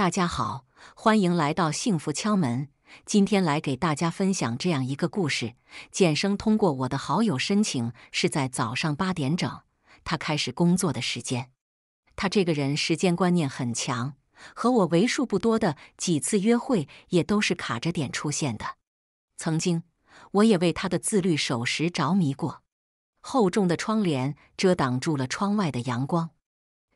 大家好，欢迎来到幸福敲门。今天来给大家分享这样一个故事。简生通过我的好友申请，是在早上八点整，他开始工作的时间。他这个人时间观念很强，和我为数不多的几次约会也都是卡着点出现的。曾经，我也为他的自律守时着迷过。厚重的窗帘遮挡住了窗外的阳光。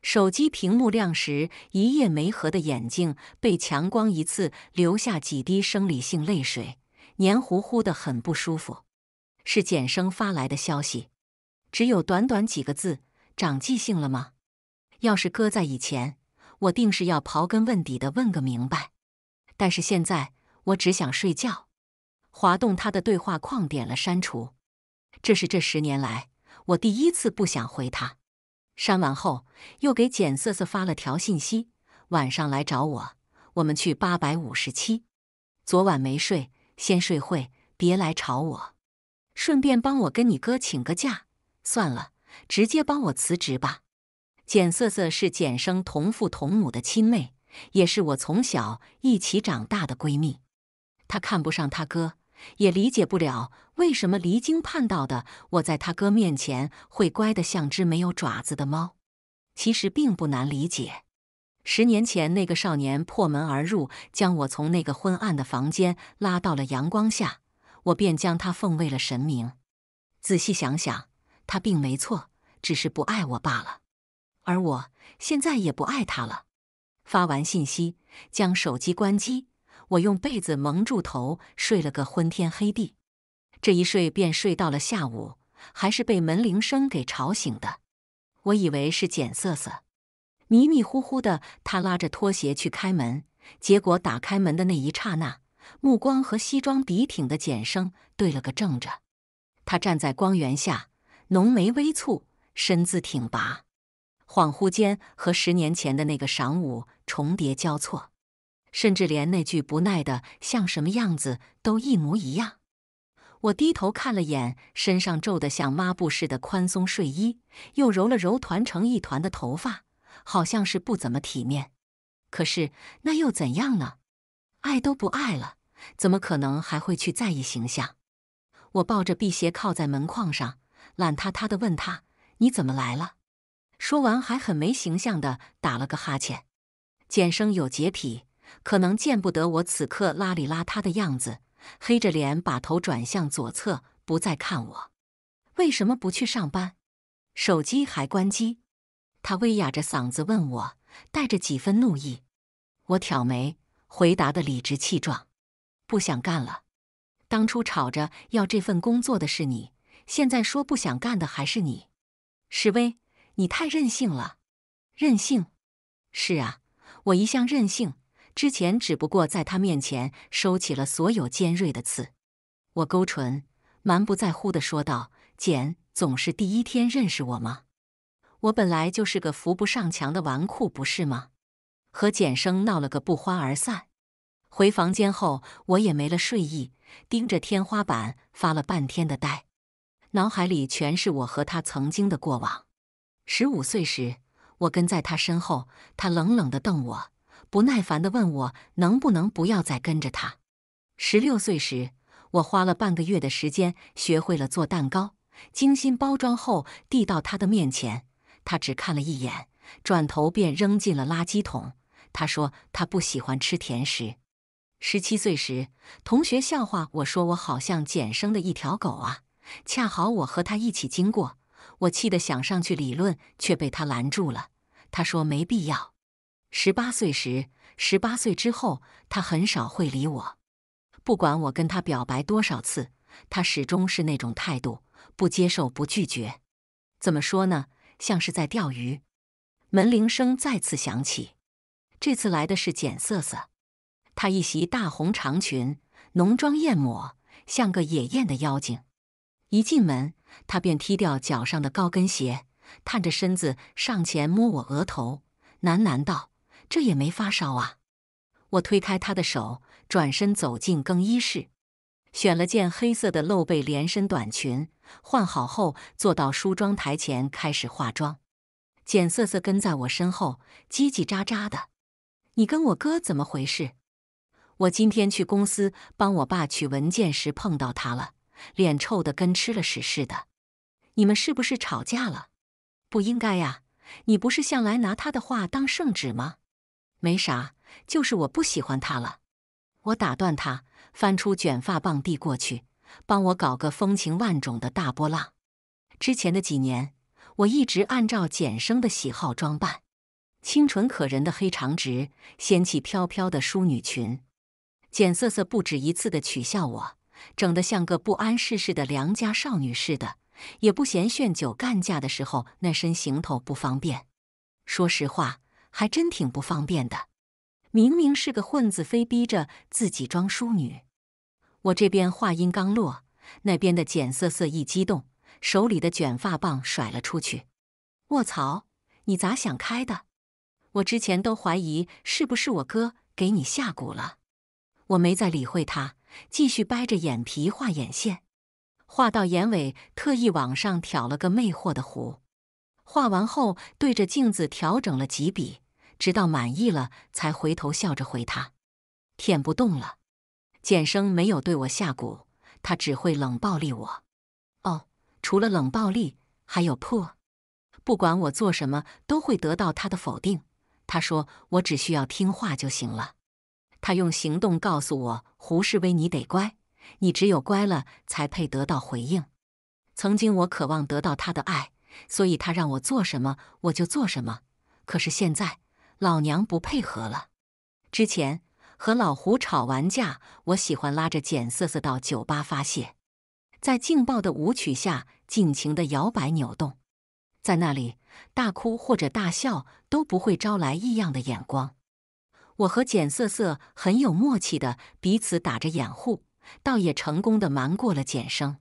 手机屏幕亮时，一夜没合的眼睛被强光一次留下几滴生理性泪水，黏糊糊的，很不舒服。是简生发来的消息，只有短短几个字。长记性了吗？要是搁在以前，我定是要刨根问底的问个明白。但是现在，我只想睡觉。滑动他的对话框，点了删除。这是这十年来我第一次不想回他。删完后，又给简瑟瑟发了条信息：晚上来找我，我们去八百五十七。昨晚没睡，先睡会，别来吵我。顺便帮我跟你哥请个假，算了，直接帮我辞职吧。简瑟瑟是简生同父同母的亲妹，也是我从小一起长大的闺蜜。她看不上她哥。也理解不了为什么离经叛道的我在他哥面前会乖的像只没有爪子的猫。其实并不难理解。十年前那个少年破门而入，将我从那个昏暗的房间拉到了阳光下，我便将他奉为了神明。仔细想想，他并没错，只是不爱我罢了。而我现在也不爱他了。发完信息，将手机关机。我用被子蒙住头睡了个昏天黑地，这一睡便睡到了下午，还是被门铃声给吵醒的。我以为是简瑟瑟，迷迷糊糊的，他拉着拖鞋去开门，结果打开门的那一刹那，目光和西装笔挺的简生对了个正着。他站在光源下，浓眉微蹙，身姿挺拔，恍惚间和十年前的那个晌午重叠交错。甚至连那句不耐的像什么样子都一模一样。我低头看了眼身上皱的像抹布似的宽松睡衣，又揉了揉团成一团的头发，好像是不怎么体面。可是那又怎样呢？爱都不爱了，怎么可能还会去在意形象？我抱着辟邪靠在门框上，懒塌塌的问他：“你怎么来了？”说完还很没形象的打了个哈欠。简生有洁癖。可能见不得我此刻邋里邋遢的样子，黑着脸把头转向左侧，不再看我。为什么不去上班？手机还关机。他微哑着嗓子问我，带着几分怒意。我挑眉，回答的理直气壮：“不想干了。当初吵着要这份工作的是你，现在说不想干的还是你。史威，你太任性了。任性？是啊，我一向任性。”之前只不过在他面前收起了所有尖锐的刺，我勾唇，满不在乎地说道：“简总是第一天认识我吗？我本来就是个扶不上墙的纨绔，不是吗？”和简生闹了个不欢而散。回房间后，我也没了睡意，盯着天花板发了半天的呆，脑海里全是我和他曾经的过往。十五岁时，我跟在他身后，他冷冷地瞪我。不耐烦的问我能不能不要再跟着他。十六岁时，我花了半个月的时间学会了做蛋糕，精心包装后递到他的面前，他只看了一眼，转头便扔进了垃圾桶。他说他不喜欢吃甜食。十七岁时，同学笑话我说我好像捡生的一条狗啊。恰好我和他一起经过，我气得想上去理论，却被他拦住了。他说没必要。十八岁时，十八岁之后，他很少会理我。不管我跟他表白多少次，他始终是那种态度，不接受，不拒绝。怎么说呢？像是在钓鱼。门铃声再次响起，这次来的是简瑟瑟。她一袭大红长裙，浓妆艳抹，像个野艳的妖精。一进门，她便踢掉脚上的高跟鞋，探着身子上前摸我额头，喃喃道。这也没发烧啊！我推开他的手，转身走进更衣室，选了件黑色的露背连身短裙，换好后坐到梳妆台前开始化妆。简瑟瑟跟在我身后叽叽喳喳的：“你跟我哥怎么回事？我今天去公司帮我爸取文件时碰到他了，脸臭的跟吃了屎似的。你们是不是吵架了？不应该呀，你不是向来拿他的话当圣旨吗？”没啥，就是我不喜欢他了。我打断他，翻出卷发棒递过去，帮我搞个风情万种的大波浪。之前的几年，我一直按照简生的喜好装扮，清纯可人的黑长直，仙气飘飘的淑女裙。简瑟瑟不止一次的取笑我，整得像个不谙世事的良家少女似的，也不嫌炫酒干架的时候那身行头不方便。说实话。还真挺不方便的，明明是个混子，非逼着自己装淑女。我这边话音刚落，那边的简瑟瑟一激动，手里的卷发棒甩了出去。卧槽，你咋想开的？我之前都怀疑是不是我哥给你下蛊了。我没再理会他，继续掰着眼皮画眼线，画到眼尾特意往上挑了个魅惑的弧。画完后，对着镜子调整了几笔。直到满意了，才回头笑着回他：“舔不动了。”简生没有对我下蛊，他只会冷暴力我。哦，除了冷暴力，还有破。不管我做什么，都会得到他的否定。他说：“我只需要听话就行了。”他用行动告诉我：“胡适威，你得乖，你只有乖了，才配得到回应。”曾经我渴望得到他的爱，所以他让我做什么，我就做什么。可是现在，老娘不配合了。之前和老胡吵完架，我喜欢拉着简瑟瑟到酒吧发泄，在劲爆的舞曲下尽情的摇摆扭动，在那里大哭或者大笑都不会招来异样的眼光。我和简瑟瑟很有默契的彼此打着掩护，倒也成功的瞒过了简生。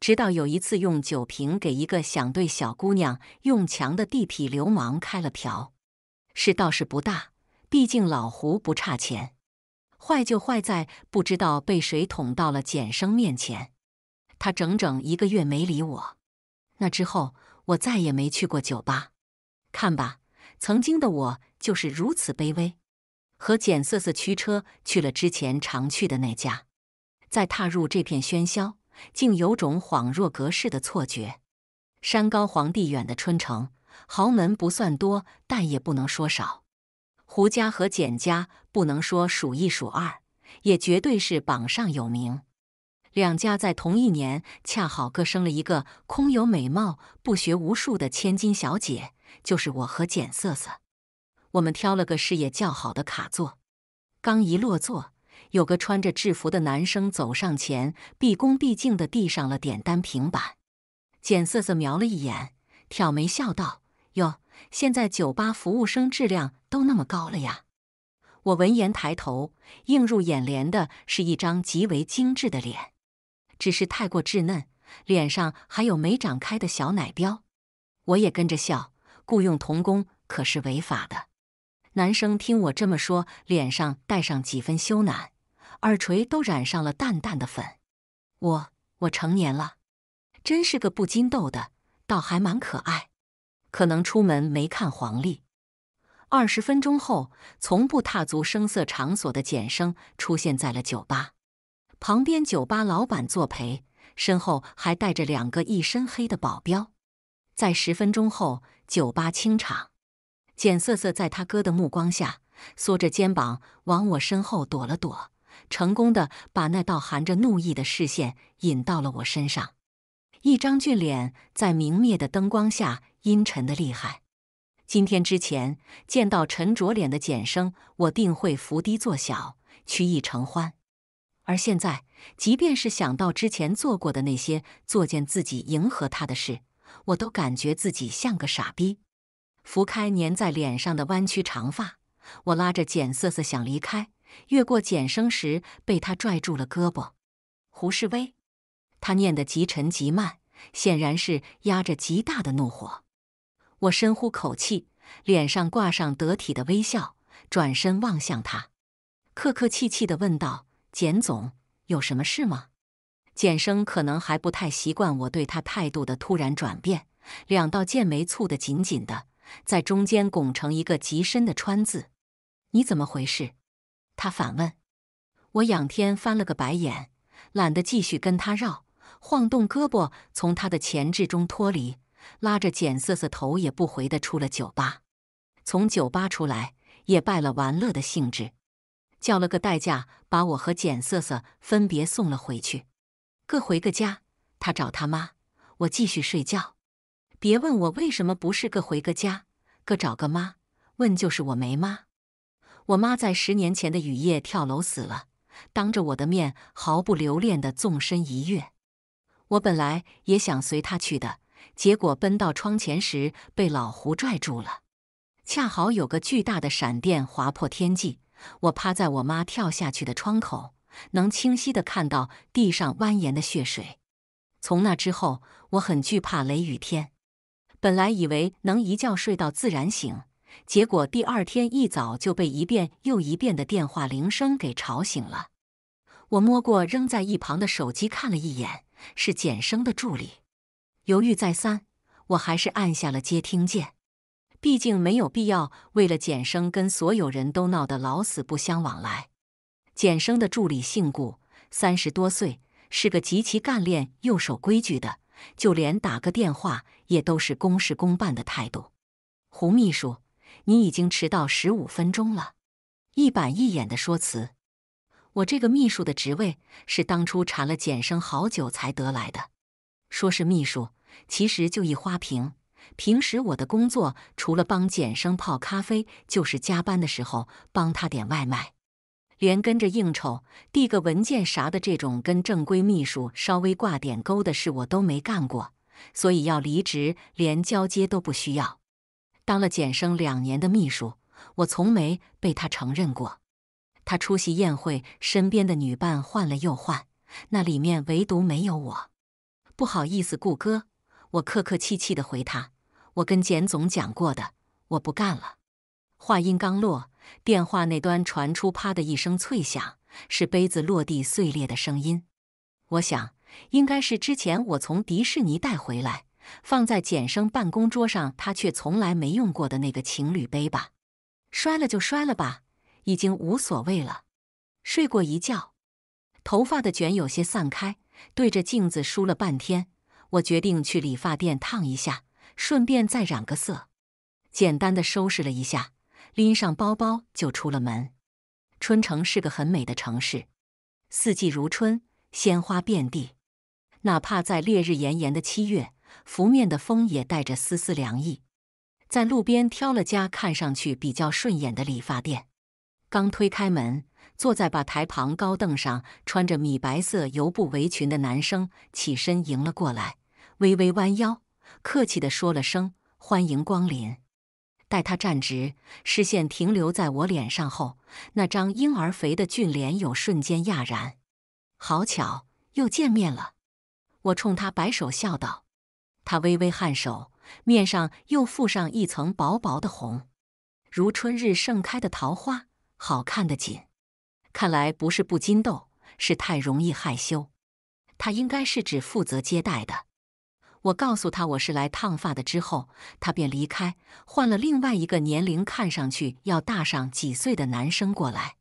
直到有一次用酒瓶给一个想对小姑娘用强的地痞流氓开了瓢。事倒是不大，毕竟老胡不差钱。坏就坏在不知道被谁捅到了简生面前。他整整一个月没理我。那之后，我再也没去过酒吧。看吧，曾经的我就是如此卑微。和简瑟瑟驱车去了之前常去的那家，再踏入这片喧嚣，竟有种恍若隔世的错觉。山高皇帝远的春城。豪门不算多，但也不能说少。胡家和简家不能说数一数二，也绝对是榜上有名。两家在同一年恰好各生了一个空有美貌、不学无术的千金小姐，就是我和简瑟瑟。我们挑了个视野较好的卡座，刚一落座，有个穿着制服的男生走上前，毕恭毕敬地递上了点单平板。简瑟瑟瞄了一眼。挑眉笑道：“哟，现在酒吧服务生质量都那么高了呀？”我闻言抬头，映入眼帘的是一张极为精致的脸，只是太过稚嫩，脸上还有没长开的小奶膘。我也跟着笑。雇佣童工可是违法的。男生听我这么说，脸上带上几分羞赧，耳垂都染上了淡淡的粉。我我成年了，真是个不禁逗的。倒还蛮可爱，可能出门没看黄历。二十分钟后，从不踏足声色场所的简生出现在了酒吧，旁边酒吧老板作陪，身后还带着两个一身黑的保镖。在十分钟后，酒吧清场，简瑟瑟在他哥的目光下缩着肩膀往我身后躲了躲，成功的把那道含着怒意的视线引到了我身上。一张俊脸在明灭的灯光下阴沉的厉害。今天之前见到沉着脸的简生，我定会伏低作小，曲意承欢；而现在，即便是想到之前做过的那些作践自己、迎合他的事，我都感觉自己像个傻逼。拂开粘在脸上的弯曲长发，我拉着简瑟瑟想离开，越过简生时被他拽住了胳膊。胡世威。他念得极沉极慢，显然是压着极大的怒火。我深呼口气，脸上挂上得体的微笑，转身望向他，客客气气地问道：“简总，有什么事吗？”简生可能还不太习惯我对他态度的突然转变，两道剑眉蹙得紧紧的，在中间拱成一个极深的川字。“你怎么回事？”他反问。我仰天翻了个白眼，懒得继续跟他绕。晃动胳膊，从他的钳制中脱离，拉着简瑟瑟头也不回的出了酒吧。从酒吧出来，也败了玩乐的兴致，叫了个代驾，把我和简瑟瑟分别送了回去，各回个家。他找他妈，我继续睡觉。别问我为什么不是各回个家，各找个妈。问就是我没妈，我妈在十年前的雨夜跳楼死了，当着我的面毫不留恋的纵身一跃。我本来也想随他去的，结果奔到窗前时被老胡拽住了。恰好有个巨大的闪电划破天际，我趴在我妈跳下去的窗口，能清晰的看到地上蜿蜒的血水。从那之后，我很惧怕雷雨天。本来以为能一觉睡到自然醒，结果第二天一早就被一遍又一遍的电话铃声给吵醒了。我摸过扔在一旁的手机看了一眼。是简生的助理，犹豫再三，我还是按下了接听键。毕竟没有必要为了简生跟所有人都闹得老死不相往来。简生的助理姓顾，三十多岁，是个极其干练又守规矩的，就连打个电话也都是公事公办的态度。胡秘书，你已经迟到十五分钟了，一板一眼的说辞。我这个秘书的职位是当初缠了简生好久才得来的。说是秘书，其实就一花瓶。平时我的工作除了帮简生泡咖啡，就是加班的时候帮他点外卖，连跟着应酬、递个文件啥的这种跟正规秘书稍微挂点钩的事我都没干过。所以要离职，连交接都不需要。当了简生两年的秘书，我从没被他承认过。他出席宴会，身边的女伴换了又换，那里面唯独没有我。不好意思，顾哥，我客客气气地回他：“我跟简总讲过的，我不干了。”话音刚落，电话那端传出“啪”的一声脆响，是杯子落地碎裂的声音。我想，应该是之前我从迪士尼带回来，放在简生办公桌上，他却从来没用过的那个情侣杯吧？摔了就摔了吧。已经无所谓了，睡过一觉，头发的卷有些散开，对着镜子梳了半天，我决定去理发店烫一下，顺便再染个色。简单的收拾了一下，拎上包包就出了门。春城是个很美的城市，四季如春，鲜花遍地，哪怕在烈日炎炎的七月，拂面的风也带着丝丝凉意。在路边挑了家看上去比较顺眼的理发店。刚推开门，坐在吧台旁高凳上、穿着米白色油布围裙的男生起身迎了过来，微微弯腰，客气地说了声“欢迎光临”。待他站直，视线停留在我脸上后，那张婴儿肥的俊脸有瞬间讶然。好巧，又见面了。我冲他摆手笑道，他微微颔首，面上又覆上一层薄薄的红，如春日盛开的桃花。好看的紧，看来不是不金豆，是太容易害羞。他应该是指负责接待的。我告诉他我是来烫发的之后，他便离开，换了另外一个年龄看上去要大上几岁的男生过来，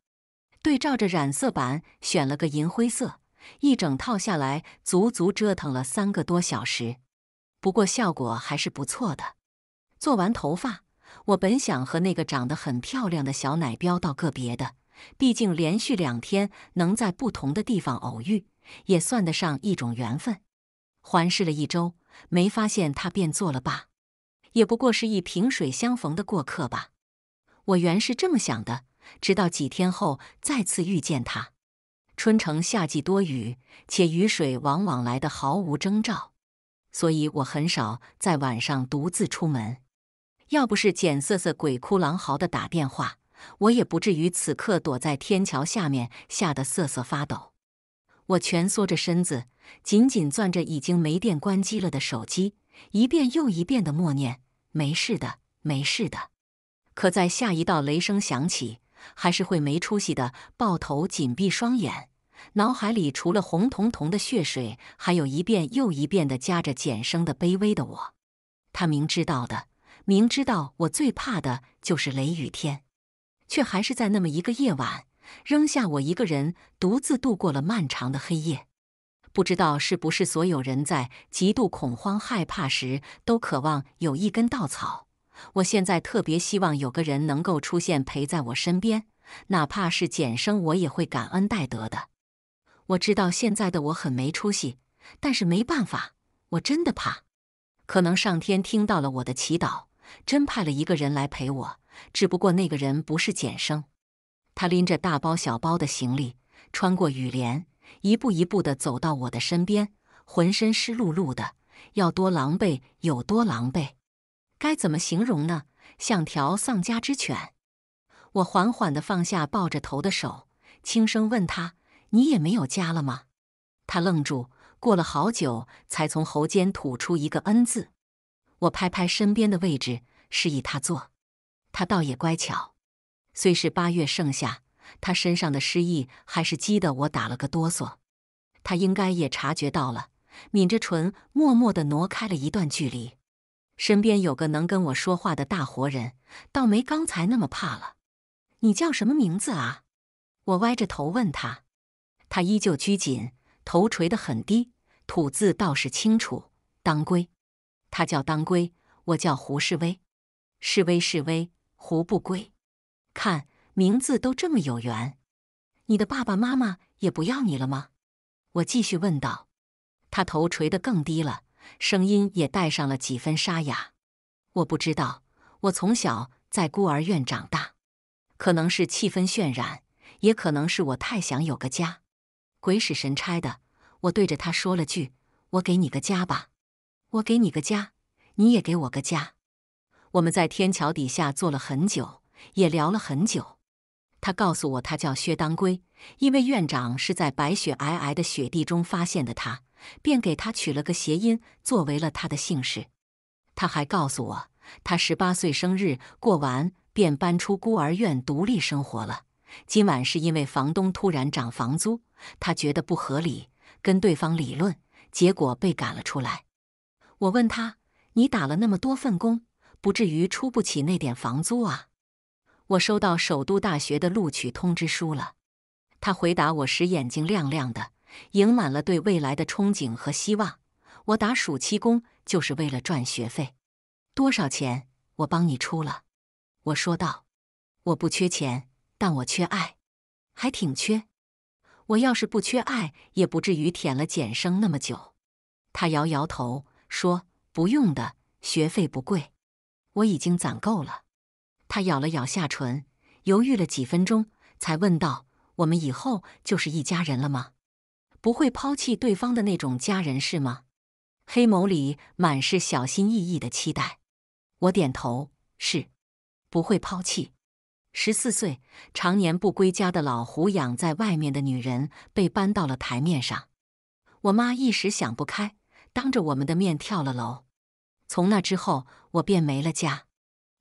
对照着染色板选了个银灰色，一整套下来足足折腾了三个多小时，不过效果还是不错的。做完头发。我本想和那个长得很漂亮的小奶膘道个别的，毕竟连续两天能在不同的地方偶遇，也算得上一种缘分。环视了一周，没发现他便做了爸，也不过是一萍水相逢的过客吧。我原是这么想的，直到几天后再次遇见他。春城夏季多雨，且雨水往往来得毫无征兆，所以我很少在晚上独自出门。要不是简瑟瑟鬼哭狼嚎的打电话，我也不至于此刻躲在天桥下面，吓得瑟瑟发抖。我蜷缩着身子，紧紧攥着已经没电关机了的手机，一遍又一遍的默念：“没事的，没事的。”可在下一道雷声响起，还是会没出息的抱头紧闭双眼，脑海里除了红彤彤的血水，还有一遍又一遍的夹着简声的卑微的我。他明知道的。明知道我最怕的就是雷雨天，却还是在那么一个夜晚扔下我一个人，独自度过了漫长的黑夜。不知道是不是所有人在极度恐慌害怕时都渴望有一根稻草？我现在特别希望有个人能够出现陪在我身边，哪怕是简生，我也会感恩戴德的。我知道现在的我很没出息，但是没办法，我真的怕。可能上天听到了我的祈祷。真派了一个人来陪我，只不过那个人不是简生。他拎着大包小包的行李，穿过雨帘，一步一步的走到我的身边，浑身湿漉漉的，要多狼狈有多狼狈。该怎么形容呢？像条丧家之犬。我缓缓的放下抱着头的手，轻声问他：“你也没有家了吗？”他愣住，过了好久，才从喉间吐出一个“恩”字。我拍拍身边的位置，示意他坐。他倒也乖巧，虽是八月盛夏，他身上的湿意还是激得我打了个哆嗦。他应该也察觉到了，抿着唇，默默地挪开了一段距离。身边有个能跟我说话的大活人，倒没刚才那么怕了。你叫什么名字啊？我歪着头问他。他依旧拘谨，头垂得很低，吐字倒是清楚。当归。他叫当归，我叫胡世威，世威世威胡不归，看名字都这么有缘。你的爸爸妈妈也不要你了吗？我继续问道。他头垂得更低了，声音也带上了几分沙哑。我不知道，我从小在孤儿院长大，可能是气氛渲染，也可能是我太想有个家。鬼使神差的，我对着他说了句：“我给你个家吧。”我给你个家，你也给我个家。我们在天桥底下坐了很久，也聊了很久。他告诉我，他叫薛当归，因为院长是在白雪皑皑的雪地中发现的，他便给他取了个谐音，作为了他的姓氏。他还告诉我，他十八岁生日过完，便搬出孤儿院独立生活了。今晚是因为房东突然涨房租，他觉得不合理，跟对方理论，结果被赶了出来。我问他：“你打了那么多份工，不至于出不起那点房租啊？”我收到首都大学的录取通知书了。他回答我时眼睛亮亮的，盈满了对未来的憧憬和希望。我打暑期工就是为了赚学费，多少钱？我帮你出了。我说道：“我不缺钱，但我缺爱，还挺缺。我要是不缺爱，也不至于舔了简生那么久。”他摇摇头。说不用的，学费不贵，我已经攒够了。他咬了咬下唇，犹豫了几分钟，才问道：“我们以后就是一家人了吗？不会抛弃对方的那种家人是吗？”黑眸里满是小心翼翼的期待。我点头：“是，不会抛弃。”十四岁、常年不归家的老胡养在外面的女人被搬到了台面上，我妈一时想不开。当着我们的面跳了楼。从那之后，我便没了家。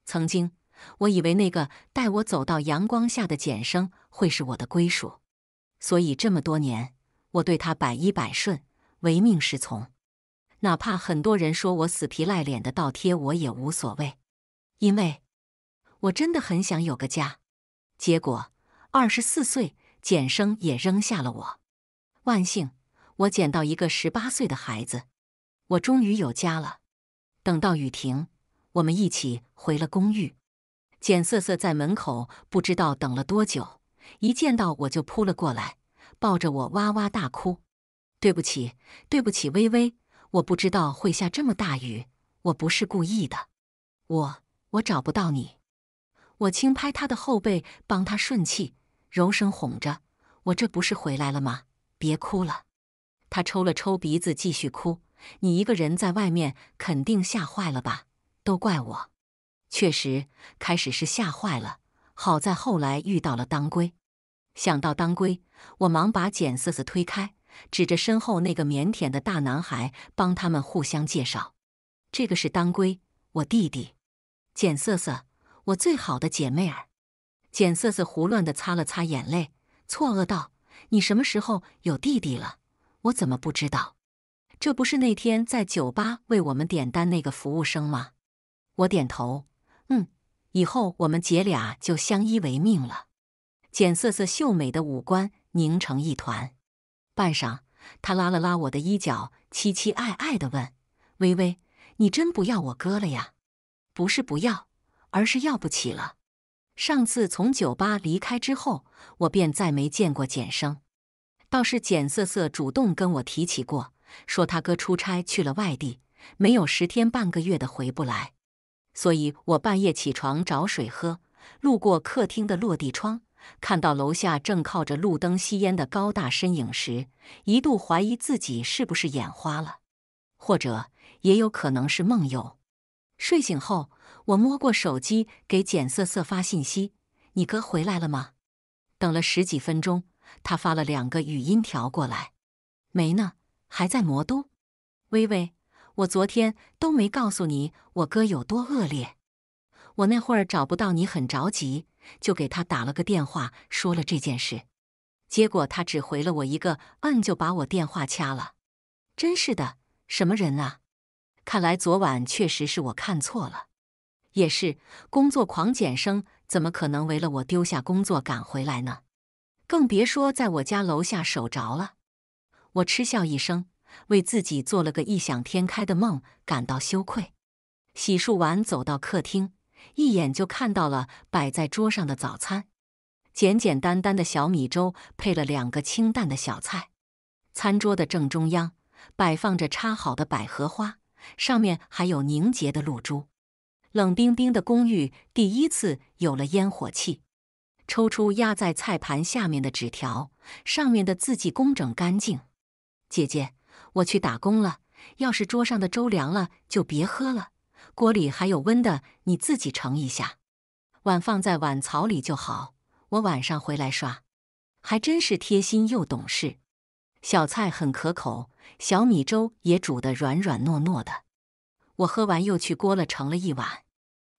曾经，我以为那个带我走到阳光下的简生会是我的归属，所以这么多年，我对他百依百顺，唯命是从。哪怕很多人说我死皮赖脸的倒贴，我也无所谓，因为我真的很想有个家。结果，二十四岁，简生也扔下了我。万幸，我捡到一个十八岁的孩子。我终于有家了。等到雨停，我们一起回了公寓。简瑟瑟在门口不知道等了多久，一见到我就扑了过来，抱着我哇哇大哭：“对不起，对不起，微微，我不知道会下这么大雨，我不是故意的。我……我找不到你。”我轻拍他的后背，帮他顺气，柔声哄着：“我这不是回来了吗？别哭了。”他抽了抽鼻子，继续哭。你一个人在外面，肯定吓坏了吧？都怪我。确实，开始是吓坏了，好在后来遇到了当归。想到当归，我忙把简瑟瑟推开，指着身后那个腼腆的大男孩，帮他们互相介绍：这个是当归，我弟弟；简瑟瑟，我最好的姐妹儿。简瑟瑟胡乱地擦了擦眼泪，错愕道：“你什么时候有弟弟了？我怎么不知道？”这不是那天在酒吧为我们点单那个服务生吗？我点头，嗯，以后我们姐俩就相依为命了。简瑟瑟秀美的五官拧成一团，半晌，她拉了拉我的衣角，期期爱爱地问：“微微，你真不要我哥了呀？不是不要，而是要不起了。上次从酒吧离开之后，我便再没见过简生，倒是简瑟瑟主动跟我提起过。”说他哥出差去了外地，没有十天半个月的回不来。所以我半夜起床找水喝，路过客厅的落地窗，看到楼下正靠着路灯吸烟的高大身影时，一度怀疑自己是不是眼花了，或者也有可能是梦游。睡醒后，我摸过手机给简瑟瑟发信息：“你哥回来了吗？”等了十几分钟，他发了两个语音条过来：“没呢。”还在魔都，微微，我昨天都没告诉你我哥有多恶劣。我那会儿找不到你，很着急，就给他打了个电话，说了这件事。结果他只回了我一个“嗯”，就把我电话掐了。真是的，什么人啊！看来昨晚确实是我看错了。也是，工作狂简生怎么可能为了我丢下工作赶回来呢？更别说在我家楼下守着了。我嗤笑一声，为自己做了个异想天开的梦感到羞愧。洗漱完，走到客厅，一眼就看到了摆在桌上的早餐：简简单单的小米粥，配了两个清淡的小菜。餐桌的正中央摆放着插好的百合花，上面还有凝结的露珠。冷冰冰的公寓第一次有了烟火气。抽出压在菜盘下面的纸条，上面的字迹工整干净。姐姐，我去打工了。要是桌上的粥凉了，就别喝了。锅里还有温的，你自己盛一下。碗放在碗槽里就好，我晚上回来刷。还真是贴心又懂事。小菜很可口，小米粥也煮得软软糯糯的。我喝完又去锅了，盛了一碗。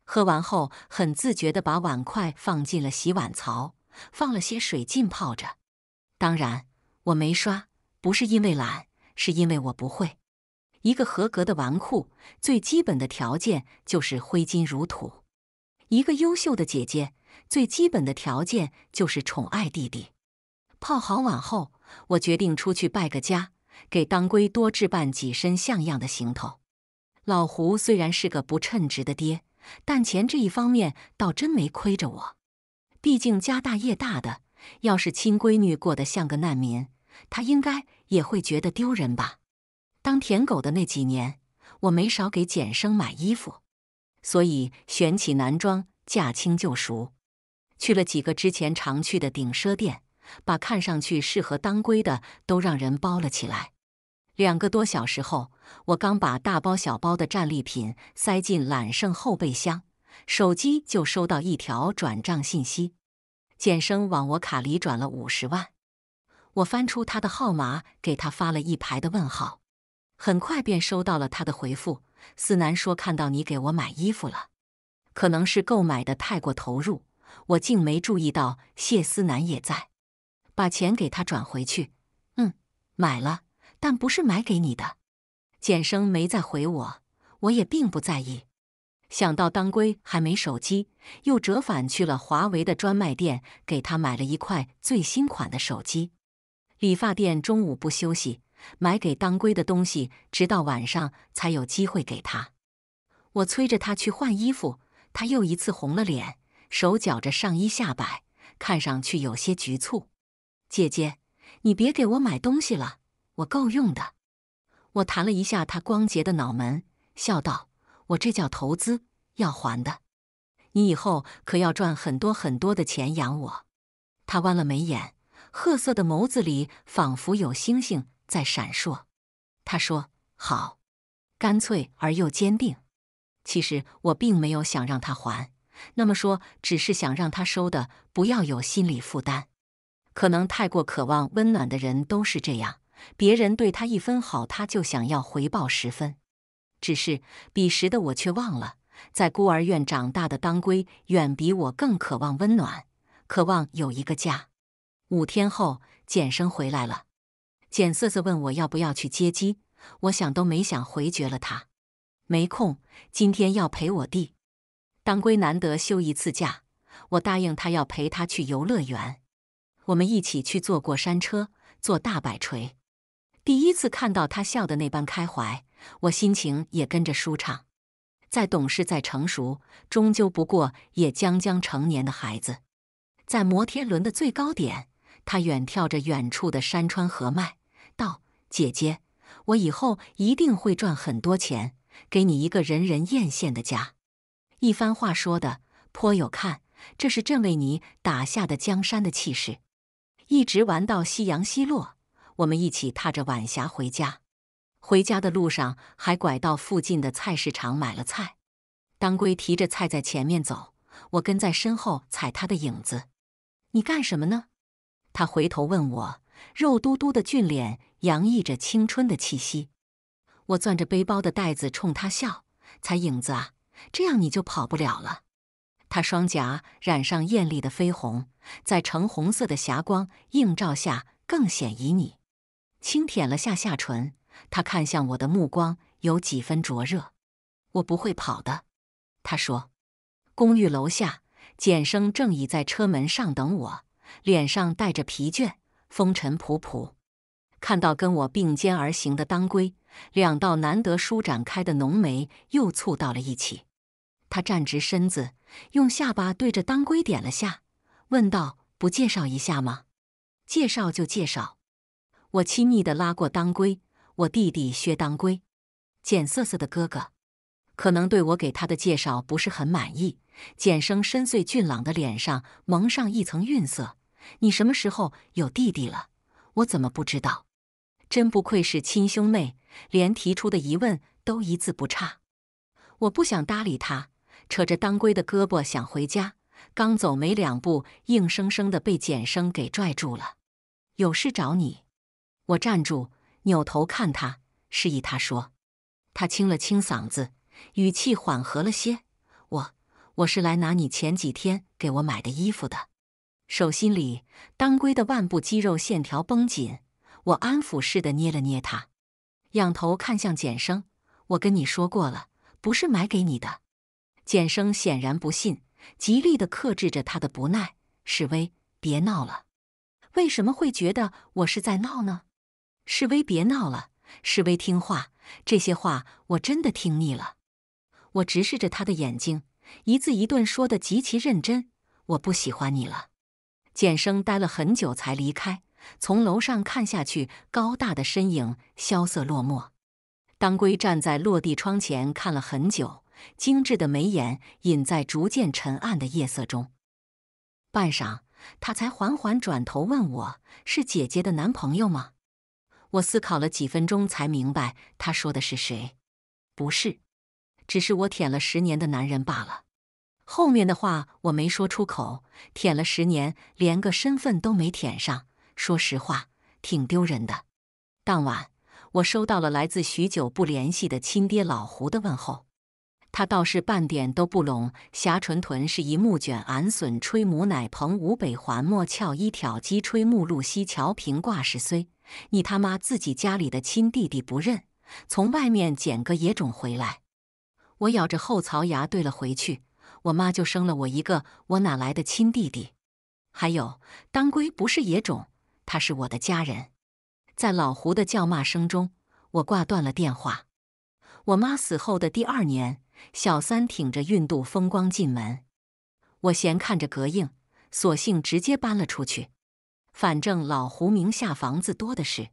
喝完后，很自觉的把碗筷放进了洗碗槽，放了些水浸泡着。当然，我没刷。不是因为懒，是因为我不会。一个合格的纨绔最基本的条件就是挥金如土；一个优秀的姐姐最基本的条件就是宠爱弟弟。泡好碗后，我决定出去拜个家，给当归多置办几身像样的行头。老胡虽然是个不称职的爹，但钱这一方面倒真没亏着我。毕竟家大业大的，要是亲闺女过得像个难民。他应该也会觉得丢人吧。当舔狗的那几年，我没少给简生买衣服，所以选起男装驾轻就熟。去了几个之前常去的顶奢店，把看上去适合当归的都让人包了起来。两个多小时后，我刚把大包小包的战利品塞进揽胜后备箱，手机就收到一条转账信息：简生往我卡里转了五十万。我翻出他的号码，给他发了一排的问号，很快便收到了他的回复。思南说：“看到你给我买衣服了，可能是购买的太过投入，我竟没注意到谢思南也在。”把钱给他转回去。嗯，买了，但不是买给你的。简生没再回我，我也并不在意。想到当归还没手机，又折返去了华为的专卖店，给他买了一块最新款的手机。理发店中午不休息，买给当归的东西直到晚上才有机会给他。我催着他去换衣服，他又一次红了脸，手绞着上衣下摆，看上去有些局促。姐姐，你别给我买东西了，我够用的。我弹了一下他光洁的脑门，笑道：“我这叫投资，要还的。你以后可要赚很多很多的钱养我。”他弯了眉眼。褐色的眸子里仿佛有星星在闪烁，他说：“好，干脆而又坚定。”其实我并没有想让他还，那么说只是想让他收的不要有心理负担。可能太过渴望温暖的人都是这样，别人对他一分好，他就想要回报十分。只是彼时的我却忘了，在孤儿院长大的当归远比我更渴望温暖，渴望有一个家。五天后，简生回来了。简瑟瑟问我要不要去接机，我想都没想回绝了他，没空，今天要陪我弟。当归难得休一次假，我答应他要陪他去游乐园。我们一起去坐过山车，坐大摆锤，第一次看到他笑的那般开怀，我心情也跟着舒畅。再懂事，再成熟，终究不过也将将成年的孩子，在摩天轮的最高点。他远眺着远处的山川河脉，道：“姐姐，我以后一定会赚很多钱，给你一个人人艳羡的家。”一番话说的颇有看，这是朕为你打下的江山的气势。一直玩到夕阳西落，我们一起踏着晚霞回家。回家的路上还拐到附近的菜市场买了菜。当归提着菜在前面走，我跟在身后踩他的影子。你干什么呢？他回头问我，肉嘟嘟的俊脸洋溢着青春的气息。我攥着背包的袋子冲他笑：“才影子啊，这样你就跑不了了。”他双颊染上艳丽的绯红，在橙红色的霞光映照下更显旖旎。轻舔了下下唇，他看向我的目光有几分灼热。“我不会跑的。”他说。公寓楼下，简生正倚在车门上等我。脸上带着疲倦，风尘仆仆。看到跟我并肩而行的当归，两道难得舒展开的浓眉又蹙到了一起。他站直身子，用下巴对着当归点了下，问道：“不介绍一下吗？”“介绍就介绍。”我亲昵地拉过当归：“我弟弟薛当归，简瑟瑟的哥哥。”可能对我给他的介绍不是很满意。简生深邃俊朗的脸上蒙上一层晕色。你什么时候有弟弟了？我怎么不知道？真不愧是亲兄妹，连提出的疑问都一字不差。我不想搭理他，扯着当归的胳膊想回家，刚走没两步，硬生生的被简生给拽住了。有事找你。我站住，扭头看他，示意他说。他清了清嗓子，语气缓和了些。我，我是来拿你前几天给我买的衣服的。手心里，当归的腕部肌肉线条绷紧。我安抚似的捏了捏他，仰头看向简生：“我跟你说过了，不是买给你的。”简生显然不信，极力的克制着他的不耐。世威，别闹了！为什么会觉得我是在闹呢？世威，别闹了！世威，听话！这些话我真的听腻了。我直视着他的眼睛，一字一顿说的极其认真：“我不喜欢你了。”简生待了很久才离开。从楼上看下去，高大的身影萧瑟落寞。当归站在落地窗前看了很久，精致的眉眼隐在逐渐沉暗的夜色中。半晌，他才缓缓转头问：“我是姐姐的男朋友吗？”我思考了几分钟才明白他说的是谁。不是，只是我舔了十年的男人罢了。后面的话我没说出口，舔了十年，连个身份都没舔上，说实话挺丢人的。当晚，我收到了来自许久不联系的亲爹老胡的问候，他倒是半点都不拢。霞纯屯是一木卷俺笋吹母乃棚，吴北环莫俏衣挑鸡吹木露西桥平挂石虽你他妈自己家里的亲弟弟不认，从外面捡个野种回来，我咬着后槽牙对了回去。我妈就生了我一个，我哪来的亲弟弟？还有，当归不是野种，他是我的家人。在老胡的叫骂声中，我挂断了电话。我妈死后的第二年，小三挺着孕肚风光进门。我闲看着膈应，索性直接搬了出去。反正老胡名下房子多的是。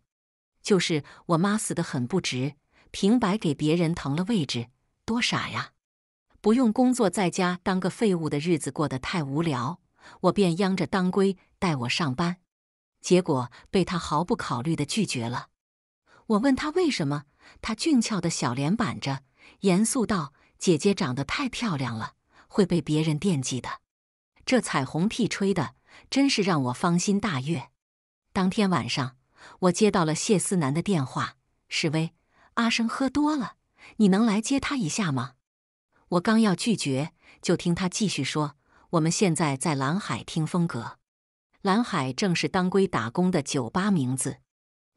就是我妈死得很不值，平白给别人腾了位置，多傻呀！不用工作，在家当个废物的日子过得太无聊，我便央着当归带我上班，结果被他毫不考虑的拒绝了。我问他为什么，他俊俏的小脸板着，严肃道：“姐姐长得太漂亮了，会被别人惦记的。”这彩虹屁吹的，真是让我芳心大悦。当天晚上，我接到了谢思南的电话：“示威，阿生喝多了，你能来接他一下吗？”我刚要拒绝，就听他继续说：“我们现在在蓝海听风格，蓝海正是当归打工的酒吧名字。”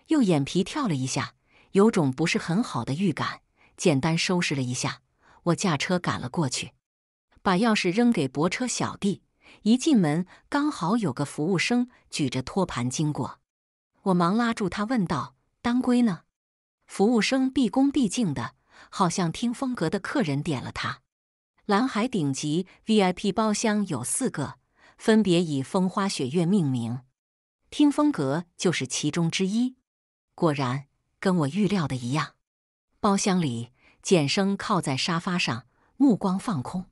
又眼皮跳了一下，有种不是很好的预感。简单收拾了一下，我驾车赶了过去，把钥匙扔给泊车小弟。一进门，刚好有个服务生举着托盘经过，我忙拉住他问道：“当归呢？”服务生毕恭毕敬的。好像听风阁的客人点了它。蓝海顶级 VIP 包厢有四个，分别以风花雪月命名，听风阁就是其中之一。果然，跟我预料的一样。包厢里，简生靠在沙发上，目光放空。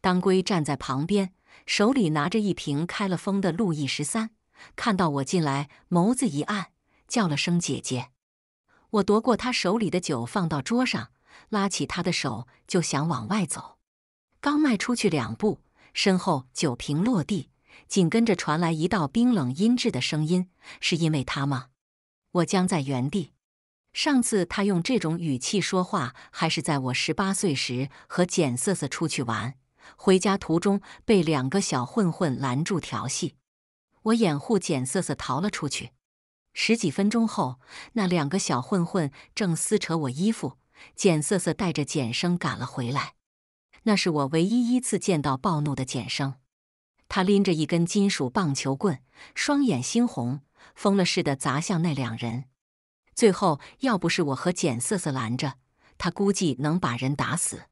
当归站在旁边，手里拿着一瓶开了封的路易十三。看到我进来，眸子一暗，叫了声姐姐。我夺过他手里的酒，放到桌上。拉起他的手就想往外走，刚迈出去两步，身后酒瓶落地，紧跟着传来一道冰冷阴滞的声音：“是因为他吗？”我僵在原地。上次他用这种语气说话，还是在我十八岁时和简瑟瑟出去玩，回家途中被两个小混混拦住调戏，我掩护简瑟瑟逃了出去。十几分钟后，那两个小混混正撕扯我衣服。简瑟瑟带着简生赶了回来，那是我唯一一次见到暴怒的简生。他拎着一根金属棒球棍，双眼猩红，疯了似的砸向那两人。最后要不是我和简瑟瑟拦着，他估计能把人打死。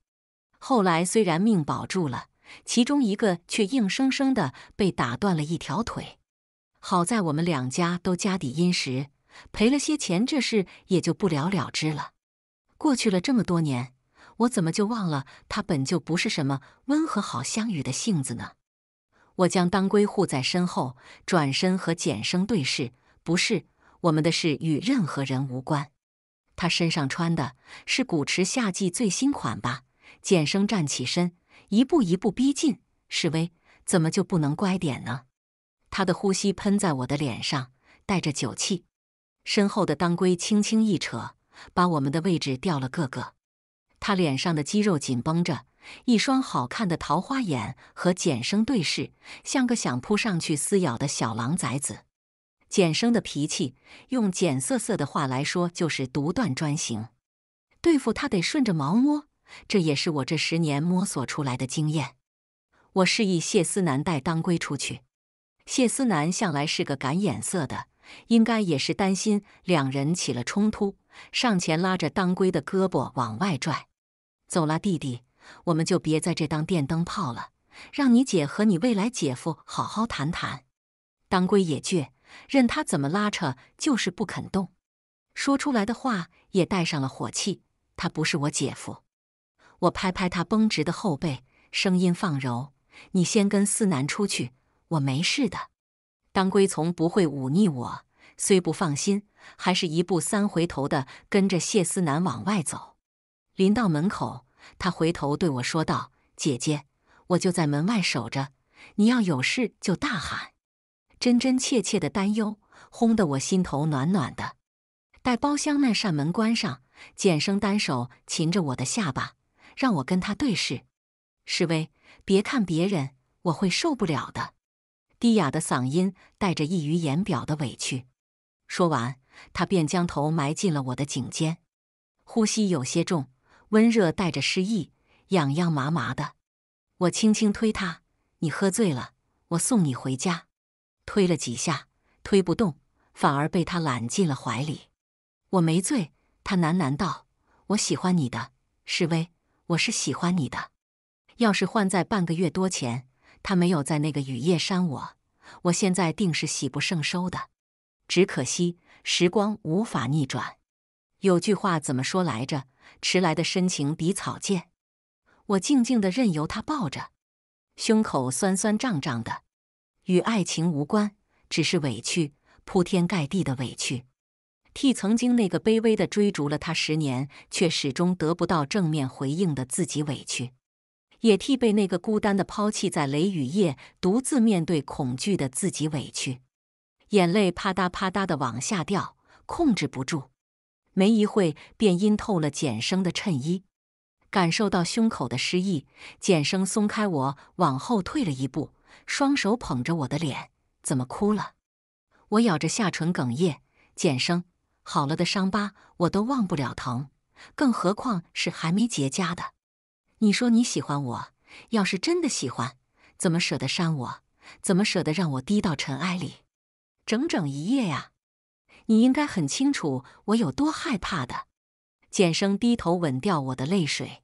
后来虽然命保住了，其中一个却硬生生的被打断了一条腿。好在我们两家都家底殷实，赔了些钱，这事也就不了了之了。过去了这么多年，我怎么就忘了他本就不是什么温和好相与的性子呢？我将当归护在身后，转身和简生对视。不是我们的事与任何人无关。他身上穿的是古驰夏季最新款吧？简生站起身，一步一步逼近，示威，怎么就不能乖点呢？他的呼吸喷在我的脸上，带着酒气。身后的当归轻轻一扯。把我们的位置调了，个个。他脸上的肌肉紧绷着，一双好看的桃花眼和简生对视，像个想扑上去撕咬的小狼崽子。简生的脾气，用简瑟瑟的话来说，就是独断专行。对付他得顺着毛摸，这也是我这十年摸索出来的经验。我示意谢思南带当归出去。谢思南向来是个赶眼色的。应该也是担心两人起了冲突，上前拉着当归的胳膊往外拽。走啦，弟弟，我们就别在这当电灯泡了，让你姐和你未来姐夫好好谈谈。当归也倔，任他怎么拉扯就是不肯动，说出来的话也带上了火气。他不是我姐夫。我拍拍他绷直的后背，声音放柔：“你先跟思南出去，我没事的。”当归从不会忤逆我，虽不放心，还是一步三回头的跟着谢思南往外走。临到门口，他回头对我说道：“姐姐，我就在门外守着，你要有事就大喊。”真真切切的担忧，轰得我心头暖暖的。待包厢那扇门关上，简生单手擒着我的下巴，让我跟他对视，示威：“别看别人，我会受不了的。”低哑的嗓音带着溢于言表的委屈，说完，他便将头埋进了我的颈间，呼吸有些重，温热带着失意，痒痒麻麻的。我轻轻推他：“你喝醉了，我送你回家。”推了几下，推不动，反而被他揽进了怀里。我没醉，他喃喃道：“我喜欢你的，世威，我是喜欢你的。要是换在半个月多前……”他没有在那个雨夜删我，我现在定是喜不胜收的。只可惜时光无法逆转。有句话怎么说来着？迟来的深情比草贱。我静静的任由他抱着，胸口酸酸胀胀的，与爱情无关，只是委屈，铺天盖地的委屈，替曾经那个卑微的追逐了他十年却始终得不到正面回应的自己委屈。也替被那个孤单的抛弃在雷雨夜独自面对恐惧的自己委屈，眼泪啪嗒啪嗒的往下掉，控制不住，没一会便阴透了简生的衬衣。感受到胸口的失意，简生松开我，往后退了一步，双手捧着我的脸：“怎么哭了？”我咬着下唇哽咽：“简生，好了的伤疤我都忘不了疼，更何况是还没结痂的。”你说你喜欢我，要是真的喜欢，怎么舍得删我？怎么舍得让我低到尘埃里？整整一夜呀！你应该很清楚我有多害怕的。简生低头吻掉我的泪水，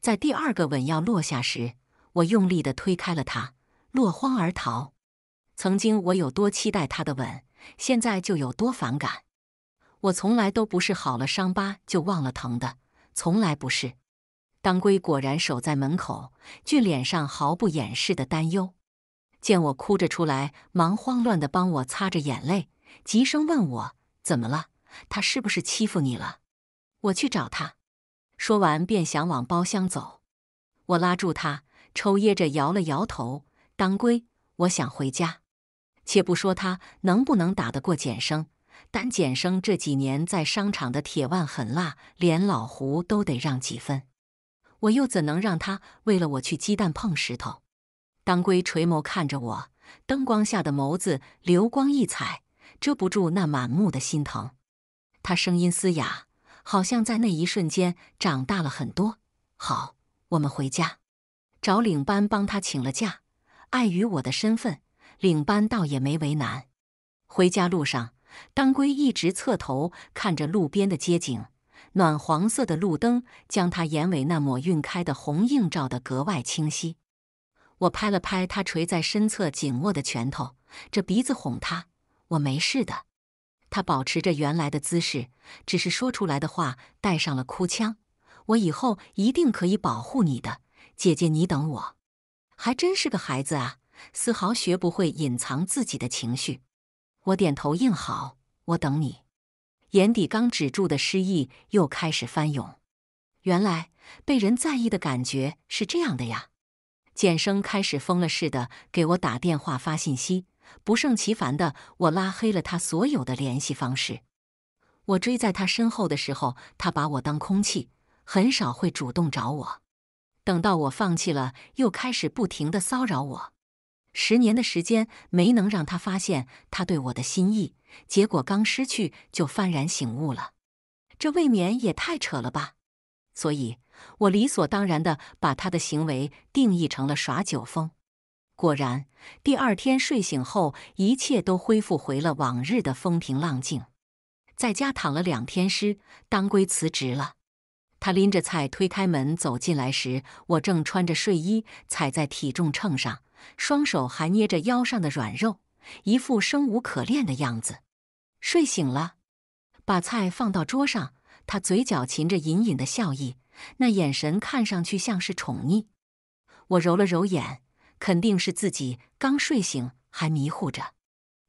在第二个吻要落下时，我用力地推开了他，落荒而逃。曾经我有多期待他的吻，现在就有多反感。我从来都不是好了伤疤就忘了疼的，从来不是。当归果然守在门口，俊脸上毫不掩饰的担忧。见我哭着出来，忙慌乱的帮我擦着眼泪，急声问我怎么了？他是不是欺负你了？我去找他。说完便想往包厢走，我拉住他，抽噎着摇了摇头。当归，我想回家。且不说他能不能打得过简生，单简生这几年在商场的铁腕狠辣，连老胡都得让几分。我又怎能让他为了我去鸡蛋碰石头？当归垂眸看着我，灯光下的眸子流光溢彩，遮不住那满目的心疼。他声音嘶哑，好像在那一瞬间长大了很多。好，我们回家。找领班帮他请了假，碍于我的身份，领班倒也没为难。回家路上，当归一直侧头看着路边的街景。暖黄色的路灯将他眼尾那抹晕开的红映照得格外清晰。我拍了拍他垂在身侧紧握的拳头，这鼻子哄他：“我没事的。”他保持着原来的姿势，只是说出来的话带上了哭腔：“我以后一定可以保护你的姐姐，你等我。”还真是个孩子啊，丝毫学不会隐藏自己的情绪。我点头应好：“我等你。”眼底刚止住的失意又开始翻涌，原来被人在意的感觉是这样的呀！简生开始疯了似的给我打电话发信息，不胜其烦的我拉黑了他所有的联系方式。我追在他身后的时候，他把我当空气，很少会主动找我。等到我放弃了，又开始不停的骚扰我。十年的时间没能让他发现他对我的心意，结果刚失去就幡然醒悟了，这未免也太扯了吧！所以，我理所当然的把他的行为定义成了耍酒疯。果然，第二天睡醒后，一切都恢复回了往日的风平浪静。在家躺了两天，尸当归辞职了。他拎着菜推开门走进来时，我正穿着睡衣踩在体重秤上。双手还捏着腰上的软肉，一副生无可恋的样子。睡醒了，把菜放到桌上，他嘴角噙着隐隐的笑意，那眼神看上去像是宠溺。我揉了揉眼，肯定是自己刚睡醒还迷糊着。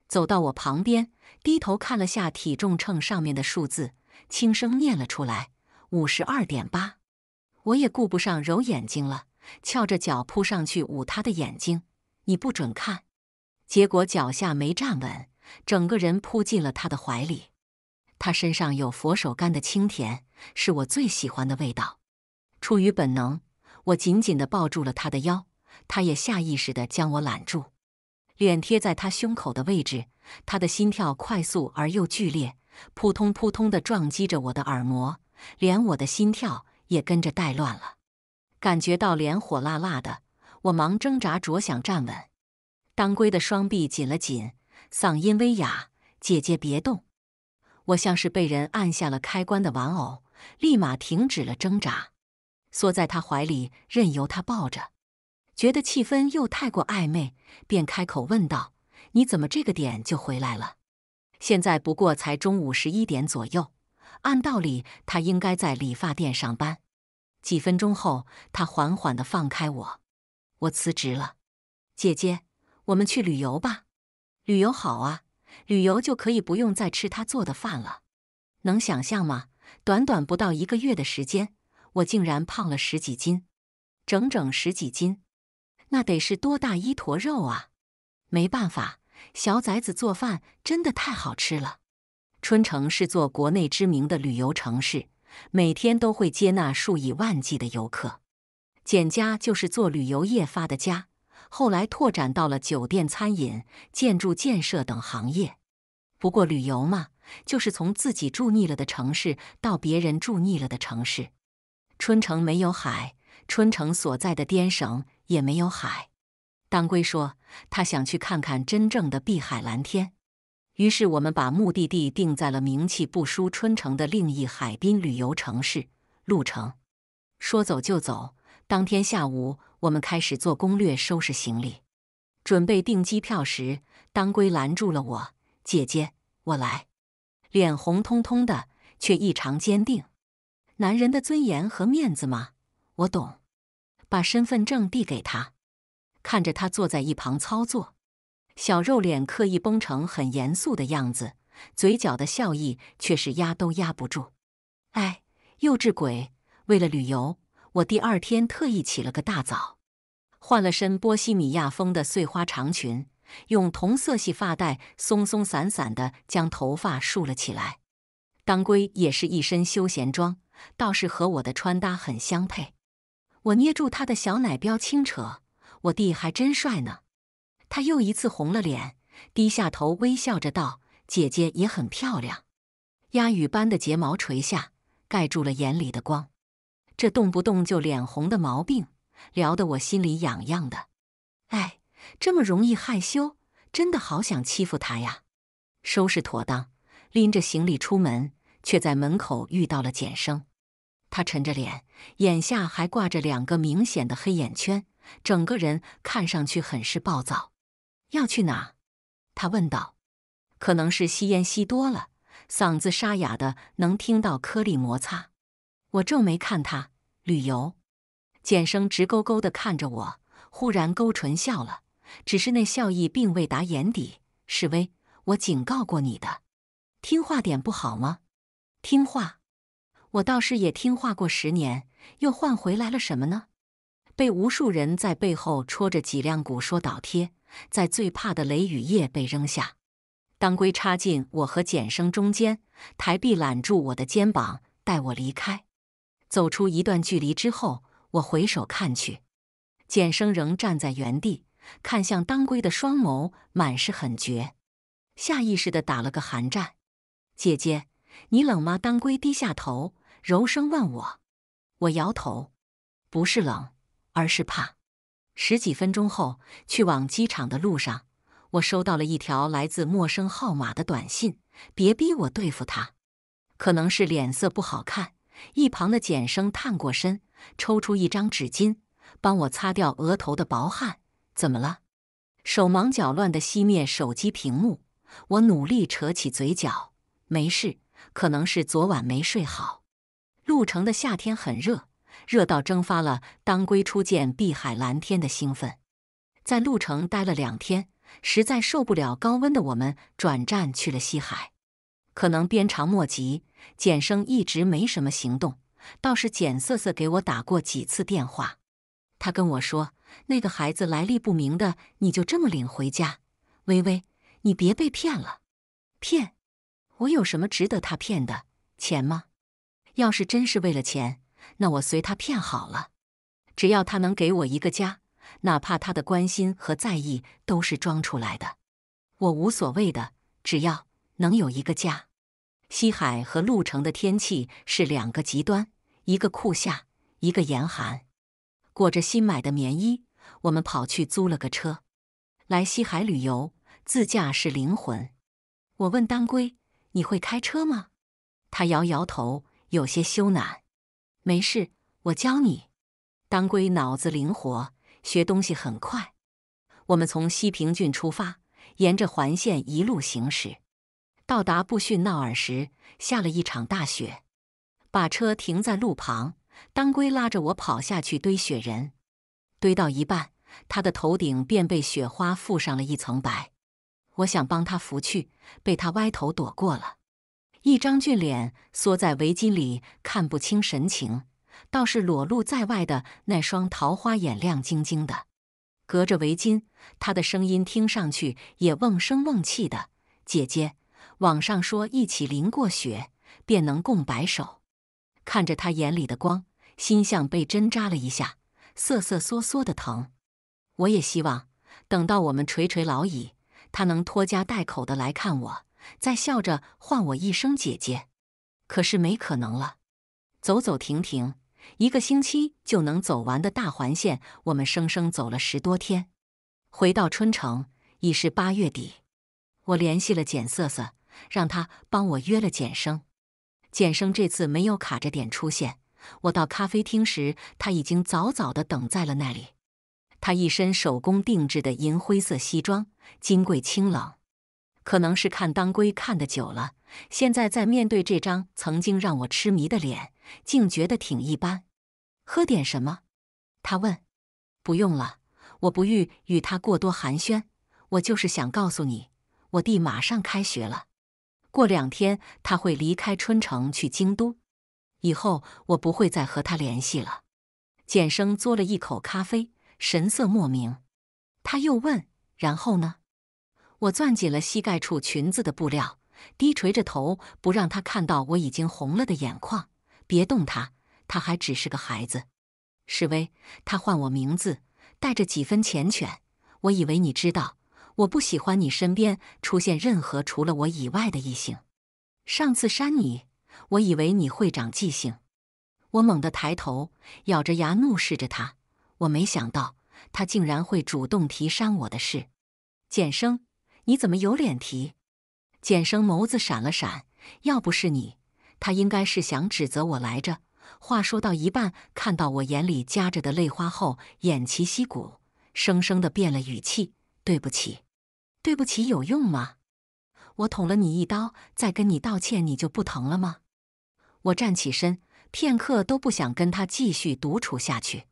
走到我旁边，低头看了下体重秤上面的数字，轻声念了出来：五十二点八。我也顾不上揉眼睛了。翘着脚扑上去捂他的眼睛，你不准看。结果脚下没站稳，整个人扑进了他的怀里。他身上有佛手柑的清甜，是我最喜欢的味道。出于本能，我紧紧地抱住了他的腰，他也下意识地将我揽住，脸贴在他胸口的位置。他的心跳快速而又剧烈，扑通扑通地撞击着我的耳膜，连我的心跳也跟着带乱了。感觉到脸火辣辣的，我忙挣扎着想站稳。当归的双臂紧了紧，嗓音微哑：“姐姐别动。”我像是被人按下了开关的玩偶，立马停止了挣扎，缩在他怀里，任由他抱着。觉得气氛又太过暧昧，便开口问道：“你怎么这个点就回来了？现在不过才中午十一点左右，按道理他应该在理发店上班。”几分钟后，他缓缓地放开我。我辞职了，姐姐，我们去旅游吧。旅游好啊，旅游就可以不用再吃他做的饭了。能想象吗？短短不到一个月的时间，我竟然胖了十几斤，整整十几斤，那得是多大一坨肉啊！没办法，小崽子做饭真的太好吃了。春城是座国内知名的旅游城市。每天都会接纳数以万计的游客，简家就是做旅游业发的家，后来拓展到了酒店、餐饮、建筑、建设等行业。不过旅游嘛，就是从自己住腻了的城市到别人住腻了的城市。春城没有海，春城所在的滇省也没有海。当归说他想去看看真正的碧海蓝天。于是我们把目的地定在了名气不输春城的另一海滨旅游城市——鹿城。说走就走。当天下午，我们开始做攻略，收拾行李，准备订机票时，当归拦住了我：“姐姐，我来。”脸红彤彤的，却异常坚定。男人的尊严和面子吗？我懂。把身份证递给他，看着他坐在一旁操作。小肉脸刻意绷成很严肃的样子，嘴角的笑意却是压都压不住。哎，幼稚鬼！为了旅游，我第二天特意起了个大早，换了身波西米亚风的碎花长裙，用同色系发带松松散散的将头发竖了起来。当归也是一身休闲装，倒是和我的穿搭很相配。我捏住他的小奶膘轻扯，我弟还真帅呢。他又一次红了脸，低下头微笑着道：“姐姐也很漂亮。”鸭羽般的睫毛垂下，盖住了眼里的光。这动不动就脸红的毛病，聊得我心里痒痒的。哎，这么容易害羞，真的好想欺负他呀！收拾妥当，拎着行李出门，却在门口遇到了简生。他沉着脸，眼下还挂着两个明显的黑眼圈，整个人看上去很是暴躁。要去哪？他问道。可能是吸烟吸多了，嗓子沙哑的，能听到颗粒摩擦。我皱眉看他旅游。简生直勾勾的看着我，忽然勾唇笑了，只是那笑意并未达眼底。示威，我警告过你的，听话点不好吗？听话，我倒是也听话过十年，又换回来了什么呢？被无数人在背后戳着脊梁骨说倒贴，在最怕的雷雨夜被扔下。当归插进我和简生中间，抬臂揽住我的肩膀，带我离开。走出一段距离之后，我回首看去，简生仍站在原地，看向当归的双眸满是狠绝。下意识的打了个寒战。姐姐，你冷吗？当归低下头，柔声问我。我摇头，不是冷。而是怕。十几分钟后，去往机场的路上，我收到了一条来自陌生号码的短信：“别逼我对付他。”可能是脸色不好看，一旁的简生探过身，抽出一张纸巾，帮我擦掉额头的薄汗。“怎么了？”手忙脚乱地熄灭手机屏幕，我努力扯起嘴角：“没事，可能是昨晚没睡好。”鹿城的夏天很热。热到蒸发了，当归初见碧海蓝天的兴奋，在鹿城待了两天，实在受不了高温的我们，转战去了西海。可能鞭长莫及，简生一直没什么行动，倒是简瑟瑟给我打过几次电话。他跟我说，那个孩子来历不明的，你就这么领回家？微微，你别被骗了！骗？我有什么值得他骗的钱吗？要是真是为了钱？那我随他骗好了，只要他能给我一个家，哪怕他的关心和在意都是装出来的，我无所谓的。只要能有一个家。西海和鹿城的天气是两个极端，一个酷夏，一个严寒。裹着新买的棉衣，我们跑去租了个车，来西海旅游。自驾是灵魂。我问当归：“你会开车吗？”他摇摇头，有些羞赧。没事，我教你。当归脑子灵活，学东西很快。我们从西平郡出发，沿着环线一路行驶，到达布逊淖尔时下了一场大雪，把车停在路旁。当归拉着我跑下去堆雪人，堆到一半，他的头顶便被雪花覆上了一层白。我想帮他拂去，被他歪头躲过了。一张俊脸缩在围巾里，看不清神情，倒是裸露在外的那双桃花眼亮晶晶的。隔着围巾，他的声音听上去也瓮声瓮气的。姐姐，网上说一起淋过雪，便能共白首。看着他眼里的光，心像被针扎了一下，瑟瑟缩缩的疼。我也希望，等到我们垂垂老矣，他能拖家带口的来看我。再笑着唤我一声姐姐，可是没可能了。走走停停，一个星期就能走完的大环线，我们生生走了十多天。回到春城已是八月底。我联系了简瑟瑟，让她帮我约了简生。简生这次没有卡着点出现。我到咖啡厅时，他已经早早的等在了那里。他一身手工定制的银灰色西装，金贵清冷。可能是看当归看的久了，现在在面对这张曾经让我痴迷的脸，竟觉得挺一般。喝点什么？他问。不用了，我不欲与他过多寒暄。我就是想告诉你，我弟马上开学了，过两天他会离开春城去京都，以后我不会再和他联系了。简生嘬了一口咖啡，神色莫名。他又问：“然后呢？”我攥紧了膝盖处裙子的布料，低垂着头，不让他看到我已经红了的眼眶。别动他，他还只是个孩子。示威，他唤我名字，带着几分缱绻。我以为你知道，我不喜欢你身边出现任何除了我以外的异性。上次删你，我以为你会长记性。我猛地抬头，咬着牙怒视着他。我没想到他竟然会主动提删我的事，简生。你怎么有脸提？简生眸子闪了闪，要不是你，他应该是想指责我来着。话说到一半，看到我眼里夹着的泪花后，偃旗息鼓，生生的变了语气：“对不起，对不起，有用吗？我捅了你一刀，再跟你道歉，你就不疼了吗？”我站起身，片刻都不想跟他继续独处下去。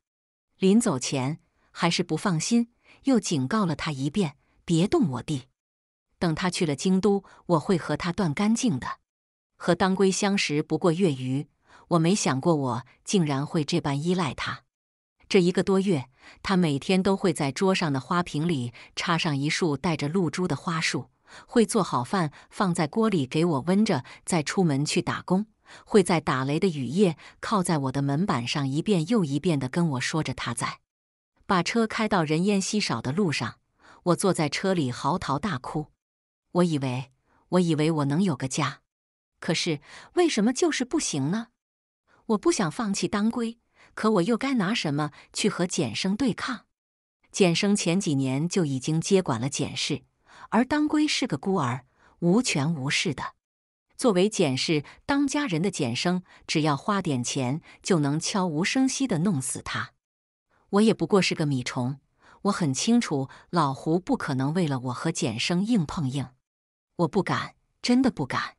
临走前，还是不放心，又警告了他一遍：“别动我弟。”等他去了京都，我会和他断干净的。和当归相识不过月余，我没想过我竟然会这般依赖他。这一个多月，他每天都会在桌上的花瓶里插上一束带着露珠的花束，会做好饭放在锅里给我温着，再出门去打工。会在打雷的雨夜靠在我的门板上，一遍又一遍地跟我说着他在。把车开到人烟稀少的路上，我坐在车里嚎啕大哭。我以为，我以为我能有个家，可是为什么就是不行呢？我不想放弃当归，可我又该拿什么去和简生对抗？简生前几年就已经接管了简氏，而当归是个孤儿，无权无势的。作为简氏当家人的简生，只要花点钱就能悄无声息的弄死他。我也不过是个米虫，我很清楚老胡不可能为了我和简生硬碰硬。我不敢，真的不敢，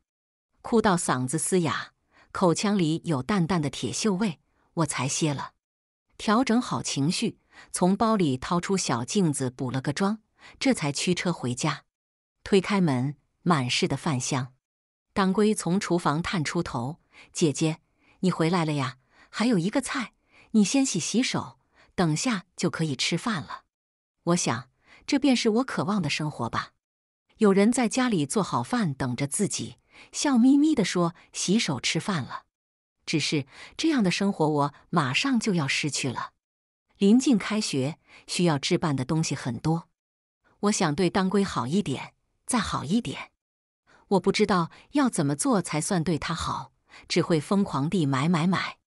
哭到嗓子嘶哑，口腔里有淡淡的铁锈味，我才歇了，调整好情绪，从包里掏出小镜子补了个妆，这才驱车回家。推开门，满室的饭香。当归从厨房探出头：“姐姐，你回来了呀？还有一个菜，你先洗洗手，等下就可以吃饭了。”我想，这便是我渴望的生活吧。有人在家里做好饭等着自己，笑眯眯的说：“洗手吃饭了。”只是这样的生活，我马上就要失去了。临近开学，需要置办的东西很多，我想对当归好一点，再好一点。我不知道要怎么做才算对他好，只会疯狂地买买买。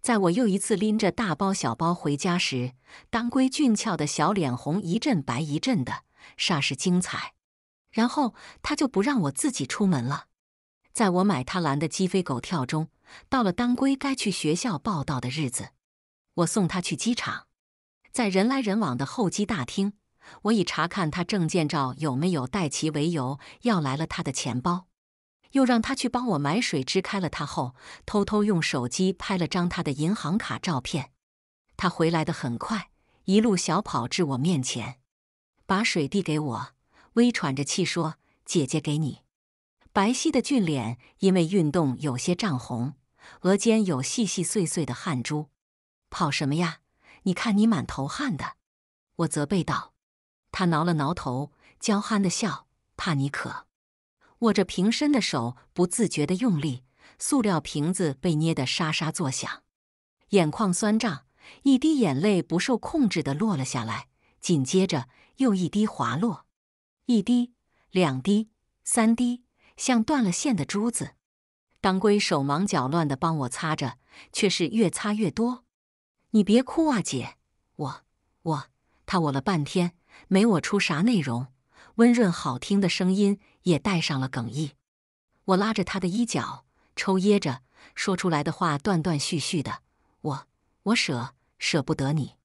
在我又一次拎着大包小包回家时，当归俊俏的小脸红一阵白一阵的，煞是精彩。然后他就不让我自己出门了，在我买他拦的鸡飞狗跳中，到了当归该去学校报道的日子，我送他去机场，在人来人往的候机大厅，我以查看他证件照有没有带齐为由，要来了他的钱包，又让他去帮我买水，支开了他后，偷偷用手机拍了张他的银行卡照片。他回来的很快，一路小跑至我面前，把水递给我。微喘着气说：“姐姐，给你。”白皙的俊脸因为运动有些涨红，额间有细细碎碎的汗珠。跑什么呀？你看你满头汗的。”我责备道。他挠了挠头，娇憨的笑：“怕你渴。”握着瓶身的手不自觉的用力，塑料瓶子被捏得沙沙作响。眼眶酸胀，一滴眼泪不受控制的落了下来，紧接着又一滴滑落。一滴，两滴，三滴，像断了线的珠子。当归手忙脚乱地帮我擦着，却是越擦越多。你别哭啊，姐！我、我……他我了半天，没我出啥内容，温润好听的声音也带上了哽咽。我拉着他的衣角，抽噎着说出来的话断断续续的。我、我舍舍不得你。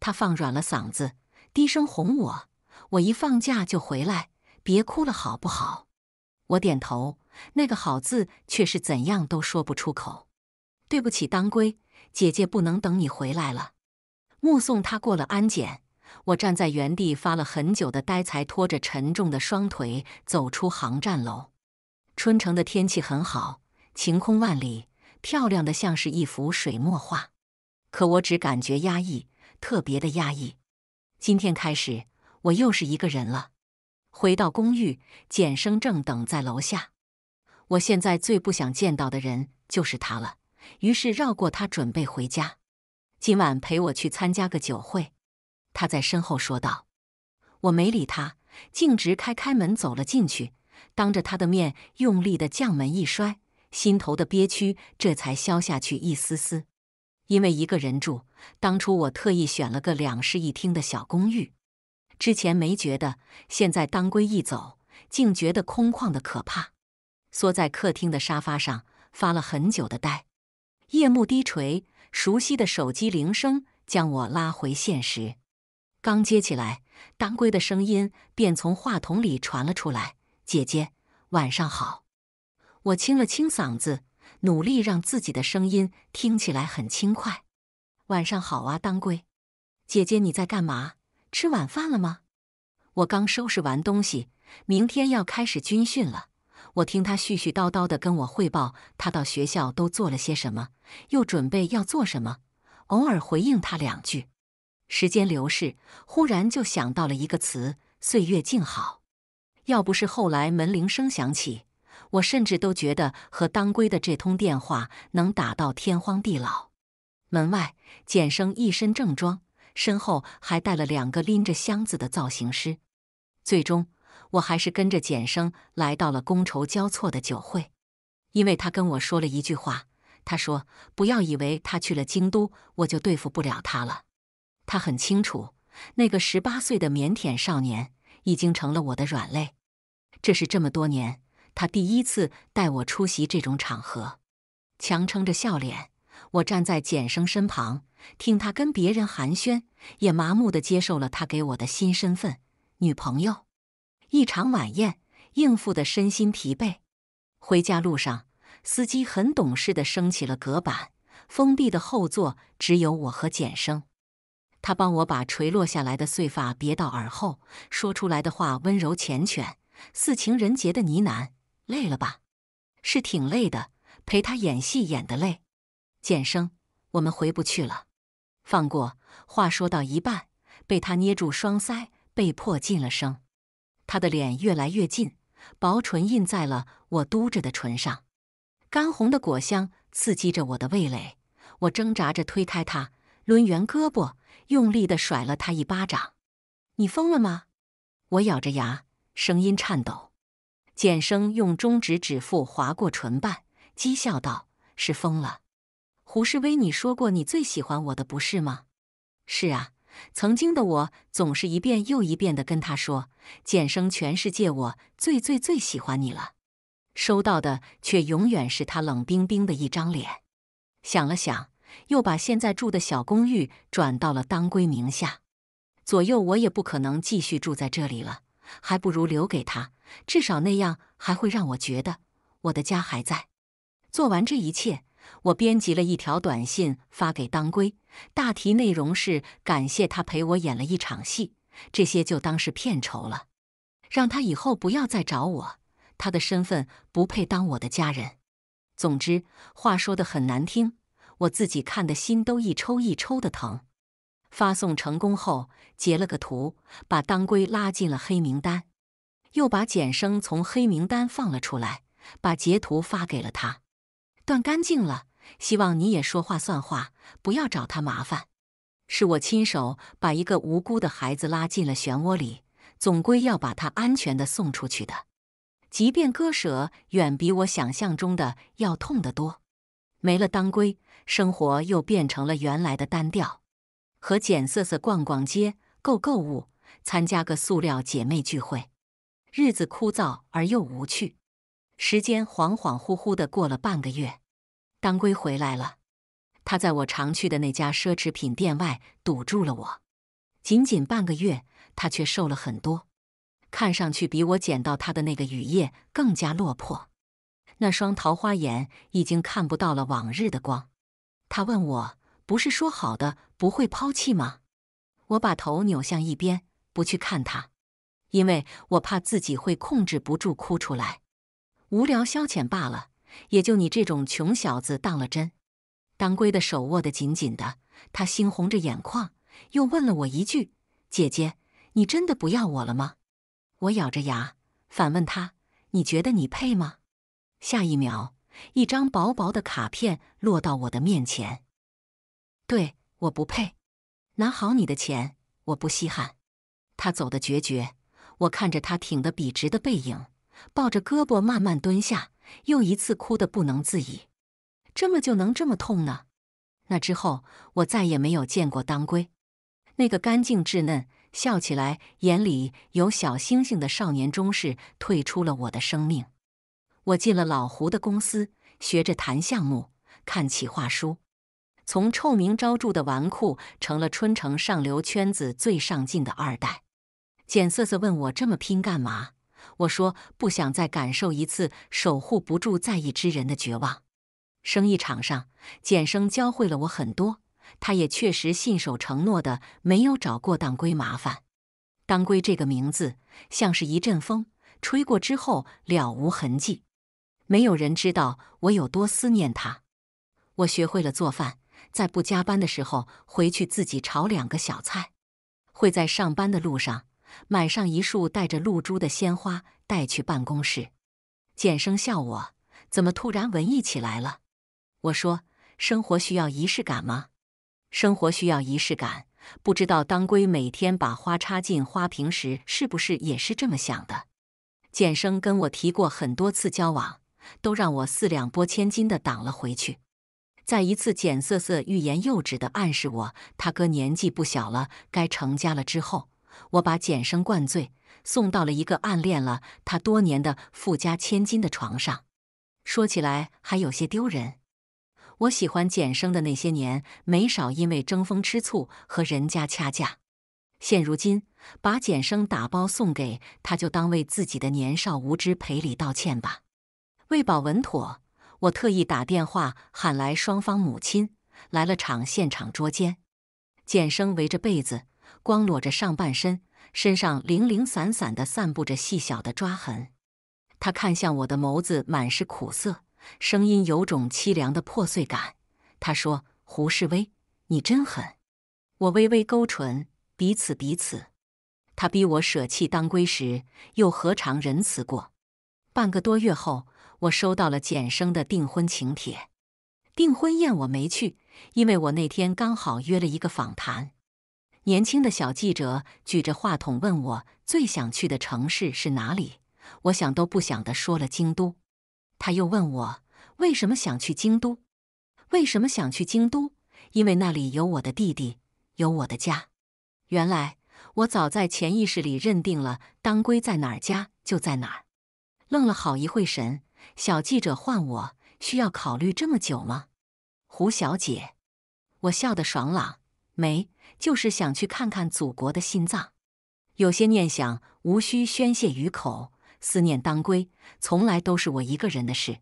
他放软了嗓子，低声哄我。我一放假就回来，别哭了，好不好？我点头，那个“好”字却是怎样都说不出口。对不起，当归姐姐，不能等你回来了。目送她过了安检，我站在原地发了很久的呆，才拖着沉重的双腿走出航站楼。春城的天气很好，晴空万里，漂亮的像是一幅水墨画。可我只感觉压抑，特别的压抑。今天开始。我又是一个人了。回到公寓，简生正等在楼下。我现在最不想见到的人就是他了。于是绕过他，准备回家。今晚陪我去参加个酒会。他在身后说道。我没理他，径直开开门走了进去。当着他的面，用力的将门一摔，心头的憋屈这才消下去一丝丝。因为一个人住，当初我特意选了个两室一厅的小公寓。之前没觉得，现在当归一走，竟觉得空旷的可怕。缩在客厅的沙发上发了很久的呆。夜幕低垂，熟悉的手机铃声将我拉回现实。刚接起来，当归的声音便从话筒里传了出来：“姐姐，晚上好。”我清了清嗓子，努力让自己的声音听起来很轻快。“晚上好啊，当归。”“姐姐，你在干嘛？”吃晚饭了吗？我刚收拾完东西，明天要开始军训了。我听他絮絮叨叨的跟我汇报他到学校都做了些什么，又准备要做什么，偶尔回应他两句。时间流逝，忽然就想到了一个词：岁月静好。要不是后来门铃声响起，我甚至都觉得和当归的这通电话能打到天荒地老。门外，简生一身正装。身后还带了两个拎着箱子的造型师。最终，我还是跟着简生来到了觥筹交错的酒会，因为他跟我说了一句话。他说：“不要以为他去了京都，我就对付不了他了。”他很清楚，那个十八岁的腼腆少年已经成了我的软肋。这是这么多年他第一次带我出席这种场合。强撑着笑脸，我站在简生身旁。听他跟别人寒暄，也麻木地接受了他给我的新身份——女朋友。一场晚宴，应付的身心疲惫。回家路上，司机很懂事地升起了隔板，封闭的后座只有我和简生。他帮我把垂落下来的碎发别到耳后，说出来的话温柔缱绻，似情人节的呢喃。累了吧？是挺累的，陪他演戏演的累。简生，我们回不去了。放过话说到一半，被他捏住双腮，被迫禁了声。他的脸越来越近，薄唇印在了我嘟着的唇上，干红的果香刺激着我的味蕾。我挣扎着推开他，抡圆胳膊，用力的甩了他一巴掌：“你疯了吗？”我咬着牙，声音颤抖。简生用中指指腹划过唇瓣，讥笑道：“是疯了。”胡适威，你说过你最喜欢我的，不是吗？是啊，曾经的我总是一遍又一遍的跟他说：“简生，全世界我最最最喜欢你了。”收到的却永远是他冷冰冰的一张脸。想了想，又把现在住的小公寓转到了当归名下。左右我也不可能继续住在这里了，还不如留给他，至少那样还会让我觉得我的家还在。做完这一切。我编辑了一条短信发给当归，大题内容是感谢他陪我演了一场戏，这些就当是片酬了。让他以后不要再找我，他的身份不配当我的家人。总之，话说的很难听，我自己看的心都一抽一抽的疼。发送成功后，截了个图，把当归拉进了黑名单，又把简生从黑名单放了出来，把截图发给了他。断干净了，希望你也说话算话，不要找他麻烦。是我亲手把一个无辜的孩子拉进了漩涡里，总归要把他安全的送出去的。即便割舍远比我想象中的要痛得多，没了当归，生活又变成了原来的单调。和简瑟瑟逛逛街、购购物、参加个塑料姐妹聚会，日子枯燥而又无趣。时间恍恍惚惚的过了半个月，当归回来了。他在我常去的那家奢侈品店外堵住了我。仅仅半个月，他却瘦了很多，看上去比我捡到他的那个雨夜更加落魄。那双桃花眼已经看不到了往日的光。他问我：“不是说好的不会抛弃吗？”我把头扭向一边，不去看他，因为我怕自己会控制不住哭出来。无聊消遣罢了，也就你这种穷小子当了真。当归的手握得紧紧的，他猩红着眼眶，又问了我一句：“姐姐，你真的不要我了吗？”我咬着牙反问他：“你觉得你配吗？”下一秒，一张薄薄的卡片落到我的面前。“对，我不配。”拿好你的钱，我不稀罕。他走得决绝，我看着他挺得笔直的背影。抱着胳膊慢慢蹲下，又一次哭得不能自已。这么就能这么痛呢？那之后我再也没有见过当归，那个干净稚嫩、笑起来眼里有小星星的少年中士退出了我的生命。我进了老胡的公司，学着谈项目、看企划书，从臭名昭著的纨绔成了春城上流圈子最上进的二代。简瑟瑟问我这么拼干嘛？我说不想再感受一次守护不住在意之人的绝望。生意场上，简生教会了我很多，他也确实信守承诺的，没有找过当归麻烦。当归这个名字像是一阵风，吹过之后了无痕迹，没有人知道我有多思念他。我学会了做饭，在不加班的时候回去自己炒两个小菜，会在上班的路上。买上一束带着露珠的鲜花，带去办公室。简生笑我，怎么突然文艺起来了？我说：“生活需要仪式感吗？生活需要仪式感。”不知道当归每天把花插进花瓶时，是不是也是这么想的？简生跟我提过很多次交往，都让我四两拨千斤的挡了回去。在一次简瑟瑟欲言又止的暗示我，他哥年纪不小了，该成家了之后。我把简生灌醉，送到了一个暗恋了他多年的富家千金的床上。说起来还有些丢人。我喜欢简生的那些年，没少因为争风吃醋和人家掐架。现如今，把简生打包送给他，就当为自己的年少无知赔礼道歉吧。为保稳妥，我特意打电话喊来双方母亲，来了场现场捉奸。简生围着被子。光裸着上半身，身上零零散散的散布着细小的抓痕。他看向我的眸子满是苦涩，声音有种凄凉的破碎感。他说：“胡世威，你真狠。”我微微勾唇，彼此彼此。他逼我舍弃当归时，又何尝仁慈过？半个多月后，我收到了简生的订婚请帖。订婚宴我没去，因为我那天刚好约了一个访谈。年轻的小记者举着话筒问我：“最想去的城市是哪里？”我想都不想的说了：“京都。”他又问我：“为什么想去京都？”“为什么想去京都？”“因为那里有我的弟弟，有我的家。”原来我早在潜意识里认定了，当归在哪儿家就在哪儿。愣了好一会神，小记者唤我：“需要考虑这么久吗？”胡小姐，我笑得爽朗。没，就是想去看看祖国的心脏。有些念想无需宣泄于口，思念当归从来都是我一个人的事。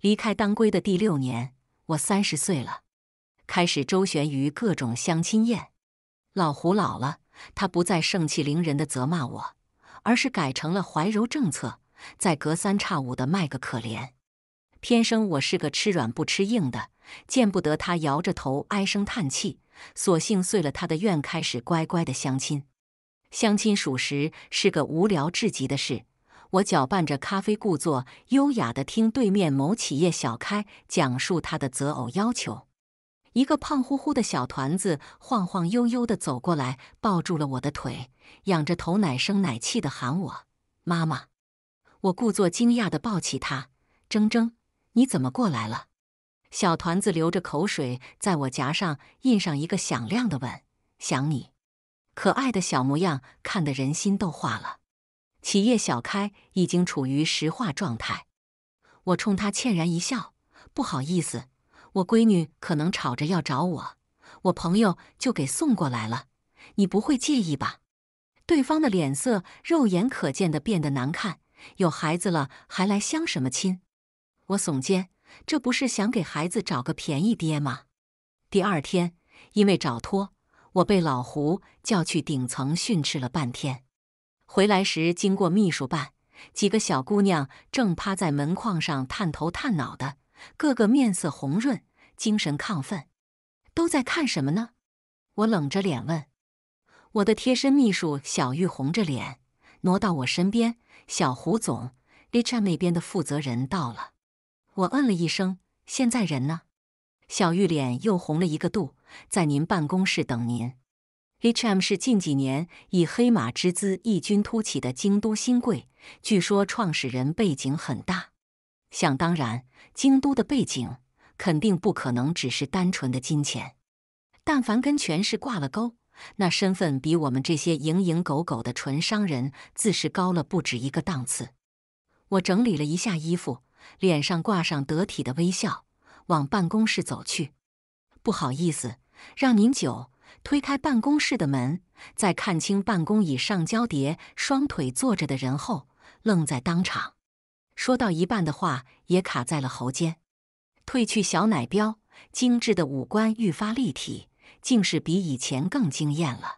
离开当归的第六年，我三十岁了，开始周旋于各种相亲宴。老胡老了，他不再盛气凌人的责骂我，而是改成了怀柔政策，再隔三差五的卖个可怜。天生我是个吃软不吃硬的，见不得他摇着头唉声叹气。索性遂了他的愿，开始乖乖的相亲。相亲属实是个无聊至极的事。我搅拌着咖啡，故作优雅的听对面某企业小开讲述他的择偶要求。一个胖乎乎的小团子晃晃悠悠的走过来，抱住了我的腿，仰着头奶声奶气的喊我妈妈。我故作惊讶的抱起他：“铮铮，你怎么过来了？”小团子流着口水，在我颊上印上一个响亮的吻，想你，可爱的小模样，看得人心都化了。企业小开已经处于石化状态，我冲他歉然一笑：“不好意思，我闺女可能吵着要找我，我朋友就给送过来了，你不会介意吧？”对方的脸色肉眼可见的变得难看，有孩子了还来相什么亲？我耸肩。这不是想给孩子找个便宜爹吗？第二天，因为找托，我被老胡叫去顶层训斥了半天。回来时，经过秘书办，几个小姑娘正趴在门框上探头探脑的，个个面色红润，精神亢奋，都在看什么呢？我冷着脸问。我的贴身秘书小玉红着脸挪到我身边：“小胡总 h r 那边的负责人到了。”我嗯了一声。现在人呢？小玉脸又红了一个度，在您办公室等您。H&M 是近几年以黑马之姿异军突起的京都新贵，据说创始人背景很大。想当然，京都的背景肯定不可能只是单纯的金钱。但凡跟权势挂了钩，那身份比我们这些蝇营狗苟的纯商人自是高了不止一个档次。我整理了一下衣服。脸上挂上得体的微笑，往办公室走去。不好意思，让您久。推开办公室的门，在看清办公椅上交叠双腿坐着的人后，愣在当场。说到一半的话也卡在了喉间。褪去小奶膘，精致的五官愈发立体，竟是比以前更惊艳了。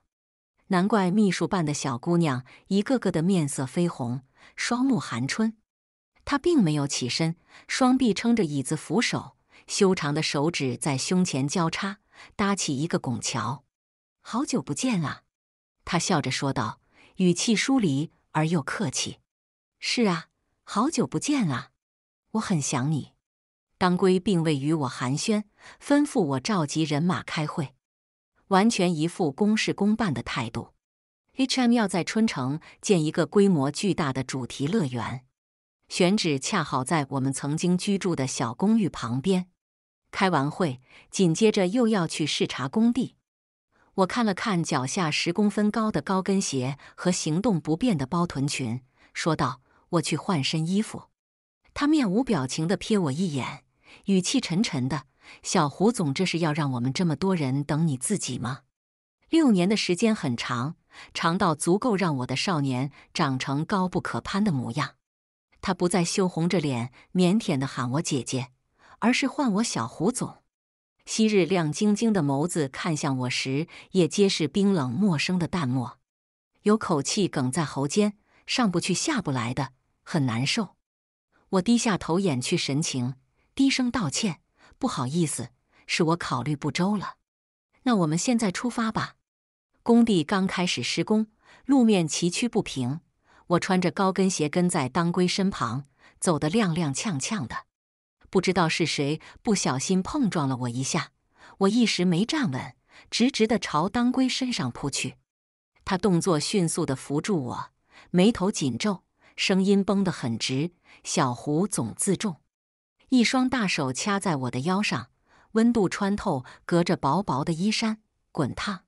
难怪秘书办的小姑娘一个个的面色绯红，双目含春。他并没有起身，双臂撑着椅子扶手，修长的手指在胸前交叉搭起一个拱桥。好久不见啊，他笑着说道，语气疏离而又客气。是啊，好久不见啊，我很想你。当归并未与我寒暄，吩咐我召集人马开会，完全一副公事公办的态度。H.M. 要在春城建一个规模巨大的主题乐园。选址恰好在我们曾经居住的小公寓旁边。开完会，紧接着又要去视察工地。我看了看脚下十公分高的高跟鞋和行动不便的包臀裙，说道：“我去换身衣服。”他面无表情地瞥我一眼，语气沉沉的：“小胡总，这是要让我们这么多人等你自己吗？”六年的时间很长，长到足够让我的少年长成高不可攀的模样。他不再羞红着脸、腼腆的喊我姐姐，而是唤我小胡总。昔日亮晶晶的眸子看向我时，也皆是冰冷、陌生的淡漠。有口气梗在喉间，上不去，下不来的，很难受。我低下头，掩去神情，低声道歉：“不好意思，是我考虑不周了。”那我们现在出发吧。工地刚开始施工，路面崎岖不平。我穿着高跟鞋跟在当归身旁，走得踉踉跄跄的。不知道是谁不小心碰撞了我一下，我一时没站稳，直直地朝当归身上扑去。他动作迅速地扶住我，眉头紧皱，声音绷得很直：“小胡总自重。”一双大手掐在我的腰上，温度穿透隔着薄薄的衣衫，滚烫。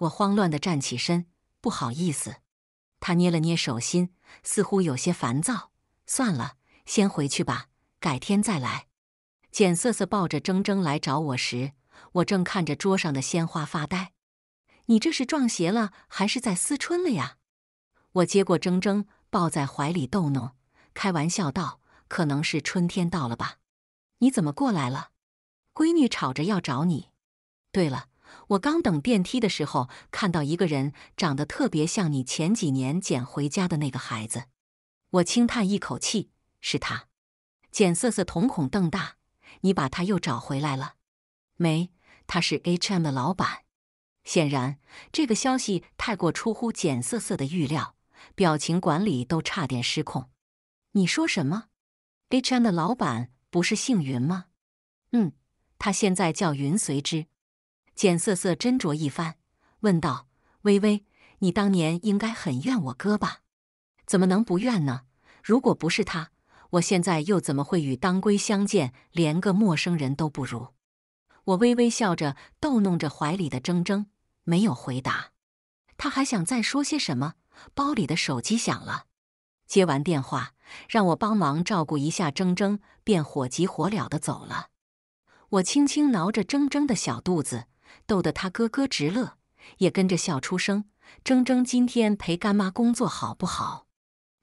我慌乱地站起身，不好意思。他捏了捏手心，似乎有些烦躁。算了，先回去吧，改天再来。简瑟瑟抱着铮铮来找我时，我正看着桌上的鲜花发呆。你这是撞邪了，还是在思春了呀？我接过铮铮，抱在怀里逗弄，开玩笑道：“可能是春天到了吧。”你怎么过来了？闺女吵着要找你。对了。我刚等电梯的时候，看到一个人长得特别像你前几年捡回家的那个孩子。我轻叹一口气，是他。简瑟瑟瞳孔瞪大：“你把他又找回来了？没，他是 H&M 的老板。显然，这个消息太过出乎简瑟瑟的预料，表情管理都差点失控。你说什么？H&M 的老板不是姓云吗？嗯，他现在叫云随之。”简瑟瑟斟酌一番，问道：“微微，你当年应该很怨我哥吧？怎么能不怨呢？如果不是他，我现在又怎么会与当归相见，连个陌生人都不如？”我微微笑着逗弄着怀里的铮铮，没有回答。他还想再说些什么，包里的手机响了。接完电话，让我帮忙照顾一下铮铮，便火急火燎的走了。我轻轻挠着铮铮的小肚子。逗得他咯咯直乐，也跟着笑出声。铮铮今天陪干妈工作好不好？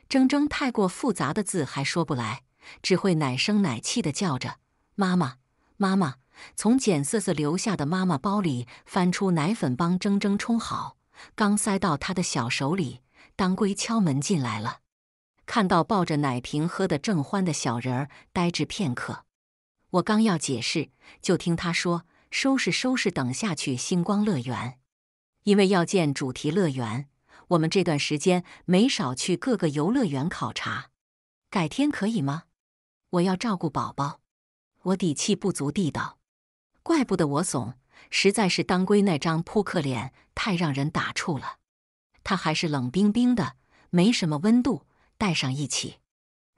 铮铮太过复杂的字还说不来，只会奶声奶气的叫着“妈妈，妈妈”。从简瑟瑟留下的妈妈包里翻出奶粉，帮铮铮冲好，刚塞到他的小手里，当归敲门进来了，看到抱着奶瓶喝得正欢的小人儿，呆滞片刻。我刚要解释，就听他说。收拾收拾，等下去星光乐园。因为要建主题乐园，我们这段时间没少去各个游乐园考察。改天可以吗？我要照顾宝宝。我底气不足地道：“怪不得我怂，实在是当归那张扑克脸太让人打怵了。他还是冷冰冰的，没什么温度。”带上一起，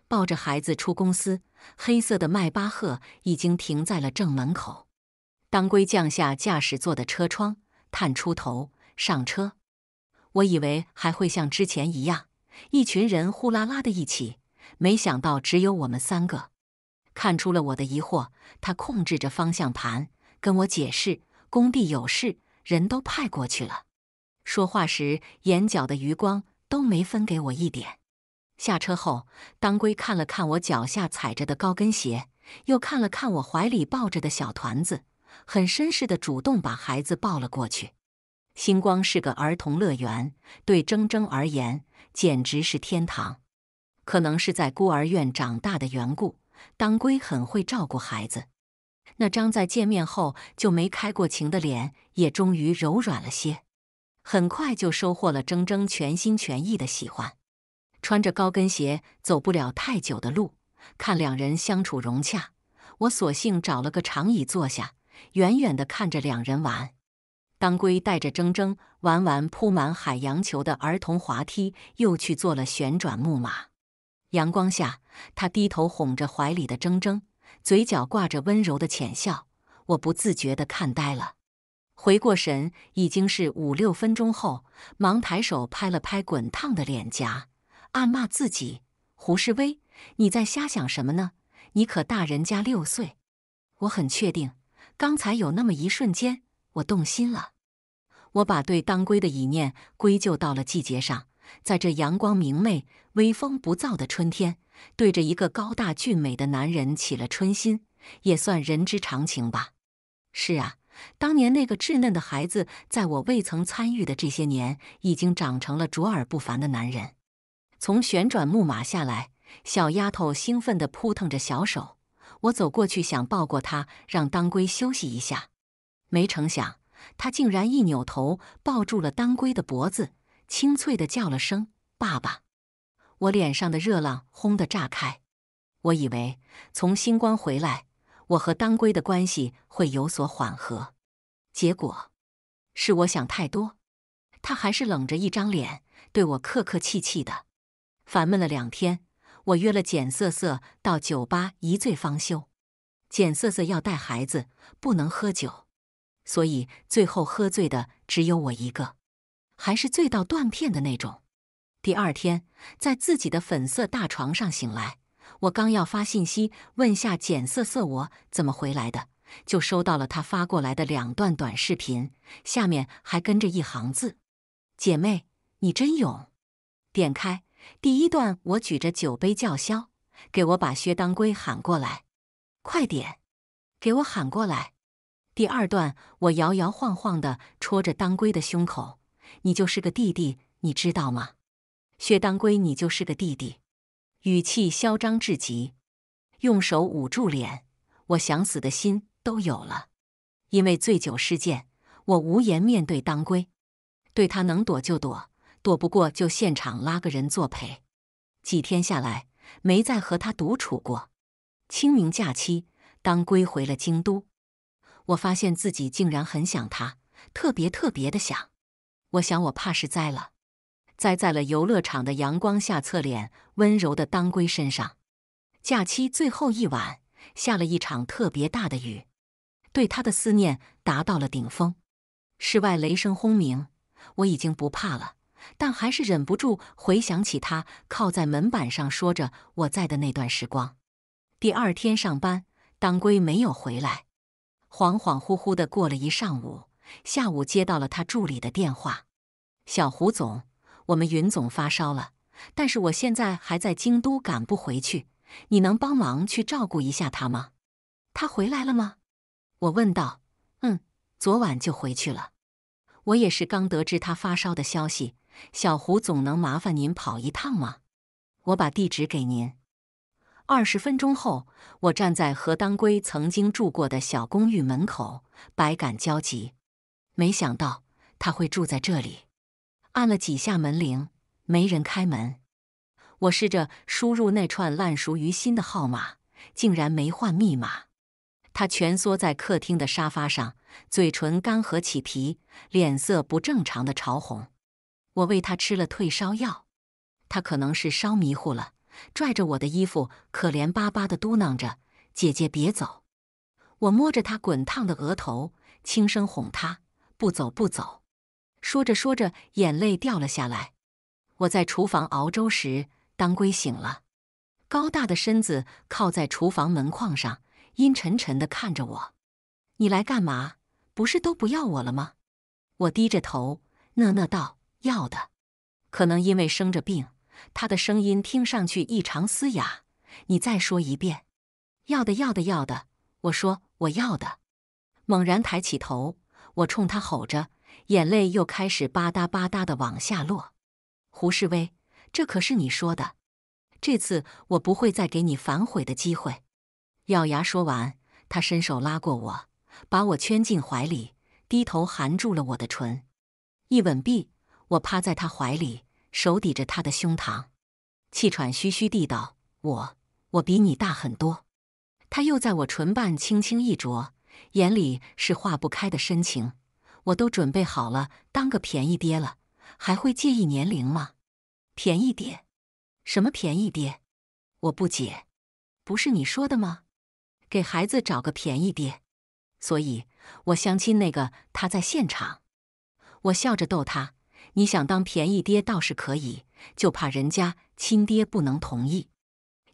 抱着孩子出公司。黑色的迈巴赫已经停在了正门口。当归降下驾驶座的车窗，探出头上车。我以为还会像之前一样，一群人呼啦啦的一起，没想到只有我们三个。看出了我的疑惑，他控制着方向盘跟我解释：“工地有事，人都派过去了。”说话时，眼角的余光都没分给我一点。下车后，当归看了看我脚下踩着的高跟鞋，又看了看我怀里抱着的小团子。很绅士的主动把孩子抱了过去。星光是个儿童乐园，对铮铮而言简直是天堂。可能是在孤儿院长大的缘故，当归很会照顾孩子。那张在见面后就没开过情的脸，也终于柔软了些。很快就收获了铮铮全心全意的喜欢。穿着高跟鞋走不了太久的路，看两人相处融洽，我索性找了个长椅坐下。远远地看着两人玩，当归带着铮铮玩完铺满海洋球的儿童滑梯，又去坐了旋转木马。阳光下，他低头哄着怀里的铮铮，嘴角挂着温柔的浅笑。我不自觉地看呆了，回过神已经是五六分钟后，忙抬手拍了拍滚烫的脸颊，暗骂自己：“胡世威，你在瞎想什么呢？你可大人家六岁。”我很确定。刚才有那么一瞬间，我动心了。我把对当归的疑念归咎到了季节上，在这阳光明媚、微风不燥的春天，对着一个高大俊美的男人起了春心，也算人之常情吧。是啊，当年那个稚嫩的孩子，在我未曾参与的这些年，已经长成了卓尔不凡的男人。从旋转木马下来，小丫头兴奋地扑腾着小手。我走过去想抱过他，让当归休息一下，没成想他竟然一扭头抱住了当归的脖子，清脆的叫了声“爸爸”。我脸上的热浪轰的炸开，我以为从星光回来，我和当归的关系会有所缓和，结果是我想太多，他还是冷着一张脸对我客客气气的，烦闷了两天。我约了简瑟瑟到酒吧一醉方休，简瑟瑟要带孩子不能喝酒，所以最后喝醉的只有我一个，还是醉到断片的那种。第二天在自己的粉色大床上醒来，我刚要发信息问下简瑟瑟我怎么回来的，就收到了他发过来的两段短视频，下面还跟着一行字：“姐妹，你真勇。”点开。第一段，我举着酒杯叫嚣：“给我把薛当归喊过来，快点，给我喊过来！”第二段，我摇摇晃晃的戳着当归的胸口：“你就是个弟弟，你知道吗？”薛当归，你就是个弟弟，语气嚣张至极，用手捂住脸，我想死的心都有了。因为醉酒事件，我无颜面对当归，对他能躲就躲。躲不过就现场拉个人作陪。几天下来没再和他独处过。清明假期，当归回了京都，我发现自己竟然很想他，特别特别的想。我想我怕是栽了，栽在了游乐场的阳光下侧脸温柔的当归身上。假期最后一晚，下了一场特别大的雨，对他的思念达到了顶峰。室外雷声轰鸣，我已经不怕了。但还是忍不住回想起他靠在门板上说着“我在”的那段时光。第二天上班，当归没有回来，恍恍惚惚地过了一上午。下午接到了他助理的电话：“小胡总，我们云总发烧了，但是我现在还在京都，赶不回去。你能帮忙去照顾一下他吗？”“他回来了吗？”我问道。“嗯，昨晚就回去了。”我也是刚得知他发烧的消息。小胡总能麻烦您跑一趟吗？我把地址给您。二十分钟后，我站在何当归曾经住过的小公寓门口，百感交集。没想到他会住在这里。按了几下门铃，没人开门。我试着输入那串烂熟于心的号码，竟然没换密码。他蜷缩在客厅的沙发上，嘴唇干涸起皮，脸色不正常的潮红。我喂他吃了退烧药，他可能是烧迷糊了，拽着我的衣服，可怜巴巴的嘟囔着：“姐姐别走。”我摸着他滚烫的额头，轻声哄他：“不走不走。”说着说着，眼泪掉了下来。我在厨房熬粥时，当归醒了，高大的身子靠在厨房门框上，阴沉沉的看着我：“你来干嘛？不是都不要我了吗？”我低着头，讷讷道。要的，可能因为生着病，他的声音听上去异常嘶哑。你再说一遍，要的，要的，要的。我说我要的。猛然抬起头，我冲他吼着，眼泪又开始吧嗒吧嗒地往下落。胡世威，这可是你说的，这次我不会再给你反悔的机会。咬牙说完，他伸手拉过我，把我圈进怀里，低头含住了我的唇，一吻毕。我趴在他怀里，手抵着他的胸膛，气喘吁吁地道：“我我比你大很多。”他又在我唇瓣轻轻一啄，眼里是化不开的深情。我都准备好了当个便宜爹了，还会介意年龄吗？便宜爹？什么便宜爹？我不解，不是你说的吗？给孩子找个便宜爹。所以，我相亲那个他在现场。我笑着逗他。你想当便宜爹倒是可以，就怕人家亲爹不能同意。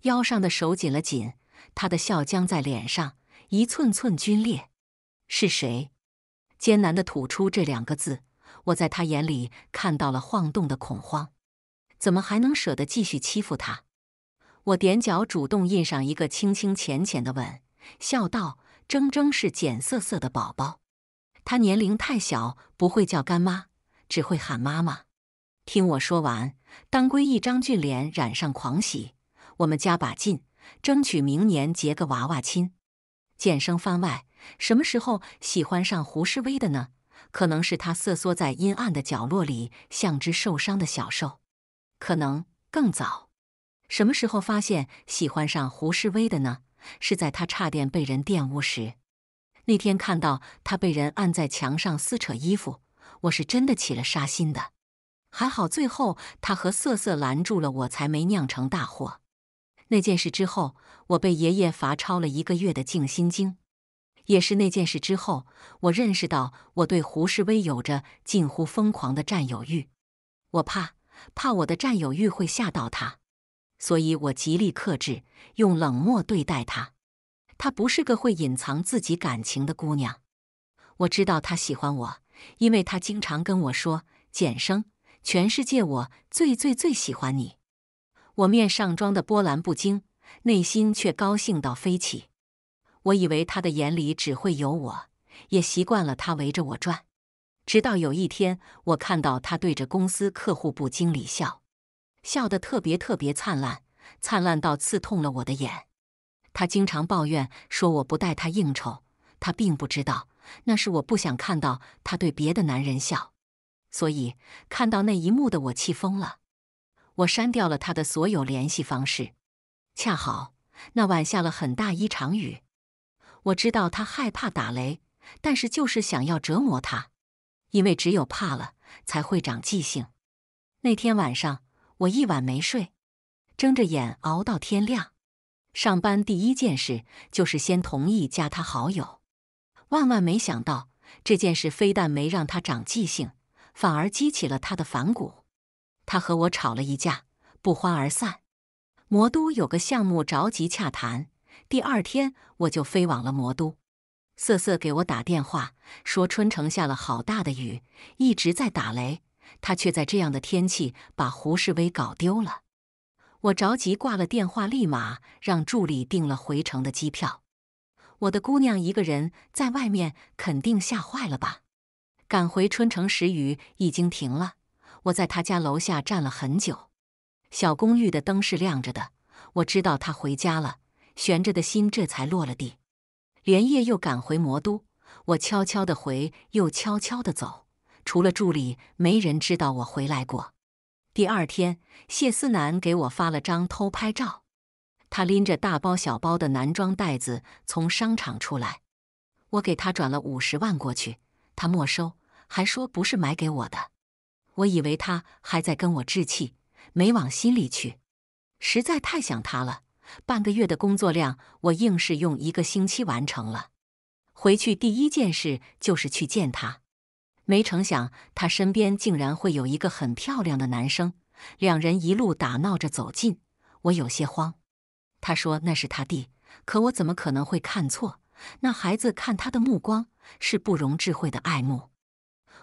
腰上的手紧了紧，他的笑僵在脸上，一寸寸皲裂。是谁？艰难的吐出这两个字。我在他眼里看到了晃动的恐慌，怎么还能舍得继续欺负他？我踮脚主动印上一个清清浅浅的吻，笑道：“铮铮是简瑟瑟的宝宝，他年龄太小，不会叫干妈。”只会喊妈妈。听我说完，当归一张俊脸染上狂喜。我们加把劲，争取明年结个娃娃亲。简生番外，什么时候喜欢上胡诗薇的呢？可能是他瑟缩在阴暗的角落里，像只受伤的小兽。可能更早。什么时候发现喜欢上胡诗薇的呢？是在他差点被人玷污时。那天看到他被人按在墙上撕扯衣服。我是真的起了杀心的，还好最后他和瑟瑟拦住了我，才没酿成大祸。那件事之后，我被爷爷罚抄了一个月的《静心经》。也是那件事之后，我认识到我对胡适威有着近乎疯狂的占有欲。我怕怕我的占有欲会吓到他，所以我极力克制，用冷漠对待他。他不是个会隐藏自己感情的姑娘，我知道他喜欢我。因为他经常跟我说：“简生，全世界我最最最喜欢你。”我面上装的波澜不惊，内心却高兴到飞起。我以为他的眼里只会有我，也习惯了他围着我转。直到有一天，我看到他对着公司客户部经理笑，笑得特别特别灿烂，灿烂到刺痛了我的眼。他经常抱怨说我不带他应酬，他并不知道。那是我不想看到他对别的男人笑，所以看到那一幕的我气疯了，我删掉了他的所有联系方式。恰好那晚下了很大一场雨，我知道他害怕打雷，但是就是想要折磨他，因为只有怕了才会长记性。那天晚上我一晚没睡，睁着眼熬到天亮。上班第一件事就是先同意加他好友。万万没想到，这件事非但没让他长记性，反而激起了他的反骨。他和我吵了一架，不欢而散。魔都有个项目着急洽谈，第二天我就飞往了魔都。瑟瑟给我打电话说，春城下了好大的雨，一直在打雷，他却在这样的天气把胡世威搞丢了。我着急挂了电话，立马让助理订了回程的机票。我的姑娘一个人在外面，肯定吓坏了吧？赶回春城时，雨已经停了。我在她家楼下站了很久，小公寓的灯是亮着的，我知道她回家了，悬着的心这才落了地。连夜又赶回魔都，我悄悄的回，又悄悄的走，除了助理，没人知道我回来过。第二天，谢思南给我发了张偷拍照。他拎着大包小包的男装袋子从商场出来，我给他转了五十万过去，他没收，还说不是买给我的。我以为他还在跟我置气，没往心里去。实在太想他了，半个月的工作量我硬是用一个星期完成了。回去第一件事就是去见他，没成想他身边竟然会有一个很漂亮的男生，两人一路打闹着走近，我有些慌。他说：“那是他弟。”可我怎么可能会看错？那孩子看他的目光是不容置喙的爱慕。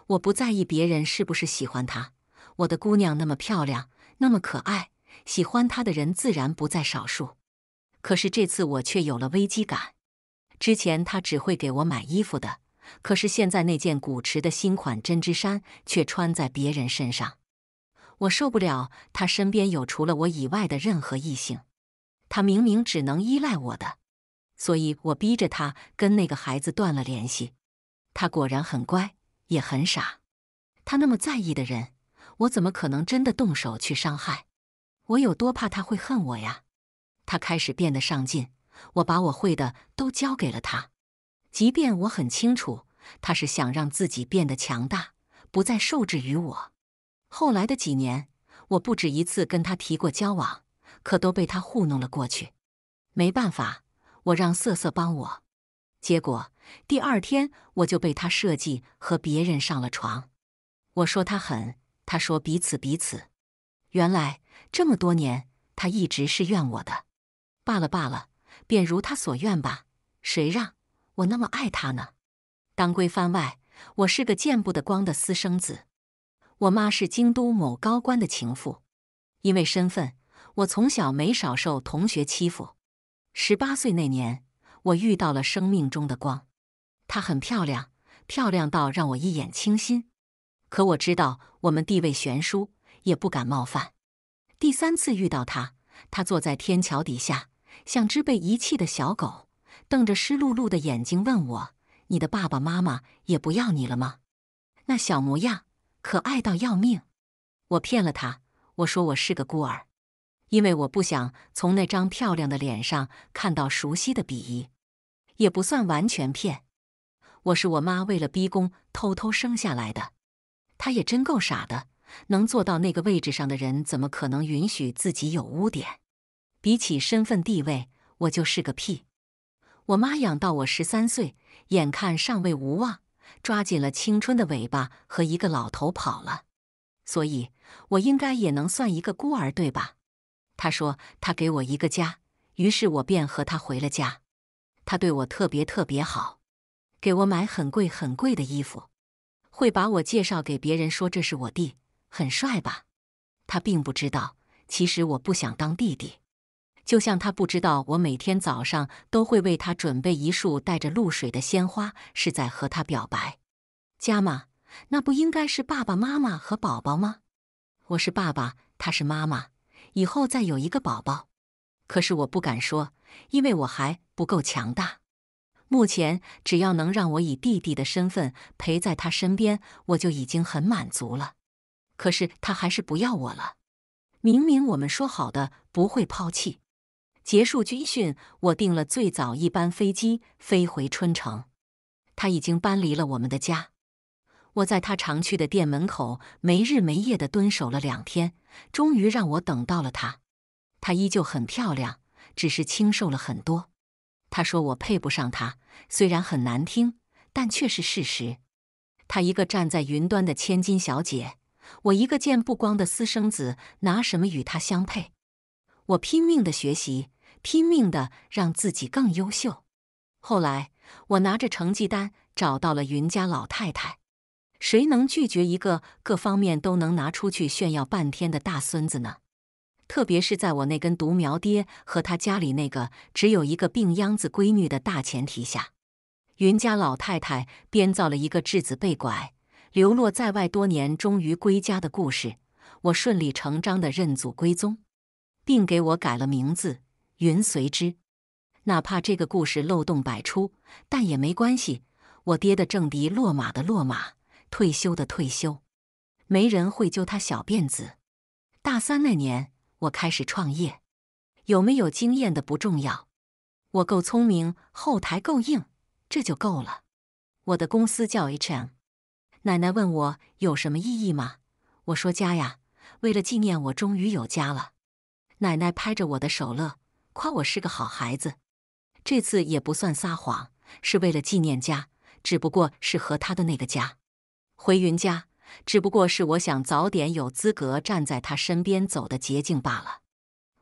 我不在意别人是不是喜欢他，我的姑娘那么漂亮，那么可爱，喜欢他的人自然不在少数。可是这次我却有了危机感。之前他只会给我买衣服的，可是现在那件古驰的新款针织衫却穿在别人身上。我受不了他身边有除了我以外的任何异性。他明明只能依赖我的，所以我逼着他跟那个孩子断了联系。他果然很乖，也很傻。他那么在意的人，我怎么可能真的动手去伤害？我有多怕他会恨我呀！他开始变得上进，我把我会的都交给了他。即便我很清楚，他是想让自己变得强大，不再受制于我。后来的几年，我不止一次跟他提过交往。可都被他糊弄了过去，没办法，我让瑟瑟帮我，结果第二天我就被他设计和别人上了床。我说他狠，他说彼此彼此。原来这么多年，他一直是怨我的。罢了罢了，便如他所愿吧。谁让我那么爱他呢？当归番外，我是个见不得光的私生子，我妈是京都某高官的情妇，因为身份。我从小没少受同学欺负。十八岁那年，我遇到了生命中的光，她很漂亮，漂亮到让我一眼倾心。可我知道我们地位悬殊，也不敢冒犯。第三次遇到她，她坐在天桥底下，像只被遗弃的小狗，瞪着湿漉漉的眼睛问我：“你的爸爸妈妈也不要你了吗？”那小模样可爱到要命。我骗了她，我说我是个孤儿。因为我不想从那张漂亮的脸上看到熟悉的鄙夷，也不算完全骗。我是我妈为了逼宫偷偷生下来的，她也真够傻的。能做到那个位置上的人，怎么可能允许自己有污点？比起身份地位，我就是个屁。我妈养到我十三岁，眼看上位无望，抓紧了青春的尾巴和一个老头跑了。所以，我应该也能算一个孤儿，对吧？他说：“他给我一个家，于是我便和他回了家。他对我特别特别好，给我买很贵很贵的衣服，会把我介绍给别人说这是我弟，很帅吧？”他并不知道，其实我不想当弟弟。就像他不知道，我每天早上都会为他准备一束带着露水的鲜花，是在和他表白。家吗？那不应该是爸爸妈妈和宝宝吗？我是爸爸，他是妈妈。以后再有一个宝宝，可是我不敢说，因为我还不够强大。目前只要能让我以弟弟的身份陪在他身边，我就已经很满足了。可是他还是不要我了。明明我们说好的不会抛弃。结束军训，我订了最早一班飞机飞回春城。他已经搬离了我们的家。我在他常去的店门口没日没夜的蹲守了两天，终于让我等到了他。他依旧很漂亮，只是清瘦了很多。他说我配不上他，虽然很难听，但却是事实。他一个站在云端的千金小姐，我一个见不光的私生子，拿什么与他相配？我拼命的学习，拼命的让自己更优秀。后来，我拿着成绩单找到了云家老太太。谁能拒绝一个各方面都能拿出去炫耀半天的大孙子呢？特别是在我那根独苗爹和他家里那个只有一个病秧子闺女的大前提下，云家老太太编造了一个质子被拐、流落在外多年、终于归家的故事。我顺理成章的认祖归宗，并给我改了名字云随之。哪怕这个故事漏洞百出，但也没关系。我爹的政敌落马的落马。退休的退休，没人会揪他小辫子。大三那年，我开始创业。有没有经验的不重要，我够聪明，后台够硬，这就够了。我的公司叫 H&M。奶奶问我有什么意义吗？我说家呀，为了纪念我终于有家了。奶奶拍着我的手乐，夸我是个好孩子。这次也不算撒谎，是为了纪念家，只不过是和他的那个家。回云家，只不过是我想早点有资格站在他身边走的捷径罢了。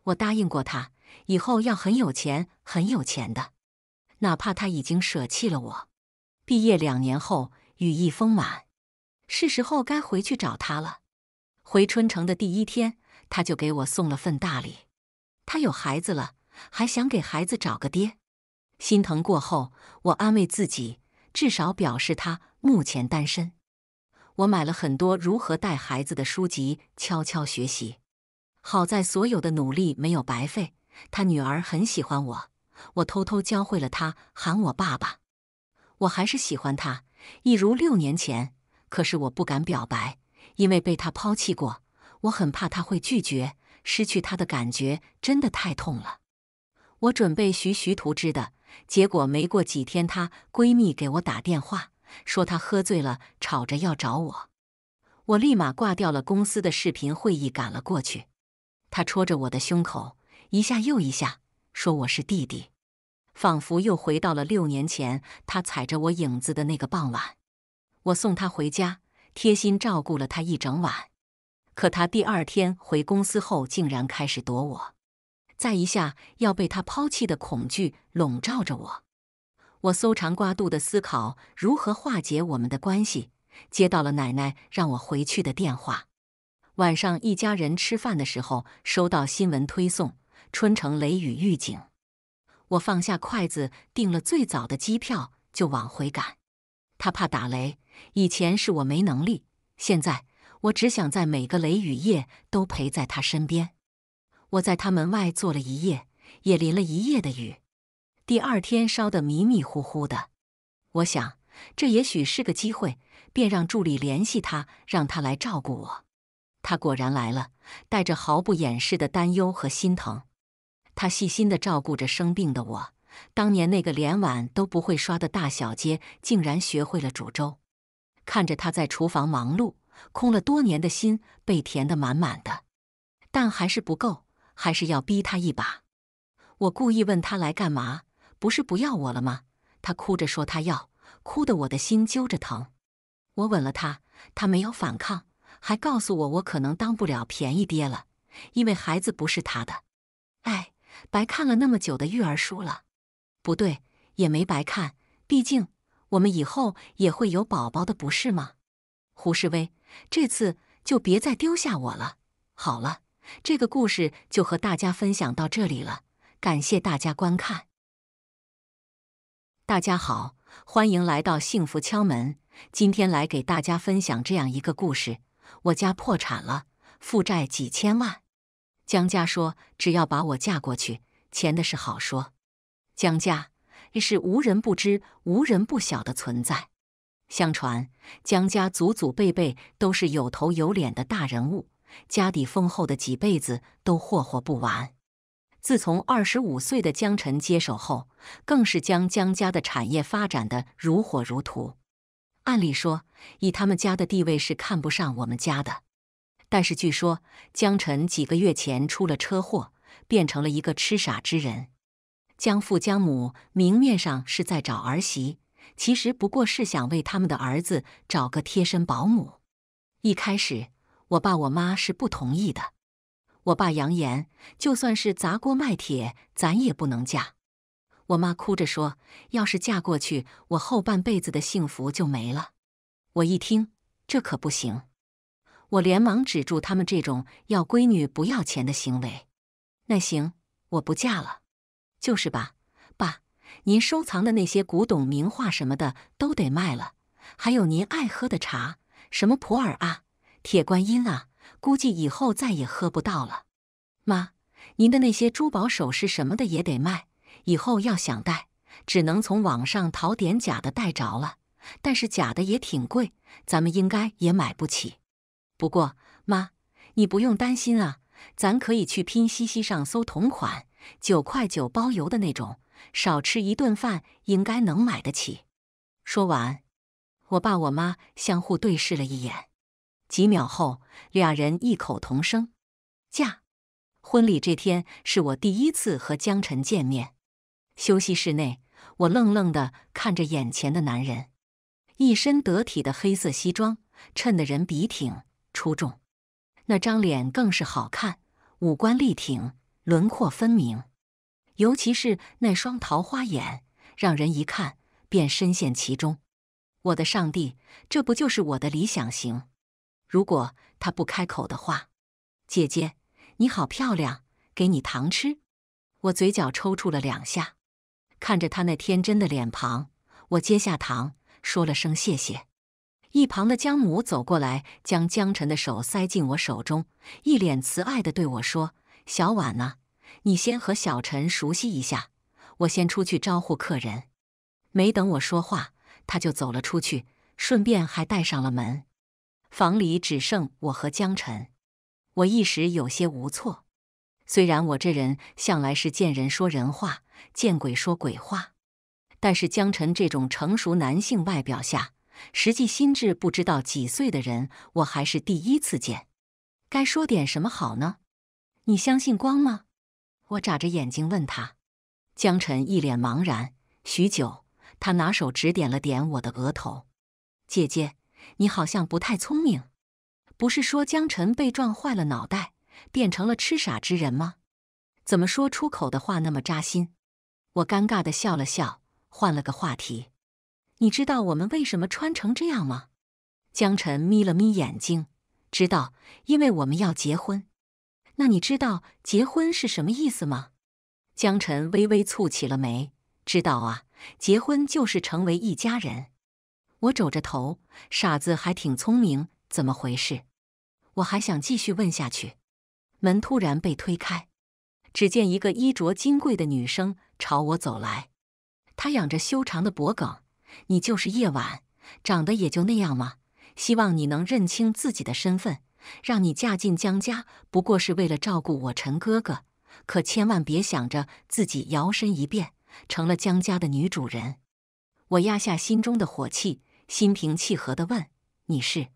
我答应过他，以后要很有钱，很有钱的。哪怕他已经舍弃了我。毕业两年后，羽翼丰满，是时候该回去找他了。回春城的第一天，他就给我送了份大礼。他有孩子了，还想给孩子找个爹。心疼过后，我安慰自己，至少表示他目前单身。我买了很多如何带孩子的书籍，悄悄学习。好在所有的努力没有白费，他女儿很喜欢我，我偷偷教会了她喊我爸爸。我还是喜欢他，一如六年前。可是我不敢表白，因为被他抛弃过，我很怕他会拒绝。失去他的感觉真的太痛了。我准备徐徐图之的结果，没过几天，她闺蜜给我打电话。说他喝醉了，吵着要找我，我立马挂掉了公司的视频会议，赶了过去。他戳着我的胸口，一下又一下，说我是弟弟，仿佛又回到了六年前他踩着我影子的那个傍晚。我送他回家，贴心照顾了他一整晚。可他第二天回公司后，竟然开始躲我，在一下要被他抛弃的恐惧笼罩着我。我搜肠刮肚地思考如何化解我们的关系，接到了奶奶让我回去的电话。晚上一家人吃饭的时候，收到新闻推送：春城雷雨预警。我放下筷子，订了最早的机票，就往回赶。他怕打雷，以前是我没能力，现在我只想在每个雷雨夜都陪在他身边。我在他门外坐了一夜，也淋了一夜的雨。第二天烧得迷迷糊糊的，我想这也许是个机会，便让助理联系他，让他来照顾我。他果然来了，带着毫不掩饰的担忧和心疼。他细心的照顾着生病的我，当年那个连碗都不会刷的大小姐，竟然学会了煮粥。看着他在厨房忙碌，空了多年的心被填得满满的，但还是不够，还是要逼他一把。我故意问他来干嘛。不是不要我了吗？他哭着说他要，哭得我的心揪着疼。我吻了他，他没有反抗，还告诉我我可能当不了便宜爹了，因为孩子不是他的。哎，白看了那么久的育儿书了，不对，也没白看，毕竟我们以后也会有宝宝的，不是吗？胡世威，这次就别再丢下我了。好了，这个故事就和大家分享到这里了，感谢大家观看。大家好，欢迎来到幸福敲门。今天来给大家分享这样一个故事：我家破产了，负债几千万。江家说，只要把我嫁过去，钱的事好说。江家是无人不知、无人不晓的存在。相传，江家祖祖辈辈都是有头有脸的大人物，家底丰厚的几辈子都霍霍不完。自从二十五岁的江晨接手后，更是将江家的产业发展的如火如荼。按理说，以他们家的地位是看不上我们家的，但是据说江晨几个月前出了车祸，变成了一个痴傻之人。江父江母明面上是在找儿媳，其实不过是想为他们的儿子找个贴身保姆。一开始，我爸我妈是不同意的。我爸扬言，就算是砸锅卖铁，咱也不能嫁。我妈哭着说，要是嫁过去，我后半辈子的幸福就没了。我一听，这可不行，我连忙止住他们这种要闺女不要钱的行为。那行，我不嫁了，就是吧？爸，您收藏的那些古董、名画什么的都得卖了，还有您爱喝的茶，什么普洱啊、铁观音啊。估计以后再也喝不到了，妈，您的那些珠宝首饰什么的也得卖，以后要想戴，只能从网上淘点假的戴着了。但是假的也挺贵，咱们应该也买不起。不过，妈，你不用担心啊，咱可以去拼夕夕上搜同款，九块九包邮的那种，少吃一顿饭应该能买得起。说完，我爸我妈相互对视了一眼。几秒后，俩人异口同声：“嫁。”婚礼这天是我第一次和江晨见面。休息室内，我愣愣的看着眼前的男人，一身得体的黑色西装衬得人笔挺出众，那张脸更是好看，五官立挺，轮廓分明，尤其是那双桃花眼，让人一看便深陷其中。我的上帝，这不就是我的理想型？如果他不开口的话，姐姐你好漂亮，给你糖吃。我嘴角抽搐了两下，看着他那天真的脸庞，我接下糖，说了声谢谢。一旁的江母走过来，将江晨的手塞进我手中，一脸慈爱的对我说：“小婉呐，你先和小陈熟悉一下，我先出去招呼客人。”没等我说话，他就走了出去，顺便还带上了门。房里只剩我和江晨，我一时有些无措。虽然我这人向来是见人说人话，见鬼说鬼话，但是江晨这种成熟男性外表下，实际心智不知道几岁的人，我还是第一次见。该说点什么好呢？你相信光吗？我眨着眼睛问他。江晨一脸茫然，许久，他拿手指点了点我的额头，姐姐。你好像不太聪明，不是说江晨被撞坏了脑袋，变成了痴傻之人吗？怎么说出口的话那么扎心？我尴尬的笑了笑，换了个话题。你知道我们为什么穿成这样吗？江晨眯了眯眼睛，知道，因为我们要结婚。那你知道结婚是什么意思吗？江晨微微蹙起了眉，知道啊，结婚就是成为一家人。我皱着头，傻子还挺聪明，怎么回事？我还想继续问下去，门突然被推开，只见一个衣着金贵的女生朝我走来。她仰着修长的脖颈，你就是夜晚，长得也就那样嘛。希望你能认清自己的身份，让你嫁进江家，不过是为了照顾我陈哥哥。可千万别想着自己摇身一变成了江家的女主人。我压下心中的火气。心平气和地问：“你是？”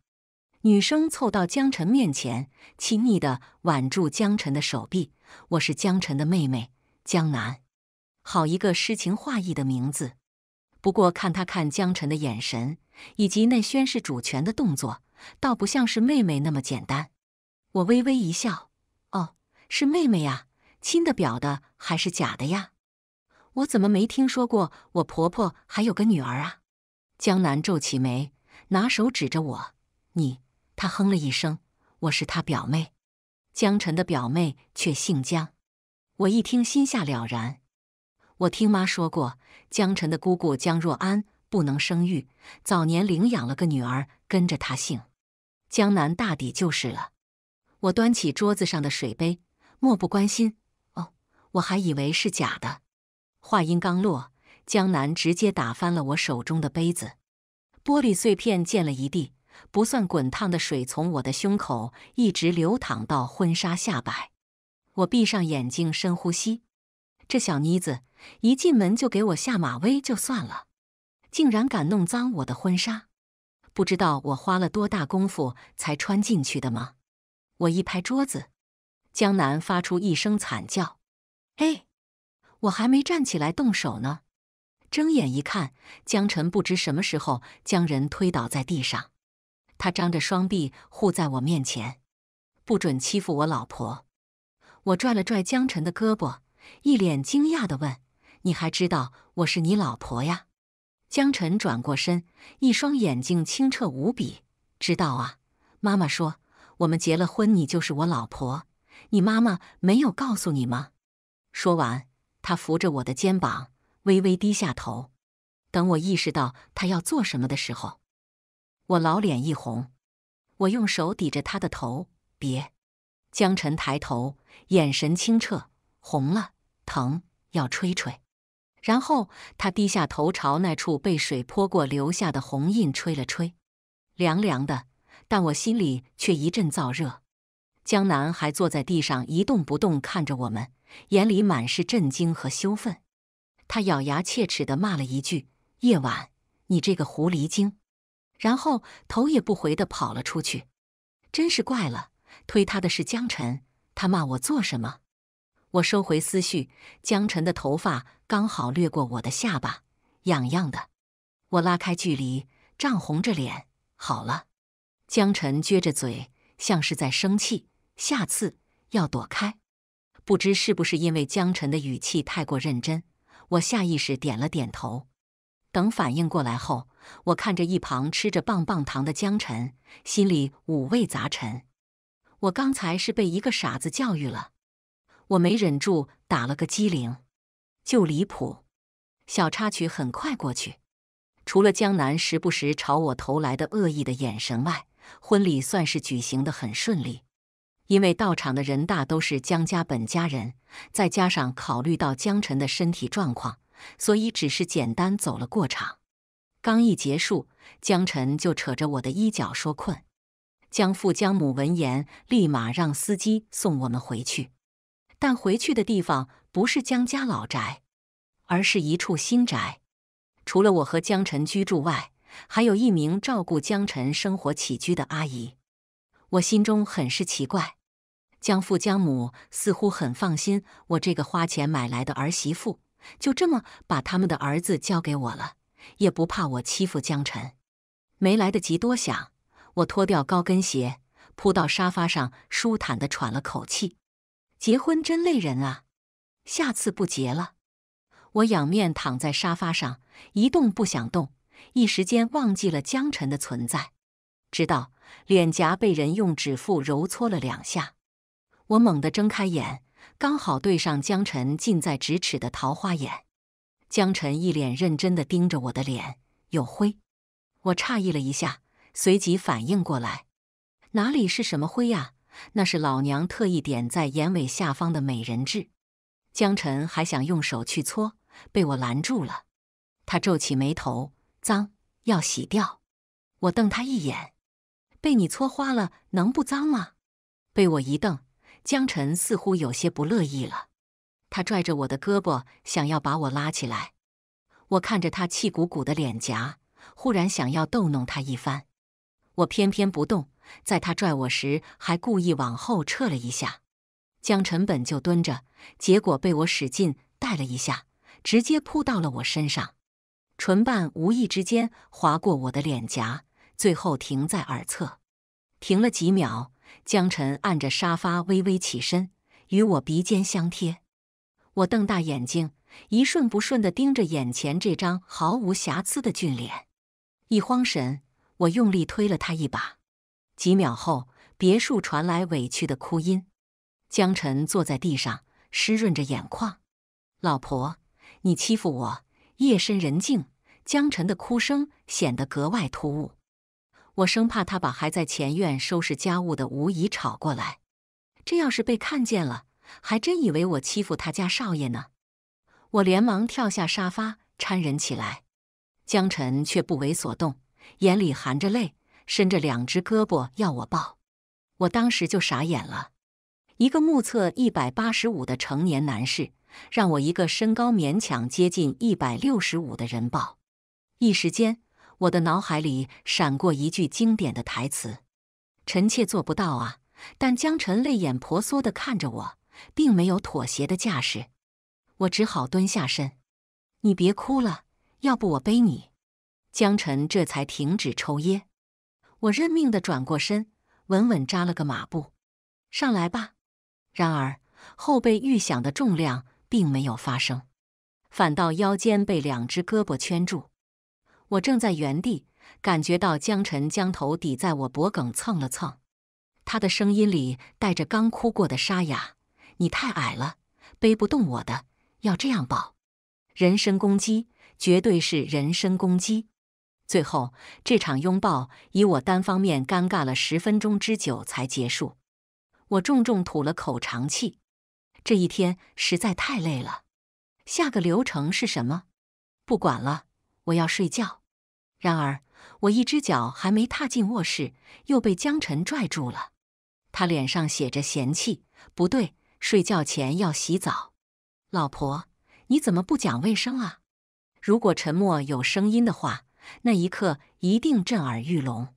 女生凑到江晨面前，亲昵地挽住江晨的手臂。“我是江晨的妹妹，江南。”好一个诗情画意的名字。不过，看他看江晨的眼神，以及那宣誓主权的动作，倒不像是妹妹那么简单。我微微一笑：“哦，是妹妹呀，亲的、表的还是假的呀？我怎么没听说过我婆婆还有个女儿啊？”江南皱起眉，拿手指着我：“你。”他哼了一声：“我是他表妹，江晨的表妹，却姓江。”我一听，心下了然。我听妈说过，江晨的姑姑江若安不能生育，早年领养了个女儿，跟着他姓。江南大抵就是了。我端起桌子上的水杯，漠不关心：“哦，我还以为是假的。”话音刚落。江南直接打翻了我手中的杯子，玻璃碎片溅了一地，不算滚烫的水从我的胸口一直流淌到婚纱下摆。我闭上眼睛，深呼吸。这小妮子一进门就给我下马威，就算了，竟然敢弄脏我的婚纱！不知道我花了多大功夫才穿进去的吗？我一拍桌子，江南发出一声惨叫。哎，我还没站起来动手呢。睁眼一看，江晨不知什么时候将人推倒在地上，他张着双臂护在我面前，不准欺负我老婆。我拽了拽江晨的胳膊，一脸惊讶地问：“你还知道我是你老婆呀？”江晨转过身，一双眼睛清澈无比：“知道啊，妈妈说我们结了婚，你就是我老婆。你妈妈没有告诉你吗？”说完，他扶着我的肩膀。微微低下头，等我意识到他要做什么的时候，我老脸一红，我用手抵着他的头：“别。”江晨抬头，眼神清澈，红了，疼，要吹吹。然后他低下头，朝那处被水泼过留下的红印吹了吹，凉凉的，但我心里却一阵燥热。江南还坐在地上一动不动，看着我们，眼里满是震惊和羞愤。他咬牙切齿地骂了一句：“夜晚，你这个狐狸精！”然后头也不回地跑了出去。真是怪了，推他的是江晨，他骂我做什么？我收回思绪，江晨的头发刚好掠过我的下巴，痒痒的。我拉开距离，涨红着脸。好了，江晨撅着嘴，像是在生气。下次要躲开。不知是不是因为江晨的语气太过认真。我下意识点了点头，等反应过来后，我看着一旁吃着棒棒糖的江晨，心里五味杂陈。我刚才是被一个傻子教育了，我没忍住打了个机灵，就离谱。小插曲很快过去，除了江南时不时朝我投来的恶意的眼神外，婚礼算是举行的很顺利。因为到场的人大都是江家本家人，再加上考虑到江晨的身体状况，所以只是简单走了过场。刚一结束，江晨就扯着我的衣角说：“困。”江父江母闻言，立马让司机送我们回去。但回去的地方不是江家老宅，而是一处新宅。除了我和江晨居住外，还有一名照顾江晨生活起居的阿姨。我心中很是奇怪。江父江母似乎很放心我这个花钱买来的儿媳妇，就这么把他们的儿子交给我了，也不怕我欺负江晨。没来得及多想，我脱掉高跟鞋，扑到沙发上，舒坦的喘了口气。结婚真累人啊！下次不结了。我仰面躺在沙发上，一动不想动，一时间忘记了江晨的存在，直到脸颊被人用指腹揉搓了两下。我猛地睁开眼，刚好对上江晨近在咫尺的桃花眼。江晨一脸认真的盯着我的脸，有灰。我诧异了一下，随即反应过来，哪里是什么灰呀？那是老娘特意点在眼尾下方的美人痣。江晨还想用手去搓，被我拦住了。他皱起眉头，脏，要洗掉。我瞪他一眼，被你搓花了，能不脏吗？被我一瞪。江晨似乎有些不乐意了，他拽着我的胳膊，想要把我拉起来。我看着他气鼓鼓的脸颊，忽然想要逗弄他一番。我偏偏不动，在他拽我时还故意往后撤了一下。江晨本就蹲着，结果被我使劲带了一下，直接扑到了我身上，唇瓣无意之间划过我的脸颊，最后停在耳侧，停了几秒。江晨按着沙发微微起身，与我鼻尖相贴。我瞪大眼睛，一瞬不瞬地盯着眼前这张毫无瑕疵的俊脸。一慌神，我用力推了他一把。几秒后，别墅传来委屈的哭音。江晨坐在地上，湿润着眼眶。老婆，你欺负我！夜深人静，江晨的哭声显得格外突兀。我生怕他把还在前院收拾家务的吴姨吵过来，这要是被看见了，还真以为我欺负他家少爷呢。我连忙跳下沙发搀人起来，江晨却不为所动，眼里含着泪，伸着两只胳膊要我抱。我当时就傻眼了，一个目测一百八十五的成年男士，让我一个身高勉强接近一百六十五的人抱，一时间。我的脑海里闪过一句经典的台词：“臣妾做不到啊！”但江辰泪眼婆娑地看着我，并没有妥协的架势。我只好蹲下身：“你别哭了，要不我背你。”江辰这才停止抽噎。我认命地转过身，稳稳扎了个马步：“上来吧。”然而后背预想的重量并没有发生，反倒腰间被两只胳膊圈住。我正在原地，感觉到江晨将头抵在我脖颈蹭了蹭，他的声音里带着刚哭过的沙哑：“你太矮了，背不动我的，要这样抱。”人身攻击，绝对是人身攻击。最后这场拥抱，以我单方面尴尬了十分钟之久才结束。我重重吐了口长气，这一天实在太累了。下个流程是什么？不管了，我要睡觉。然而，我一只脚还没踏进卧室，又被江晨拽住了。他脸上写着嫌弃。不对，睡觉前要洗澡。老婆，你怎么不讲卫生啊？如果沉默有声音的话，那一刻一定震耳欲聋。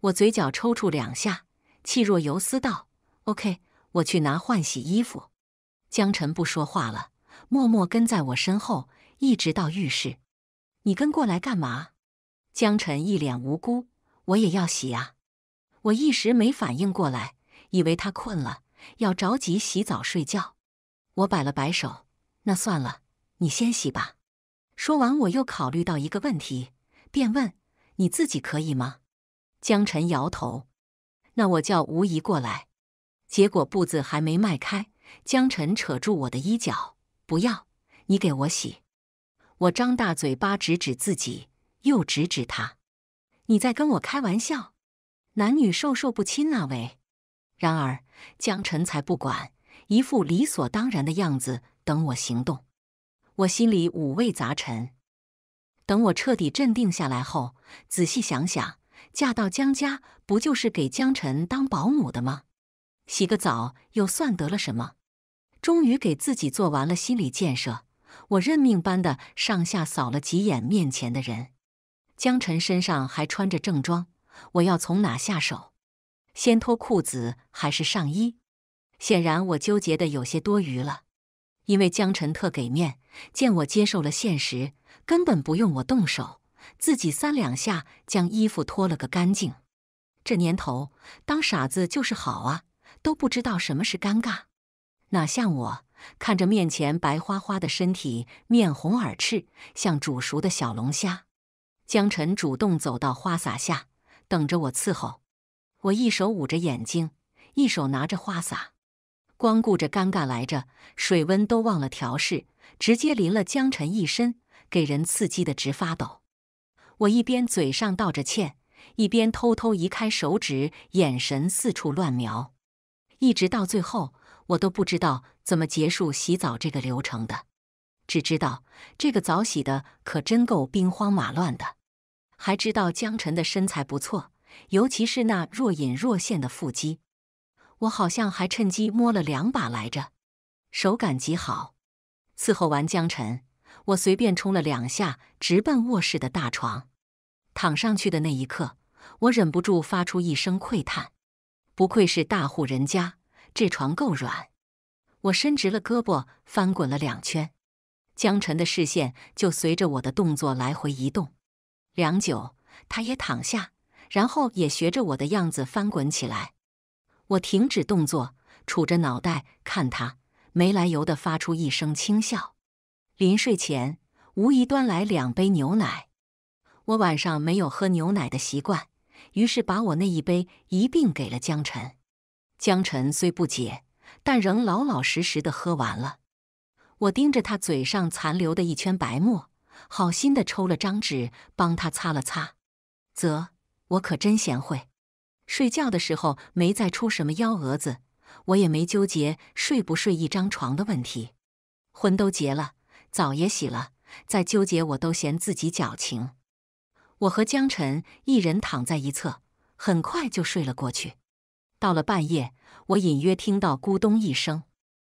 我嘴角抽搐两下，气若游丝道：“OK，我去拿换洗衣服。”江晨不说话了，默默跟在我身后，一直到浴室。你跟过来干嘛？江晨一脸无辜，我也要洗啊！我一时没反应过来，以为他困了，要着急洗澡睡觉。我摆了摆手，那算了，你先洗吧。说完，我又考虑到一个问题，便问：“你自己可以吗？”江晨摇头。那我叫吴姨过来。结果步子还没迈开，江晨扯住我的衣角：“不要，你给我洗！”我张大嘴巴，指指自己。又指指他，你在跟我开玩笑？男女授受不亲啊！喂！然而江晨才不管，一副理所当然的样子，等我行动。我心里五味杂陈。等我彻底镇定下来后，仔细想想，嫁到江家不就是给江晨当保姆的吗？洗个澡又算得了什么？终于给自己做完了心理建设，我认命般的上下扫了几眼面前的人。江晨身上还穿着正装，我要从哪下手？先脱裤子还是上衣？显然我纠结的有些多余了，因为江晨特给面，见我接受了现实，根本不用我动手，自己三两下将衣服脱了个干净。这年头当傻子就是好啊，都不知道什么是尴尬，哪像我看着面前白花花的身体，面红耳赤，像煮熟的小龙虾。江晨主动走到花洒下，等着我伺候。我一手捂着眼睛，一手拿着花洒，光顾着尴尬来着，水温都忘了调试，直接淋了江晨一身，给人刺激的直发抖。我一边嘴上道着歉，一边偷偷移开手指，眼神四处乱瞄，一直到最后，我都不知道怎么结束洗澡这个流程的，只知道这个澡洗的可真够兵荒马乱的。还知道江晨的身材不错，尤其是那若隐若现的腹肌，我好像还趁机摸了两把来着，手感极好。伺候完江晨，我随便冲了两下，直奔卧室的大床，躺上去的那一刻，我忍不住发出一声喟叹：不愧是大户人家，这床够软。我伸直了胳膊，翻滚了两圈，江晨的视线就随着我的动作来回移动。良久，他也躺下，然后也学着我的样子翻滚起来。我停止动作，杵着脑袋看他，没来由的发出一声轻笑。临睡前，无疑端来两杯牛奶。我晚上没有喝牛奶的习惯，于是把我那一杯一并给了江晨。江晨虽不解，但仍老老实实的喝完了。我盯着他嘴上残留的一圈白沫。好心的抽了张纸帮他擦了擦，啧，我可真贤惠。睡觉的时候没再出什么幺蛾子，我也没纠结睡不睡一张床的问题。婚都结了，澡也洗了，再纠结我都嫌自己矫情。我和江晨一人躺在一侧，很快就睡了过去。到了半夜，我隐约听到咕咚一声，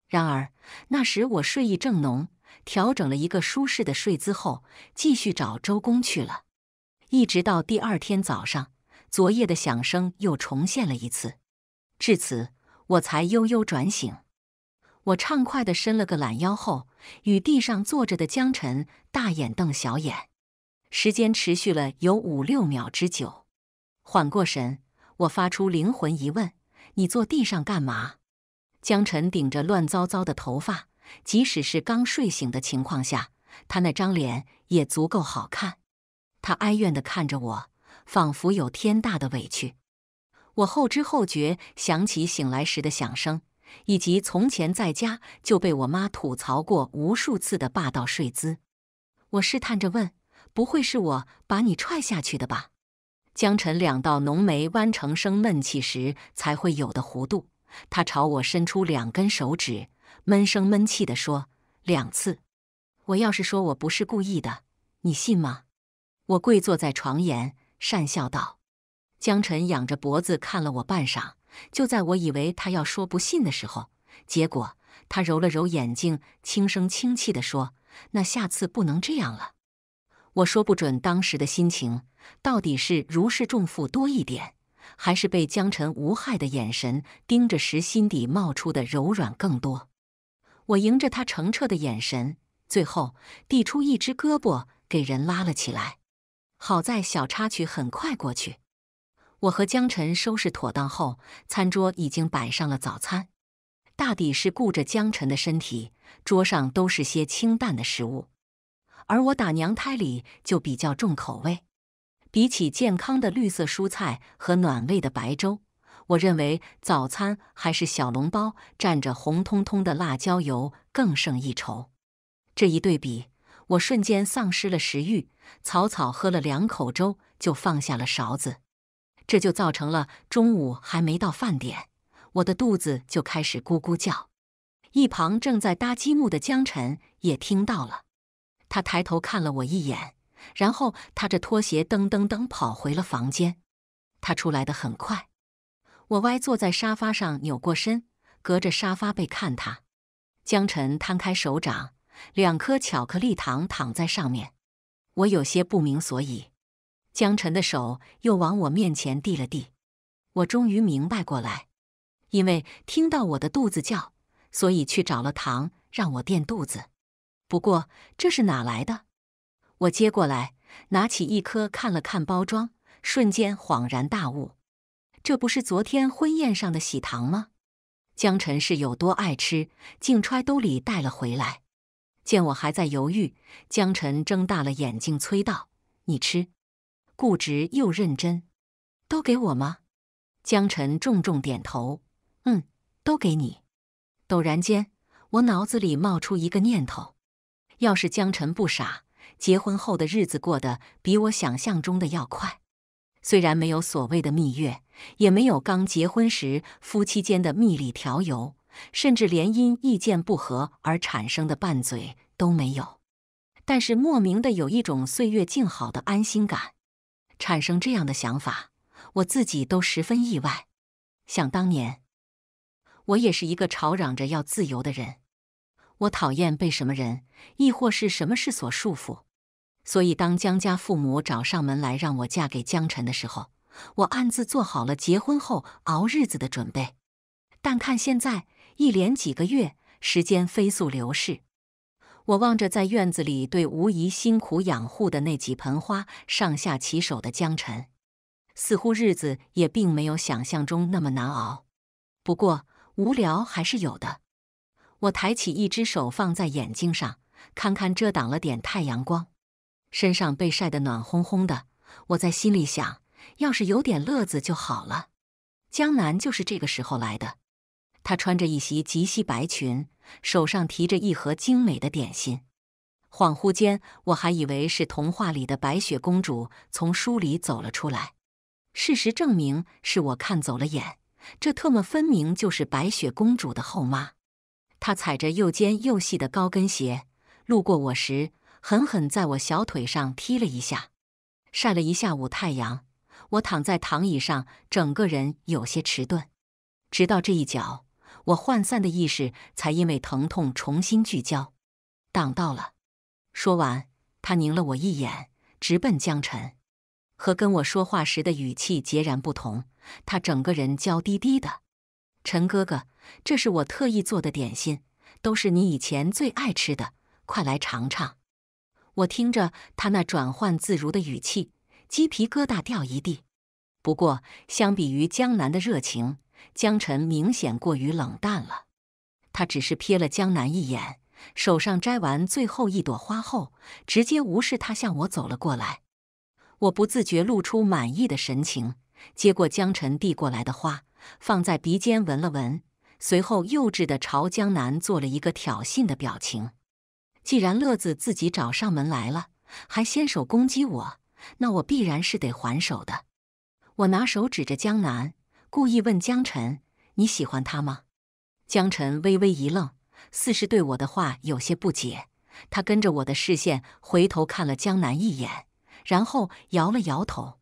然而那时我睡意正浓。调整了一个舒适的睡姿后，继续找周公去了。一直到第二天早上，昨夜的响声又重现了一次。至此，我才悠悠转醒。我畅快地伸了个懒腰后，与地上坐着的江晨大眼瞪小眼，时间持续了有五六秒之久。缓过神，我发出灵魂疑问：“你坐地上干嘛？”江晨顶着乱糟糟的头发。即使是刚睡醒的情况下，他那张脸也足够好看。他哀怨地看着我，仿佛有天大的委屈。我后知后觉想起醒来时的响声，以及从前在家就被我妈吐槽过无数次的霸道睡姿。我试探着问：“不会是我把你踹下去的吧？”江晨两道浓眉弯成生闷气时才会有的弧度，他朝我伸出两根手指。闷声闷气的说：“两次，我要是说我不是故意的，你信吗？”我跪坐在床沿，讪笑道。江晨仰着脖子看了我半晌，就在我以为他要说不信的时候，结果他揉了揉眼睛，轻声轻气的说：“那下次不能这样了。”我说不准当时的心情到底是如释重负多一点，还是被江晨无害的眼神盯着时心底冒出的柔软更多。我迎着他澄澈的眼神，最后递出一只胳膊给人拉了起来。好在小插曲很快过去。我和江晨收拾妥当后，餐桌已经摆上了早餐。大抵是顾着江晨的身体，桌上都是些清淡的食物，而我打娘胎里就比较重口味，比起健康的绿色蔬菜和暖胃的白粥。我认为早餐还是小笼包蘸着红彤彤的辣椒油更胜一筹。这一对比，我瞬间丧失了食欲，草草喝了两口粥就放下了勺子。这就造成了中午还没到饭点，我的肚子就开始咕咕叫。一旁正在搭积木的江晨也听到了，他抬头看了我一眼，然后踏着拖鞋噔噔噔跑回了房间。他出来的很快。我歪坐在沙发上，扭过身，隔着沙发背看他。江晨摊开手掌，两颗巧克力糖躺在上面。我有些不明所以。江晨的手又往我面前递了递，我终于明白过来，因为听到我的肚子叫，所以去找了糖让我垫肚子。不过这是哪来的？我接过来，拿起一颗看了看包装，瞬间恍然大悟。这不是昨天婚宴上的喜糖吗？江晨是有多爱吃，竟揣兜里带了回来。见我还在犹豫，江晨睁大了眼睛催道：“你吃，固执又认真。”都给我吗？江晨重重点头：“嗯，都给你。”陡然间，我脑子里冒出一个念头：要是江晨不傻，结婚后的日子过得比我想象中的要快。虽然没有所谓的蜜月，也没有刚结婚时夫妻间的蜜里调油，甚至连因意见不合而产生的拌嘴都没有，但是莫名的有一种岁月静好的安心感。产生这样的想法，我自己都十分意外。想当年，我也是一个吵嚷着要自由的人，我讨厌被什么人，亦或是什么事所束缚。所以，当江家父母找上门来让我嫁给江晨的时候，我暗自做好了结婚后熬日子的准备。但看现在，一连几个月，时间飞速流逝，我望着在院子里对吴姨辛苦养护的那几盆花上下其手的江晨，似乎日子也并没有想象中那么难熬。不过无聊还是有的。我抬起一只手放在眼睛上，看看遮挡了点太阳光。身上被晒得暖烘烘的，我在心里想，要是有点乐子就好了。江南就是这个时候来的，他穿着一袭及膝白裙，手上提着一盒精美的点心。恍惚间，我还以为是童话里的白雪公主从书里走了出来。事实证明是我看走了眼，这特么分明就是白雪公主的后妈。她踩着又尖又细的高跟鞋，路过我时。狠狠在我小腿上踢了一下，晒了一下午太阳，我躺在躺椅上，整个人有些迟钝。直到这一脚，我涣散的意识才因为疼痛重新聚焦。挡到了。说完，他凝了我一眼，直奔江晨。和跟我说话时的语气截然不同，他整个人娇滴滴的。陈哥哥，这是我特意做的点心，都是你以前最爱吃的，快来尝尝。我听着他那转换自如的语气，鸡皮疙瘩掉一地。不过，相比于江南的热情，江晨明显过于冷淡了。他只是瞥了江南一眼，手上摘完最后一朵花后，直接无视他，向我走了过来。我不自觉露出满意的神情，接过江晨递过来的花，放在鼻尖闻了闻，随后幼稚的朝江南做了一个挑衅的表情。既然乐子自己找上门来了，还先手攻击我，那我必然是得还手的。我拿手指着江南，故意问江晨：“你喜欢他吗？”江晨微微一愣，似是对我的话有些不解。他跟着我的视线回头看了江南一眼，然后摇了摇头。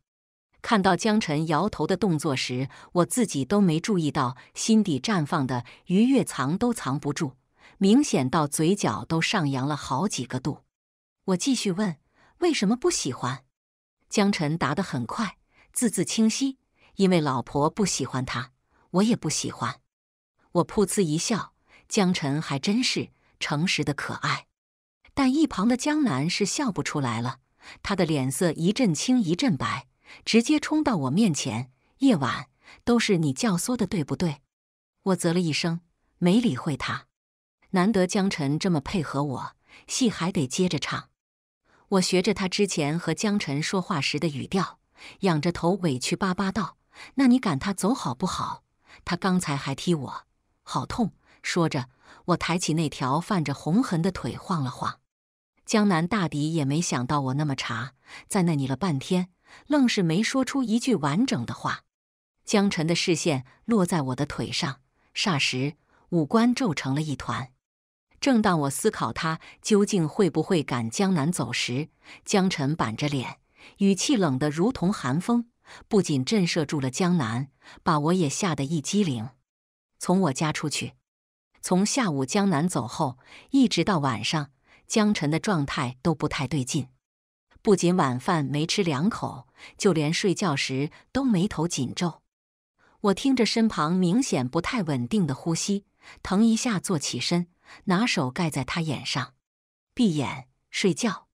看到江晨摇头的动作时，我自己都没注意到心底绽放的愉悦，藏都藏不住。明显到嘴角都上扬了好几个度，我继续问：“为什么不喜欢？”江晨答得很快，字字清晰：“因为老婆不喜欢他，我也不喜欢。”我噗呲一笑，江晨还真是诚实的可爱。但一旁的江南是笑不出来了，他的脸色一阵青一阵白，直接冲到我面前：“夜晚都是你教唆的，对不对？”我啧了一声，没理会他。难得江晨这么配合我，戏还得接着唱。我学着他之前和江晨说话时的语调，仰着头委屈巴巴道：“那你赶他走好不好？他刚才还踢我，好痛。”说着，我抬起那条泛着红痕的腿晃了晃。江南大抵也没想到我那么茶，在那里了半天，愣是没说出一句完整的话。江晨的视线落在我的腿上，霎时五官皱成了一团。正当我思考他究竟会不会赶江南走时，江晨板着脸，语气冷得如同寒风，不仅震慑住了江南，把我也吓得一激灵。从我家出去，从下午江南走后一直到晚上，江晨的状态都不太对劲，不仅晚饭没吃两口，就连睡觉时都眉头紧皱。我听着身旁明显不太稳定的呼吸，腾一下坐起身。拿手盖在他眼上，闭眼睡觉。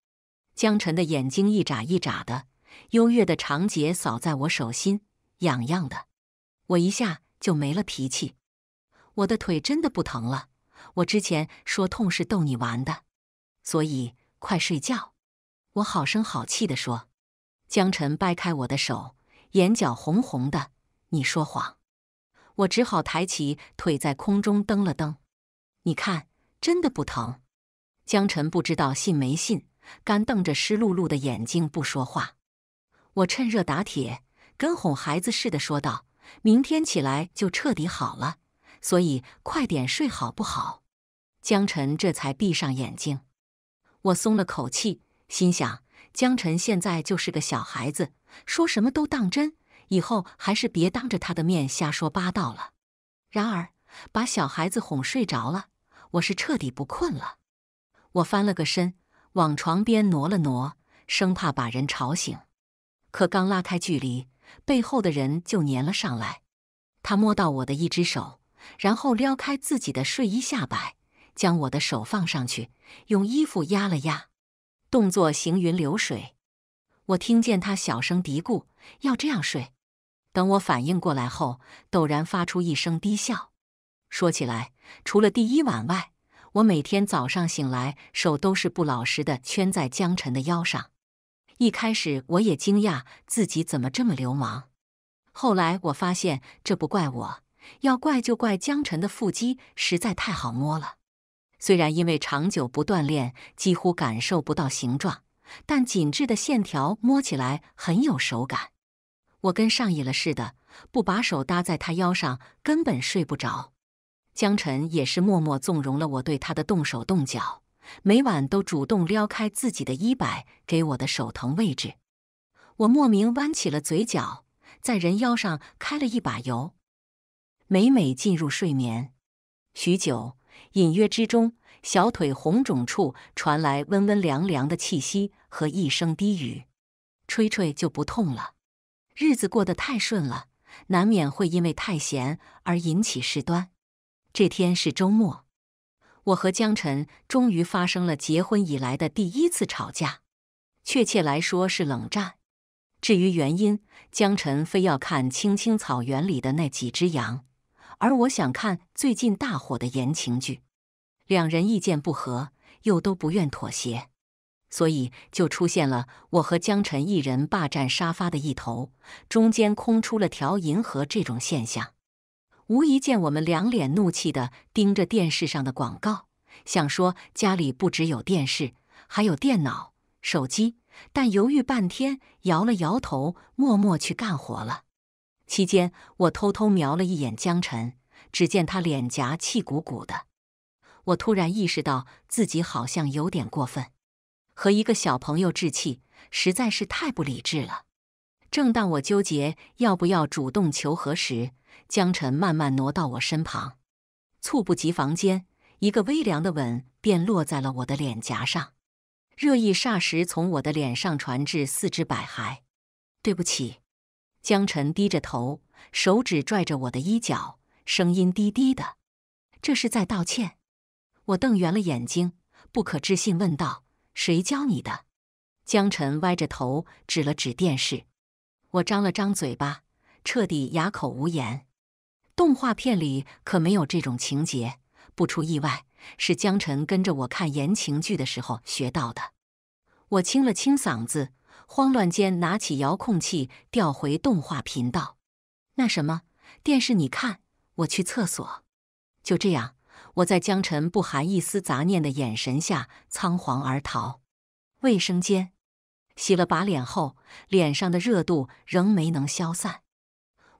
江晨的眼睛一眨一眨的，幽越的长睫扫在我手心，痒痒的。我一下就没了脾气。我的腿真的不疼了，我之前说痛是逗你玩的，所以快睡觉。我好声好气地说。江晨掰开我的手，眼角红红的。你说谎，我只好抬起腿在空中蹬了蹬。你看，真的不疼。江晨不知道信没信，干瞪着湿漉漉的眼睛不说话。我趁热打铁，跟哄孩子似的说道：“明天起来就彻底好了，所以快点睡好不好？”江晨这才闭上眼睛。我松了口气，心想：江晨现在就是个小孩子，说什么都当真。以后还是别当着他的面瞎说八道了。然而，把小孩子哄睡着了。我是彻底不困了，我翻了个身，往床边挪了挪，生怕把人吵醒。可刚拉开距离，背后的人就粘了上来。他摸到我的一只手，然后撩开自己的睡衣下摆，将我的手放上去，用衣服压了压，动作行云流水。我听见他小声嘀咕：“要这样睡。”等我反应过来后，陡然发出一声低笑，说起来。除了第一晚外，我每天早上醒来，手都是不老实的圈在江晨的腰上。一开始我也惊讶自己怎么这么流氓，后来我发现这不怪我，要怪就怪江晨的腹肌实在太好摸了。虽然因为长久不锻炼，几乎感受不到形状，但紧致的线条摸起来很有手感。我跟上瘾了似的，不把手搭在他腰上，根本睡不着。江晨也是默默纵容了我对他的动手动脚，每晚都主动撩开自己的衣摆给我的手腾位置。我莫名弯起了嘴角，在人腰上开了一把油。每每进入睡眠，许久，隐约之中，小腿红肿处传来温温凉凉的气息和一声低语：“吹吹就不痛了。”日子过得太顺了，难免会因为太闲而引起事端。这天是周末，我和江晨终于发生了结婚以来的第一次吵架，确切来说是冷战。至于原因，江晨非要看《青青草原》里的那几只羊，而我想看最近大火的言情剧。两人意见不合，又都不愿妥协，所以就出现了我和江晨一人霸占沙发的一头，中间空出了条银河这种现象。无一见我们两脸怒气的盯着电视上的广告，想说家里不只有电视，还有电脑、手机，但犹豫半天，摇了摇头，默默去干活了。期间，我偷偷瞄了一眼江晨，只见他脸颊气鼓鼓的。我突然意识到自己好像有点过分，和一个小朋友置气实在是太不理智了。正当我纠结要不要主动求和时，江晨慢慢挪到我身旁，猝不及防间，一个微凉的吻便落在了我的脸颊上，热意霎时从我的脸上传至四肢百骸。对不起，江晨低着头，手指拽着我的衣角，声音低低的，这是在道歉。我瞪圆了眼睛，不可置信问道：“谁教你的？”江晨歪着头指了指电视，我张了张嘴巴，彻底哑口无言。动画片里可没有这种情节，不出意外是江晨跟着我看言情剧的时候学到的。我清了清嗓子，慌乱间拿起遥控器调回动画频道。那什么，电视你看，我去厕所。就这样，我在江晨不含一丝杂念的眼神下仓皇而逃。卫生间，洗了把脸后，脸上的热度仍没能消散。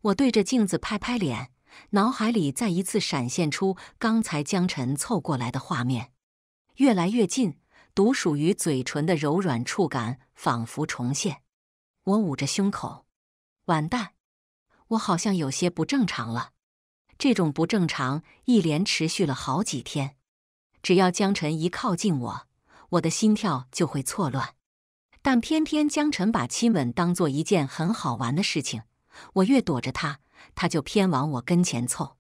我对着镜子拍拍脸。脑海里再一次闪现出刚才江晨凑过来的画面，越来越近，独属于嘴唇的柔软触感仿佛重现。我捂着胸口，完蛋，我好像有些不正常了。这种不正常一连持续了好几天，只要江晨一靠近我，我的心跳就会错乱。但偏偏江晨把亲吻当做一件很好玩的事情，我越躲着他。他就偏往我跟前凑，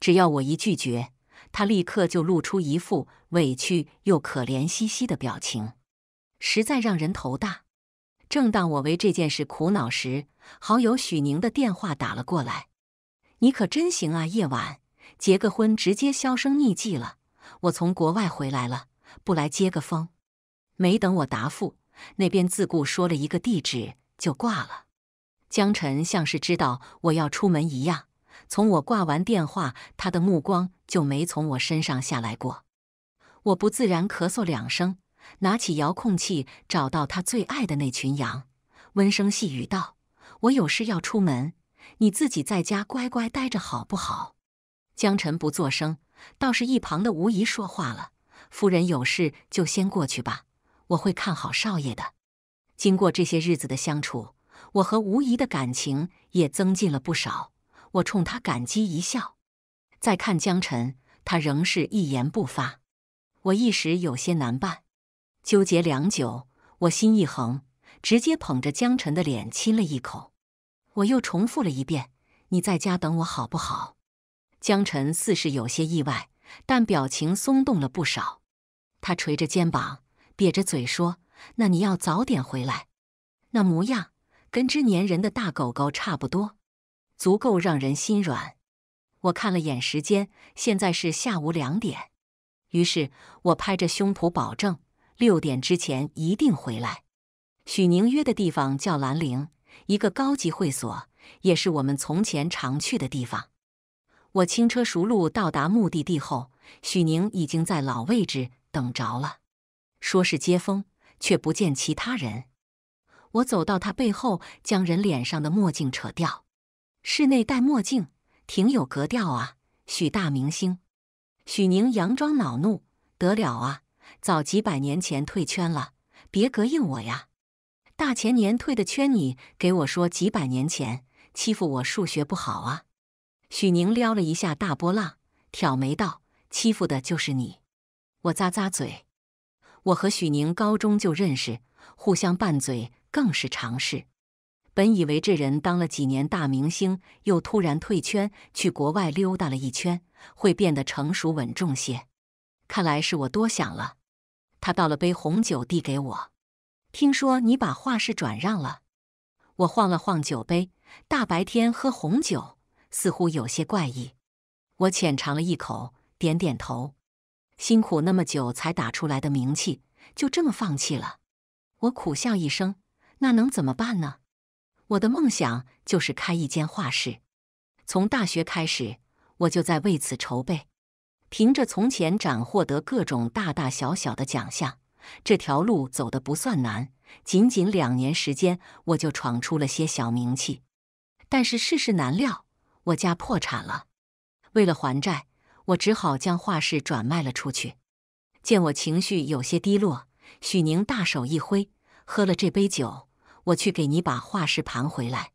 只要我一拒绝，他立刻就露出一副委屈又可怜兮兮的表情，实在让人头大。正当我为这件事苦恼时，好友许宁的电话打了过来：“你可真行啊，夜晚结个婚直接销声匿迹了。我从国外回来了，不来接个风？”没等我答复，那边自顾说了一个地址就挂了。江晨像是知道我要出门一样，从我挂完电话，他的目光就没从我身上下来过。我不自然咳嗽两声，拿起遥控器找到他最爱的那群羊，温声细语道：“我有事要出门，你自己在家乖乖待着好不好？”江晨不作声，倒是一旁的吴姨说话了：“夫人有事就先过去吧，我会看好少爷的。”经过这些日子的相处。我和吴姨的感情也增进了不少，我冲她感激一笑。再看江晨，他仍是一言不发。我一时有些难办，纠结良久，我心一横，直接捧着江晨的脸亲了一口。我又重复了一遍：“你在家等我好不好？”江晨似是有些意外，但表情松动了不少。他垂着肩膀，瘪着嘴说：“那你要早点回来。”那模样。跟只粘人的大狗狗差不多，足够让人心软。我看了眼时间，现在是下午两点。于是我拍着胸脯保证，六点之前一定回来。许宁约的地方叫兰陵，一个高级会所，也是我们从前常去的地方。我轻车熟路到达目的地后，许宁已经在老位置等着了。说是接风，却不见其他人。我走到他背后，将人脸上的墨镜扯掉。室内戴墨镜，挺有格调啊，许大明星。许宁佯装恼怒：“得了啊，早几百年前退圈了，别膈应我呀。”大前年退的圈，你给我说几百年前，欺负我数学不好啊？许宁撩了一下大波浪，挑眉道：“欺负的就是你。”我咂咂嘴。我和许宁高中就认识，互相拌嘴。更是常事。本以为这人当了几年大明星，又突然退圈去国外溜达了一圈，会变得成熟稳重些。看来是我多想了。他倒了杯红酒递给我。听说你把画室转让了？我晃了晃酒杯。大白天喝红酒，似乎有些怪异。我浅尝了一口，点点头。辛苦那么久才打出来的名气，就这么放弃了？我苦笑一声。那能怎么办呢？我的梦想就是开一间画室。从大学开始，我就在为此筹备。凭着从前展获得各种大大小小的奖项，这条路走得不算难。仅仅两年时间，我就闯出了些小名气。但是世事难料，我家破产了。为了还债，我只好将画室转卖了出去。见我情绪有些低落，许宁大手一挥，喝了这杯酒。我去给你把画室盘回来。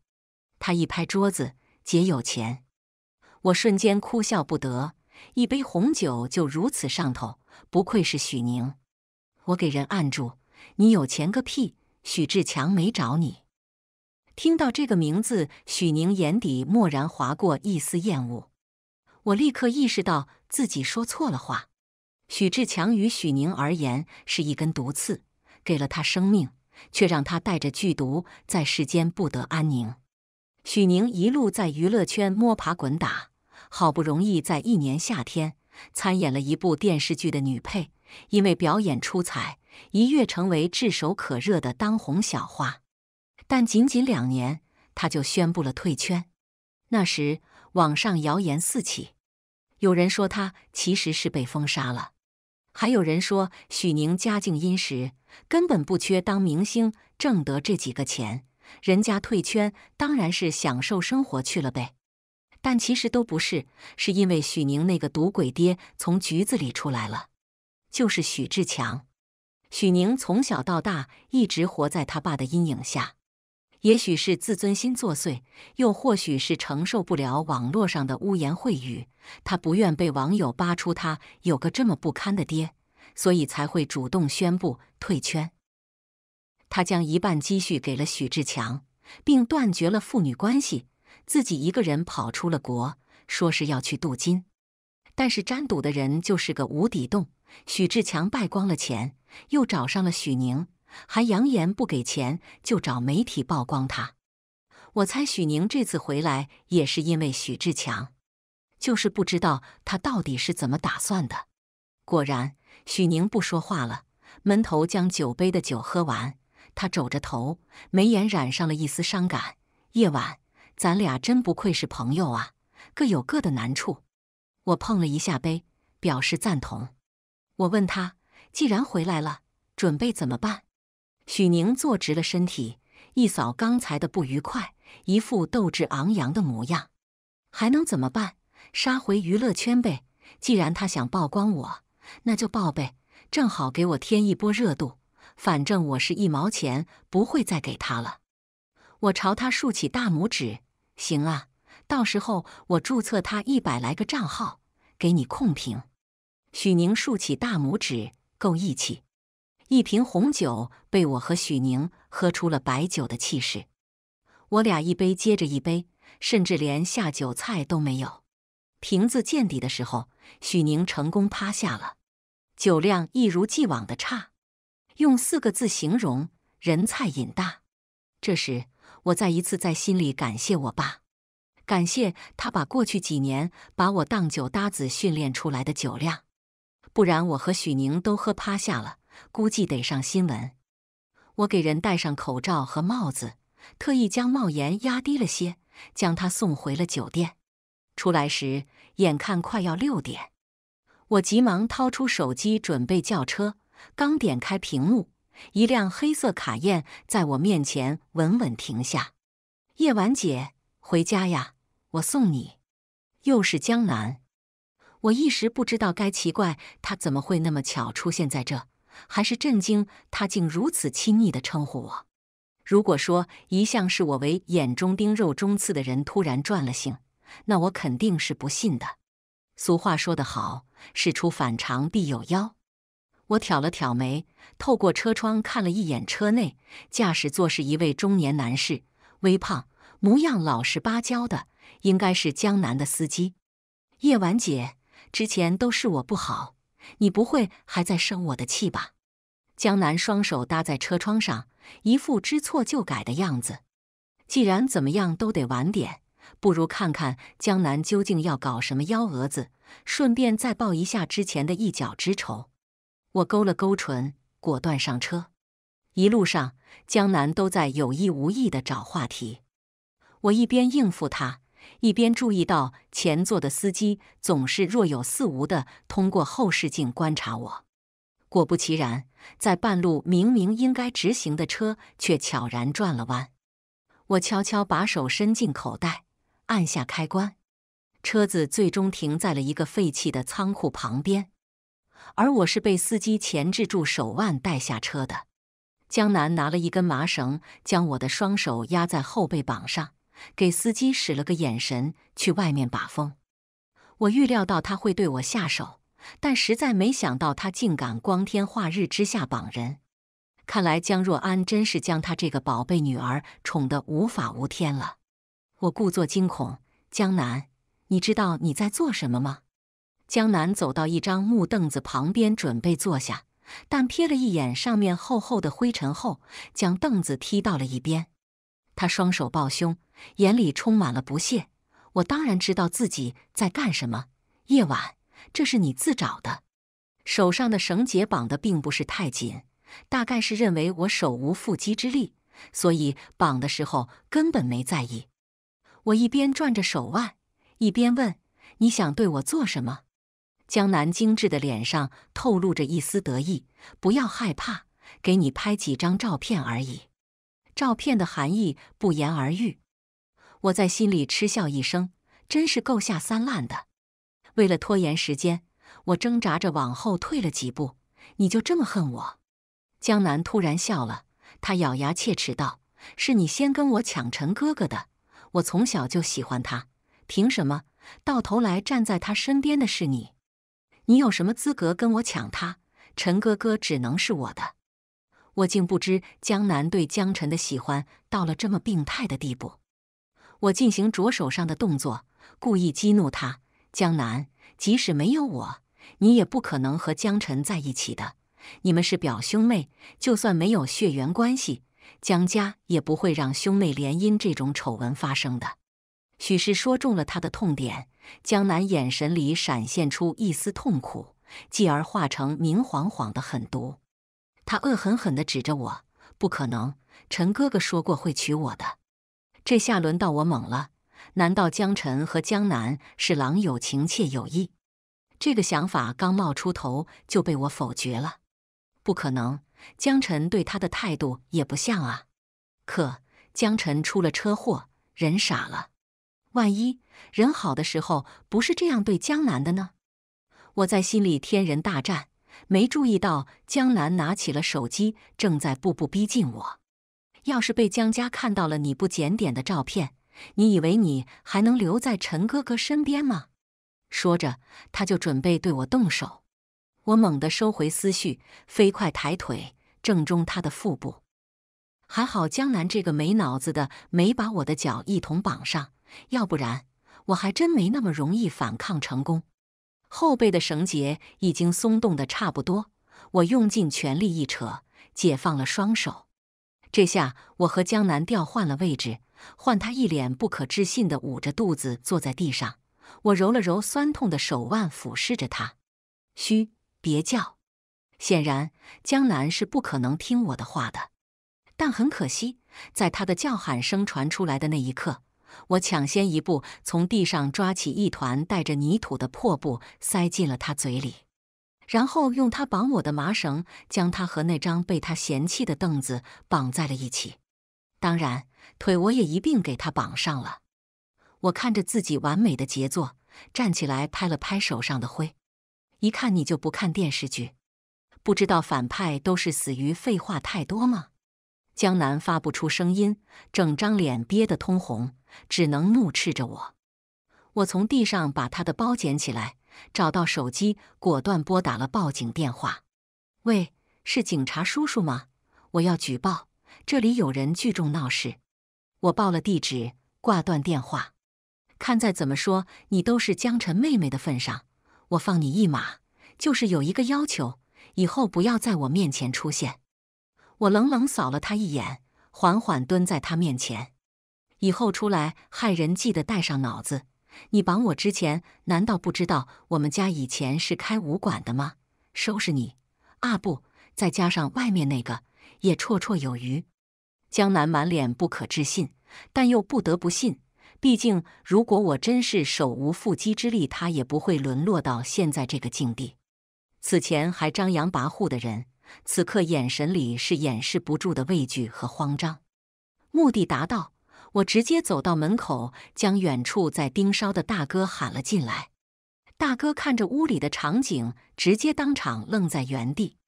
他一拍桌子：“姐有钱。”我瞬间哭笑不得。一杯红酒就如此上头，不愧是许宁。我给人按住：“你有钱个屁！”许志强没找你。听到这个名字，许宁眼底蓦然划过一丝厌恶。我立刻意识到自己说错了话。许志强与许宁而言是一根毒刺，给了他生命。却让他带着剧毒在世间不得安宁。许宁一路在娱乐圈摸爬滚打，好不容易在一年夏天参演了一部电视剧的女配，因为表演出彩，一跃成为炙手可热的当红小花。但仅仅两年，他就宣布了退圈。那时，网上谣言四起，有人说他其实是被封杀了。还有人说许宁家境殷实，根本不缺当明星挣得这几个钱，人家退圈当然是享受生活去了呗。但其实都不是，是因为许宁那个赌鬼爹从局子里出来了，就是许志强。许宁从小到大一直活在他爸的阴影下。也许是自尊心作祟，又或许是承受不了网络上的污言秽语，他不愿被网友扒出他有个这么不堪的爹，所以才会主动宣布退圈。他将一半积蓄给了许志强，并断绝了父女关系，自己一个人跑出了国，说是要去镀金。但是沾赌的人就是个无底洞，许志强败光了钱，又找上了许宁。还扬言不给钱就找媒体曝光他。我猜许宁这次回来也是因为许志强，就是不知道他到底是怎么打算的。果然，许宁不说话了，闷头将酒杯的酒喝完。他皱着头，眉眼染上了一丝伤感。夜晚，咱俩真不愧是朋友啊，各有各的难处。我碰了一下杯，表示赞同。我问他，既然回来了，准备怎么办？许宁坐直了身体，一扫刚才的不愉快，一副斗志昂扬的模样。还能怎么办？杀回娱乐圈呗！既然他想曝光我，那就爆呗，正好给我添一波热度。反正我是一毛钱不会再给他了。我朝他竖起大拇指：“行啊，到时候我注册他一百来个账号，给你控评。”许宁竖起大拇指，够义气。一瓶红酒被我和许宁喝出了白酒的气势，我俩一杯接着一杯，甚至连下酒菜都没有。瓶子见底的时候，许宁成功趴下了，酒量一如既往的差，用四个字形容：人菜瘾大。这时，我再一次在心里感谢我爸，感谢他把过去几年把我当酒搭子训练出来的酒量，不然我和许宁都喝趴下了。估计得上新闻。我给人戴上口罩和帽子，特意将帽檐压低了些，将他送回了酒店。出来时，眼看快要六点，我急忙掏出手机准备叫车。刚点开屏幕，一辆黑色卡宴在我面前稳稳停下。夜晚姐，回家呀，我送你。又是江南，我一时不知道该奇怪他怎么会那么巧出现在这。还是震惊，他竟如此亲昵地称呼我。如果说一向视我为眼中钉、肉中刺的人突然转了性，那我肯定是不信的。俗话说得好，事出反常必有妖。我挑了挑眉，透过车窗看了一眼车内，驾驶座是一位中年男士，微胖，模样老实巴交的，应该是江南的司机。叶婉姐，之前都是我不好。你不会还在生我的气吧？江南双手搭在车窗上，一副知错就改的样子。既然怎么样都得晚点，不如看看江南究竟要搞什么幺蛾子，顺便再报一下之前的一脚之仇。我勾了勾唇，果断上车。一路上，江南都在有意无意的找话题，我一边应付他。一边注意到前座的司机总是若有似无地通过后视镜观察我，果不其然，在半路明明应该直行的车却悄然转了弯。我悄悄把手伸进口袋，按下开关，车子最终停在了一个废弃的仓库旁边。而我是被司机钳制住手腕带下车的。江南拿了一根麻绳，将我的双手压在后背绑上。给司机使了个眼神，去外面把风。我预料到他会对我下手，但实在没想到他竟敢光天化日之下绑人。看来江若安真是将他这个宝贝女儿宠得无法无天了。我故作惊恐：“江南，你知道你在做什么吗？”江南走到一张木凳子旁边，准备坐下，但瞥了一眼上面厚厚的灰尘后，将凳子踢到了一边。他双手抱胸，眼里充满了不屑。我当然知道自己在干什么。夜晚，这是你自找的。手上的绳结绑的并不是太紧，大概是认为我手无缚鸡之力，所以绑的时候根本没在意。我一边转着手腕，一边问：“你想对我做什么？”江南精致的脸上透露着一丝得意。不要害怕，给你拍几张照片而已。照片的含义不言而喻，我在心里嗤笑一声，真是够下三滥的。为了拖延时间，我挣扎着往后退了几步。你就这么恨我？江南突然笑了，他咬牙切齿道：“是你先跟我抢陈哥哥的，我从小就喜欢他，凭什么？到头来站在他身边的是你，你有什么资格跟我抢他？陈哥哥只能是我的。”我竟不知江南对江晨的喜欢到了这么病态的地步。我进行着手上的动作，故意激怒他。江南，即使没有我，你也不可能和江晨在一起的。你们是表兄妹，就算没有血缘关系，江家也不会让兄妹联姻这种丑闻发生的。许是说中了他的痛点，江南眼神里闪现出一丝痛苦，继而化成明晃晃的狠毒。他恶狠狠地指着我：“不可能，陈哥哥说过会娶我的。”这下轮到我懵了。难道江晨和江南是郎有情妾有意？这个想法刚冒出头就被我否决了。不可能，江晨对他的态度也不像啊。可江晨出了车祸，人傻了。万一人好的时候不是这样对江南的呢？我在心里天人大战。没注意到，江南拿起了手机，正在步步逼近我。要是被江家看到了你不检点的照片，你以为你还能留在陈哥哥身边吗？说着，他就准备对我动手。我猛地收回思绪，飞快抬腿，正中他的腹部。还好江南这个没脑子的没把我的脚一同绑上，要不然我还真没那么容易反抗成功。后背的绳结已经松动的差不多，我用尽全力一扯，解放了双手。这下我和江南调换了位置，换他一脸不可置信的捂着肚子坐在地上。我揉了揉酸痛的手腕，俯视着他：“嘘，别叫。”显然江南是不可能听我的话的，但很可惜，在他的叫喊声传出来的那一刻。我抢先一步，从地上抓起一团带着泥土的破布，塞进了他嘴里，然后用他绑我的麻绳将他和那张被他嫌弃的凳子绑在了一起。当然，腿我也一并给他绑上了。我看着自己完美的杰作，站起来拍了拍手上的灰。一看你就不看电视剧，不知道反派都是死于废话太多吗？江南发不出声音，整张脸憋得通红。只能怒斥着我。我从地上把他的包捡起来，找到手机，果断拨打了报警电话。喂，是警察叔叔吗？我要举报，这里有人聚众闹事。我报了地址，挂断电话。看在怎么说你都是江晨妹妹的份上，我放你一马，就是有一个要求，以后不要在我面前出现。我冷冷扫了他一眼，缓缓蹲在他面前。以后出来害人，记得带上脑子。你绑我之前，难道不知道我们家以前是开武馆的吗？收拾你！啊，不，再加上外面那个，也绰绰有余。江南满脸不可置信，但又不得不信。毕竟，如果我真是手无缚鸡之力，他也不会沦落到现在这个境地。此前还张扬跋扈的人，此刻眼神里是掩饰不住的畏惧和慌张。目的达到。我直接走到门口，将远处在盯梢的大哥喊了进来。大哥看着屋里的场景，直接当场愣在原地，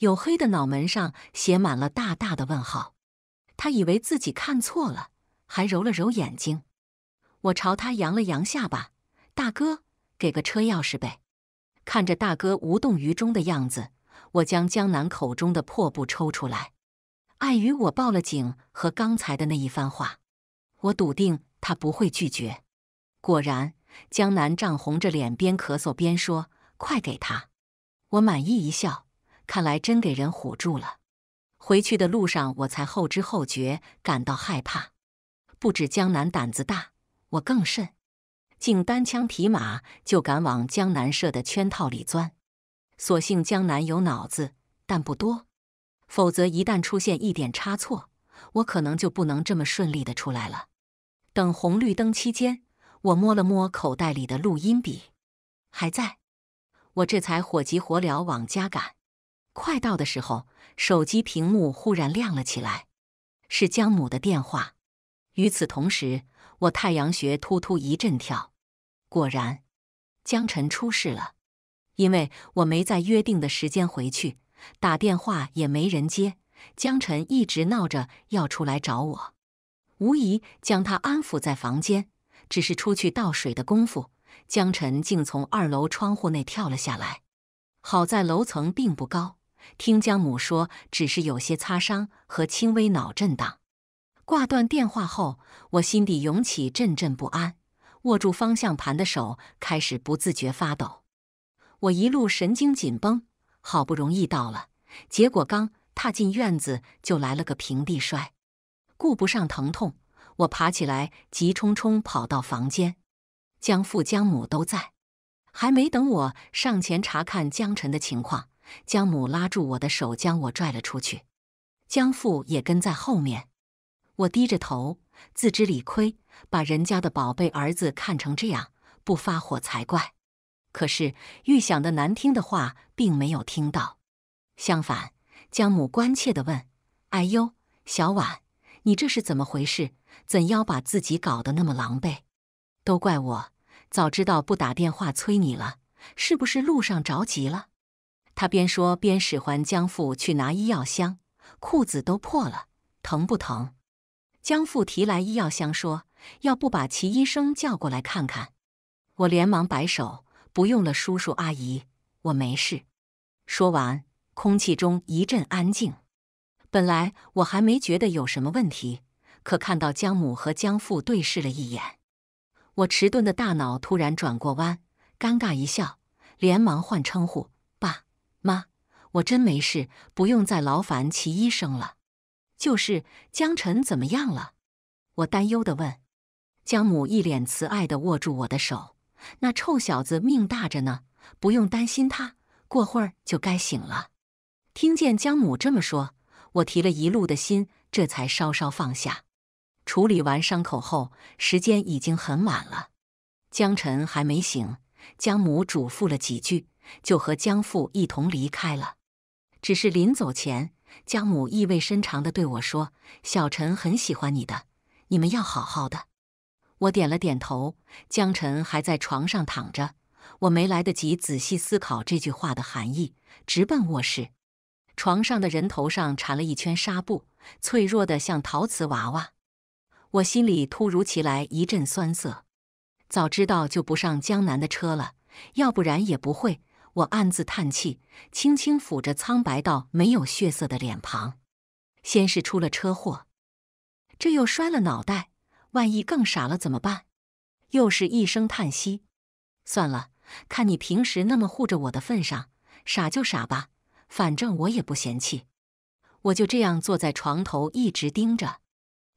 黝黑的脑门上写满了大大的问号。他以为自己看错了，还揉了揉眼睛。我朝他扬了扬下巴：“大哥，给个车钥匙呗。”看着大哥无动于衷的样子，我将江南口中的破布抽出来。碍于我报了警和刚才的那一番话。我笃定他不会拒绝，果然，江南涨红着脸，边咳嗽边说：“快给他！”我满意一笑，看来真给人唬住了。回去的路上，我才后知后觉感到害怕。不止江南胆子大，我更甚，竟单枪匹马就敢往江南设的圈套里钻。所幸江南有脑子，但不多，否则一旦出现一点差错，我可能就不能这么顺利的出来了。等红绿灯期间，我摸了摸口袋里的录音笔，还在。我这才火急火燎往家赶。快到的时候，手机屏幕忽然亮了起来，是江母的电话。与此同时，我太阳穴突突一阵跳。果然，江晨出事了。因为我没在约定的时间回去，打电话也没人接。江晨一直闹着要出来找我。无疑将他安抚在房间，只是出去倒水的功夫，江晨竟从二楼窗户内跳了下来。好在楼层并不高，听江母说，只是有些擦伤和轻微脑震荡。挂断电话后，我心底涌起阵阵不安，握住方向盘的手开始不自觉发抖。我一路神经紧绷，好不容易到了，结果刚踏进院子就来了个平地摔。顾不上疼痛，我爬起来，急冲冲跑到房间。江父、江母都在。还没等我上前查看江晨的情况，江母拉住我的手，将我拽了出去。江父也跟在后面。我低着头，自知理亏，把人家的宝贝儿子看成这样，不发火才怪。可是预想的难听的话并没有听到，相反，江母关切的问：“哎呦，小婉。”你这是怎么回事？怎要把自己搞得那么狼狈？都怪我，早知道不打电话催你了。是不是路上着急了？他边说边使唤江父去拿医药箱。裤子都破了，疼不疼？江父提来医药箱，说：“要不把齐医生叫过来看看？”我连忙摆手：“不用了，叔叔阿姨，我没事。”说完，空气中一阵安静。本来我还没觉得有什么问题，可看到江母和江父对视了一眼，我迟钝的大脑突然转过弯，尴尬一笑，连忙换称呼：“爸妈，我真没事，不用再劳烦齐医生了。”“就是江晨怎么样了？”我担忧的问。江母一脸慈爱的握住我的手：“那臭小子命大着呢，不用担心他，过会儿就该醒了。”听见江母这么说。我提了一路的心，这才稍稍放下。处理完伤口后，时间已经很晚了。江晨还没醒，江母嘱咐了几句，就和江父一同离开了。只是临走前，江母意味深长地对我说：“小陈很喜欢你的，你们要好好的。”我点了点头。江晨还在床上躺着，我没来得及仔细思考这句话的含义，直奔卧室。床上的人头上缠了一圈纱布，脆弱的像陶瓷娃娃。我心里突如其来一阵酸涩，早知道就不上江南的车了，要不然也不会。我暗自叹气，轻轻抚着苍白到没有血色的脸庞。先是出了车祸，这又摔了脑袋，万一更傻了怎么办？又是一声叹息。算了，看你平时那么护着我的份上，傻就傻吧。反正我也不嫌弃，我就这样坐在床头一直盯着。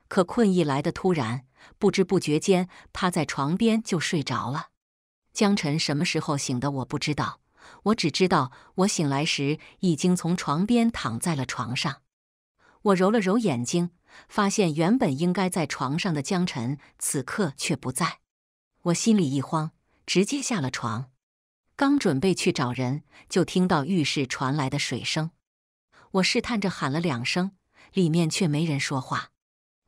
可困意来的突然，不知不觉间趴在床边就睡着了。江晨什么时候醒的我不知道，我只知道我醒来时已经从床边躺在了床上。我揉了揉眼睛，发现原本应该在床上的江晨此刻却不在，我心里一慌，直接下了床。刚准备去找人，就听到浴室传来的水声。我试探着喊了两声，里面却没人说话。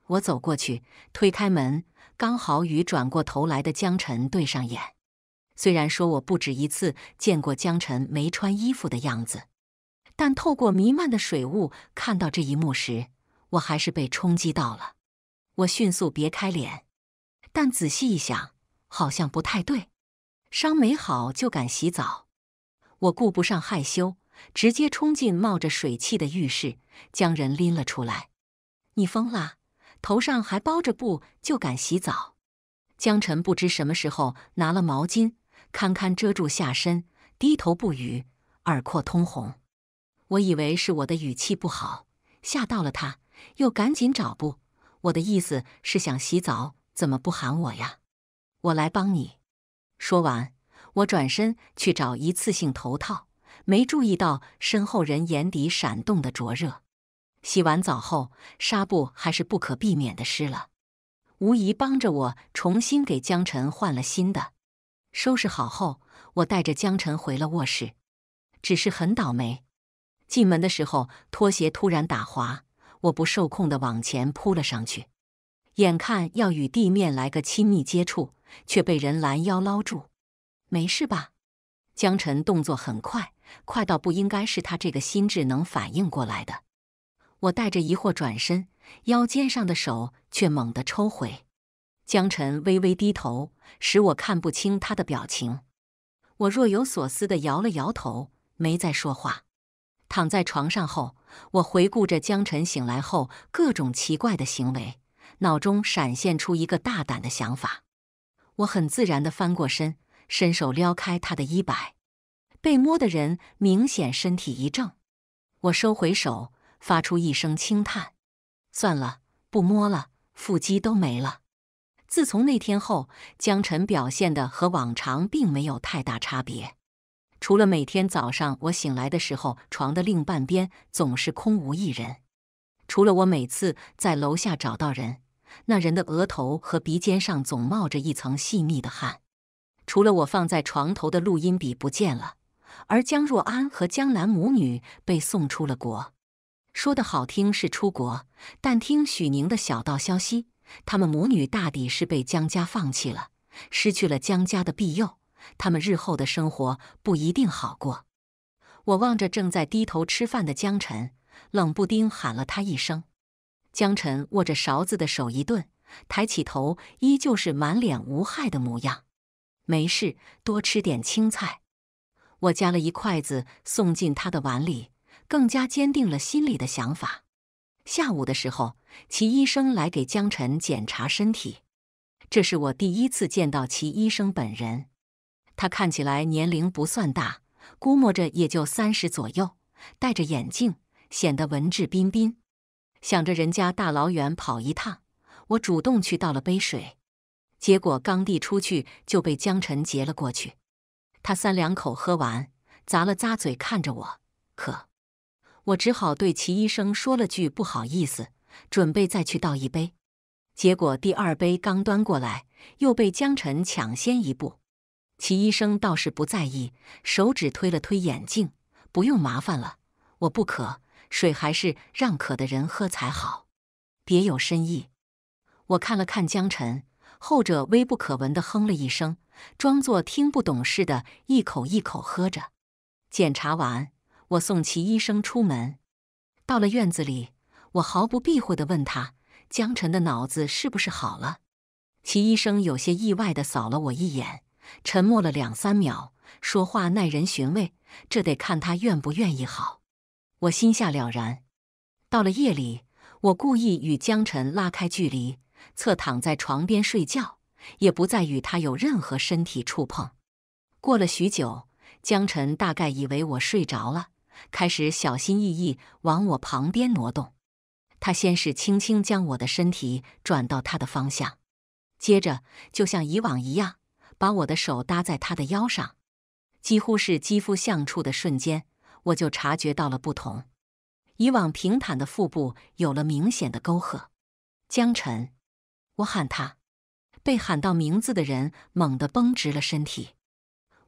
我走过去，推开门，刚好与转过头来的江晨对上眼。虽然说我不止一次见过江晨没穿衣服的样子，但透过弥漫的水雾看到这一幕时，我还是被冲击到了。我迅速别开脸，但仔细一想，好像不太对。伤没好就敢洗澡，我顾不上害羞，直接冲进冒着水汽的浴室，将人拎了出来。你疯啦！头上还包着布就敢洗澡？江晨不知什么时候拿了毛巾，堪堪遮住下身，低头不语，耳廓通红。我以为是我的语气不好吓到了他，又赶紧找布。我的意思是想洗澡，怎么不喊我呀？我来帮你。说完，我转身去找一次性头套，没注意到身后人眼底闪动的灼热。洗完澡后，纱布还是不可避免的湿了。吴姨帮着我重新给江晨换了新的。收拾好后，我带着江晨回了卧室。只是很倒霉，进门的时候拖鞋突然打滑，我不受控的往前扑了上去。眼看要与地面来个亲密接触，却被人拦腰捞住。没事吧？江晨动作很快，快到不应该是他这个心智能反应过来的。我带着疑惑转身，腰间上的手却猛地抽回。江晨微微低头，使我看不清他的表情。我若有所思地摇了摇头，没再说话。躺在床上后，我回顾着江晨醒来后各种奇怪的行为。脑中闪现出一个大胆的想法，我很自然地翻过身，伸手撩开他的衣摆。被摸的人明显身体一怔，我收回手，发出一声轻叹：“算了，不摸了，腹肌都没了。”自从那天后，江晨表现的和往常并没有太大差别，除了每天早上我醒来的时候，床的另半边总是空无一人，除了我每次在楼下找到人。那人的额头和鼻尖上总冒着一层细密的汗，除了我放在床头的录音笔不见了，而江若安和江南母女被送出了国。说的好听是出国，但听许宁的小道消息，他们母女大抵是被江家放弃了，失去了江家的庇佑，他们日后的生活不一定好过。我望着正在低头吃饭的江晨，冷不丁喊了他一声。江晨握着勺子的手一顿，抬起头，依旧是满脸无害的模样。没事，多吃点青菜。我夹了一筷子送进他的碗里，更加坚定了心里的想法。下午的时候，齐医生来给江晨检查身体，这是我第一次见到齐医生本人。他看起来年龄不算大，估摸着也就三十左右，戴着眼镜，显得文质彬彬。想着人家大老远跑一趟，我主动去倒了杯水，结果刚递出去就被江晨截了过去。他三两口喝完，咂了咂嘴，看着我渴，我只好对齐医生说了句不好意思，准备再去倒一杯。结果第二杯刚端过来，又被江晨抢先一步。齐医生倒是不在意，手指推了推眼镜，不用麻烦了，我不渴。水还是让渴的人喝才好，别有深意。我看了看江晨，后者微不可闻的哼了一声，装作听不懂似的，一口一口喝着。检查完，我送齐医生出门，到了院子里，我毫不避讳地问他：“江晨的脑子是不是好了？”齐医生有些意外地扫了我一眼，沉默了两三秒，说话耐人寻味：“这得看他愿不愿意好。”我心下了然。到了夜里，我故意与江晨拉开距离，侧躺在床边睡觉，也不再与他有任何身体触碰。过了许久，江晨大概以为我睡着了，开始小心翼翼往我旁边挪动。他先是轻轻将我的身体转到他的方向，接着就像以往一样，把我的手搭在他的腰上，几乎是肌肤相触的瞬间。我就察觉到了不同，以往平坦的腹部有了明显的沟壑。江晨，我喊他，被喊到名字的人猛地绷直了身体。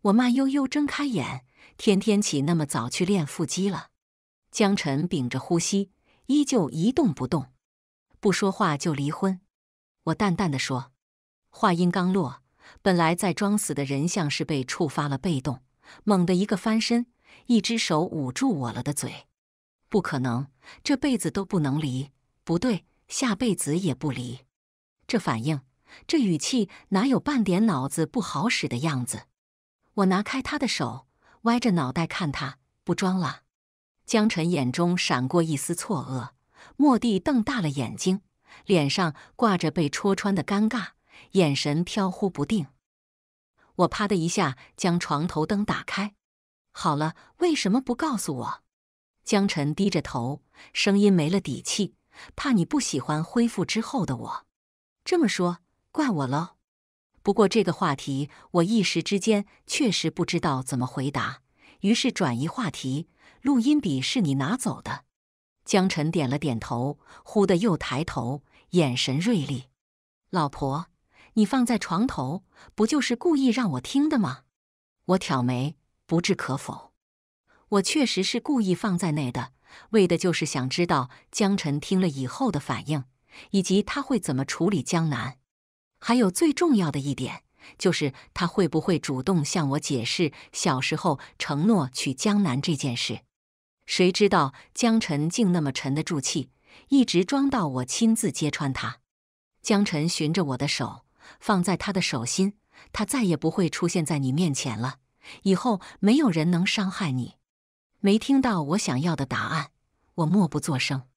我慢悠悠睁开眼，天天起那么早去练腹肌了。江晨屏着呼吸，依旧一动不动，不说话就离婚。我淡淡的说，话音刚落，本来在装死的人像是被触发了被动，猛地一个翻身。一只手捂住我了的嘴，不可能，这辈子都不能离，不对，下辈子也不离。这反应，这语气，哪有半点脑子不好使的样子？我拿开他的手，歪着脑袋看他，不装了。江晨眼中闪过一丝错愕，蓦地瞪大了眼睛，脸上挂着被戳穿的尴尬，眼神飘忽不定。我啪的一下将床头灯打开。好了，为什么不告诉我？江晨低着头，声音没了底气，怕你不喜欢恢复之后的我。这么说，怪我喽。不过这个话题，我一时之间确实不知道怎么回答，于是转移话题。录音笔是你拿走的，江晨点了点头，忽的又抬头，眼神锐利。老婆，你放在床头，不就是故意让我听的吗？我挑眉。不置可否，我确实是故意放在那的，为的就是想知道江晨听了以后的反应，以及他会怎么处理江南。还有最重要的一点，就是他会不会主动向我解释小时候承诺娶江南这件事。谁知道江晨竟那么沉得住气，一直装到我亲自揭穿他。江晨，循着我的手放在他的手心，他再也不会出现在你面前了。以后没有人能伤害你。没听到我想要的答案，我默不作声。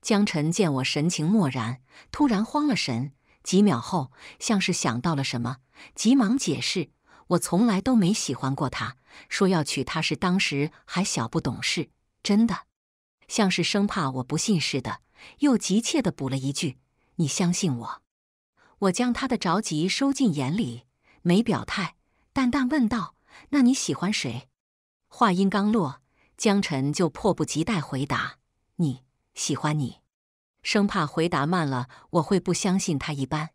江晨见我神情漠然，突然慌了神。几秒后，像是想到了什么，急忙解释：“我从来都没喜欢过他，说要娶他是当时还小不懂事，真的。”像是生怕我不信似的，又急切地补了一句：“你相信我？”我将他的着急收进眼里，没表态，淡淡问道。那你喜欢谁？话音刚落，江晨就迫不及待回答：“你喜欢你，生怕回答慢了我会不相信他一般。”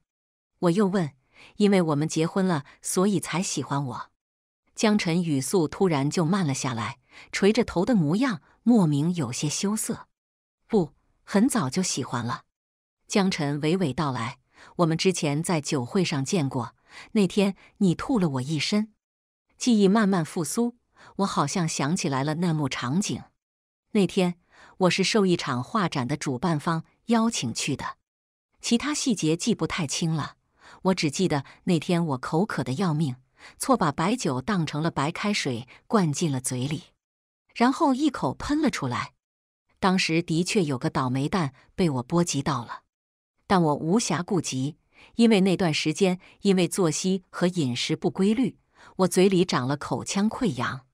我又问：“因为我们结婚了，所以才喜欢我？”江晨语速突然就慢了下来，垂着头的模样莫名有些羞涩。“不，很早就喜欢了。”江晨娓娓道来：“我们之前在酒会上见过，那天你吐了我一身。”记忆慢慢复苏，我好像想起来了那幕场景。那天我是受一场画展的主办方邀请去的，其他细节记不太清了。我只记得那天我口渴的要命，错把白酒当成了白开水灌进了嘴里，然后一口喷了出来。当时的确有个倒霉蛋被我波及到了，但我无暇顾及，因为那段时间因为作息和饮食不规律。我嘴里长了口腔溃疡，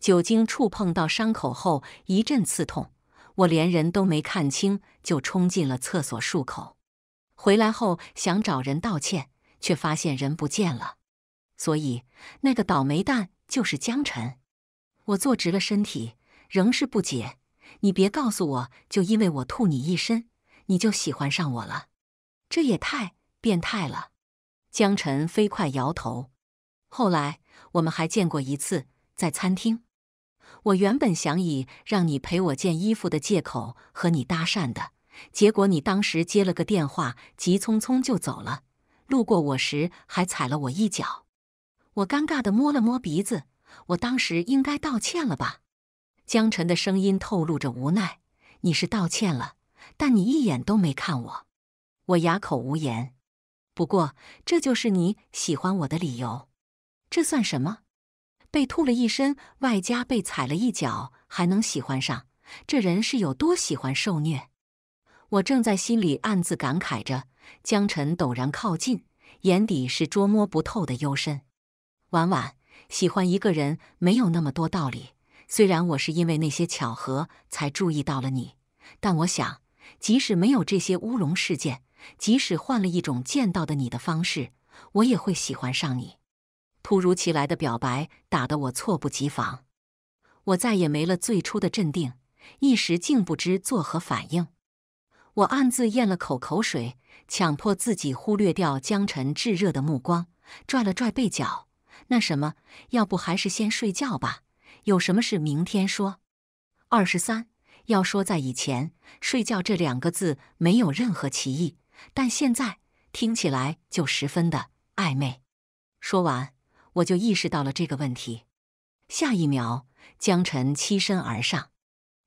酒精触碰到伤口后一阵刺痛，我连人都没看清就冲进了厕所漱口。回来后想找人道歉，却发现人不见了。所以那个倒霉蛋就是江晨。我坐直了身体，仍是不解。你别告诉我，就因为我吐你一身，你就喜欢上我了？这也太变态了！江晨飞快摇头。后来我们还见过一次，在餐厅。我原本想以让你陪我见衣服的借口和你搭讪的，结果你当时接了个电话，急匆匆就走了。路过我时还踩了我一脚，我尴尬的摸了摸鼻子。我当时应该道歉了吧？江晨的声音透露着无奈：“你是道歉了，但你一眼都没看我。”我哑口无言。不过这就是你喜欢我的理由。这算什么？被吐了一身，外加被踩了一脚，还能喜欢上这人是有多喜欢受虐？我正在心里暗自感慨着，江晨陡然靠近，眼底是捉摸不透的幽深。婉婉，喜欢一个人没有那么多道理。虽然我是因为那些巧合才注意到了你，但我想，即使没有这些乌龙事件，即使换了一种见到的你的方式，我也会喜欢上你。突如其来的表白打得我措不及防，我再也没了最初的镇定，一时竟不知作何反应。我暗自咽了口口水，强迫自己忽略掉江晨炙热的目光，拽了拽被角。那什么，要不还是先睡觉吧？有什么事明天说。二十三，要说在以前，睡觉这两个字没有任何歧义，但现在听起来就十分的暧昧。说完。我就意识到了这个问题，下一秒，江晨栖身而上，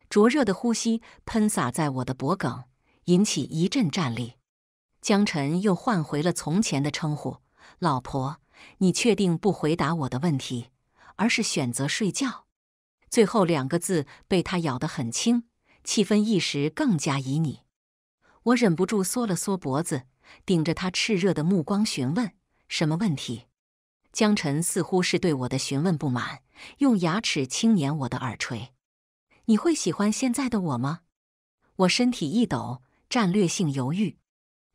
灼热的呼吸喷洒在我的脖颈，引起一阵战栗。江晨又换回了从前的称呼：“老婆，你确定不回答我的问题，而是选择睡觉？”最后两个字被他咬得很轻，气氛一时更加旖旎。我忍不住缩了缩脖子，顶着他炽热的目光询问：“什么问题？”江晨似乎是对我的询问不满，用牙齿轻捻我的耳垂。你会喜欢现在的我吗？我身体一抖，战略性犹豫。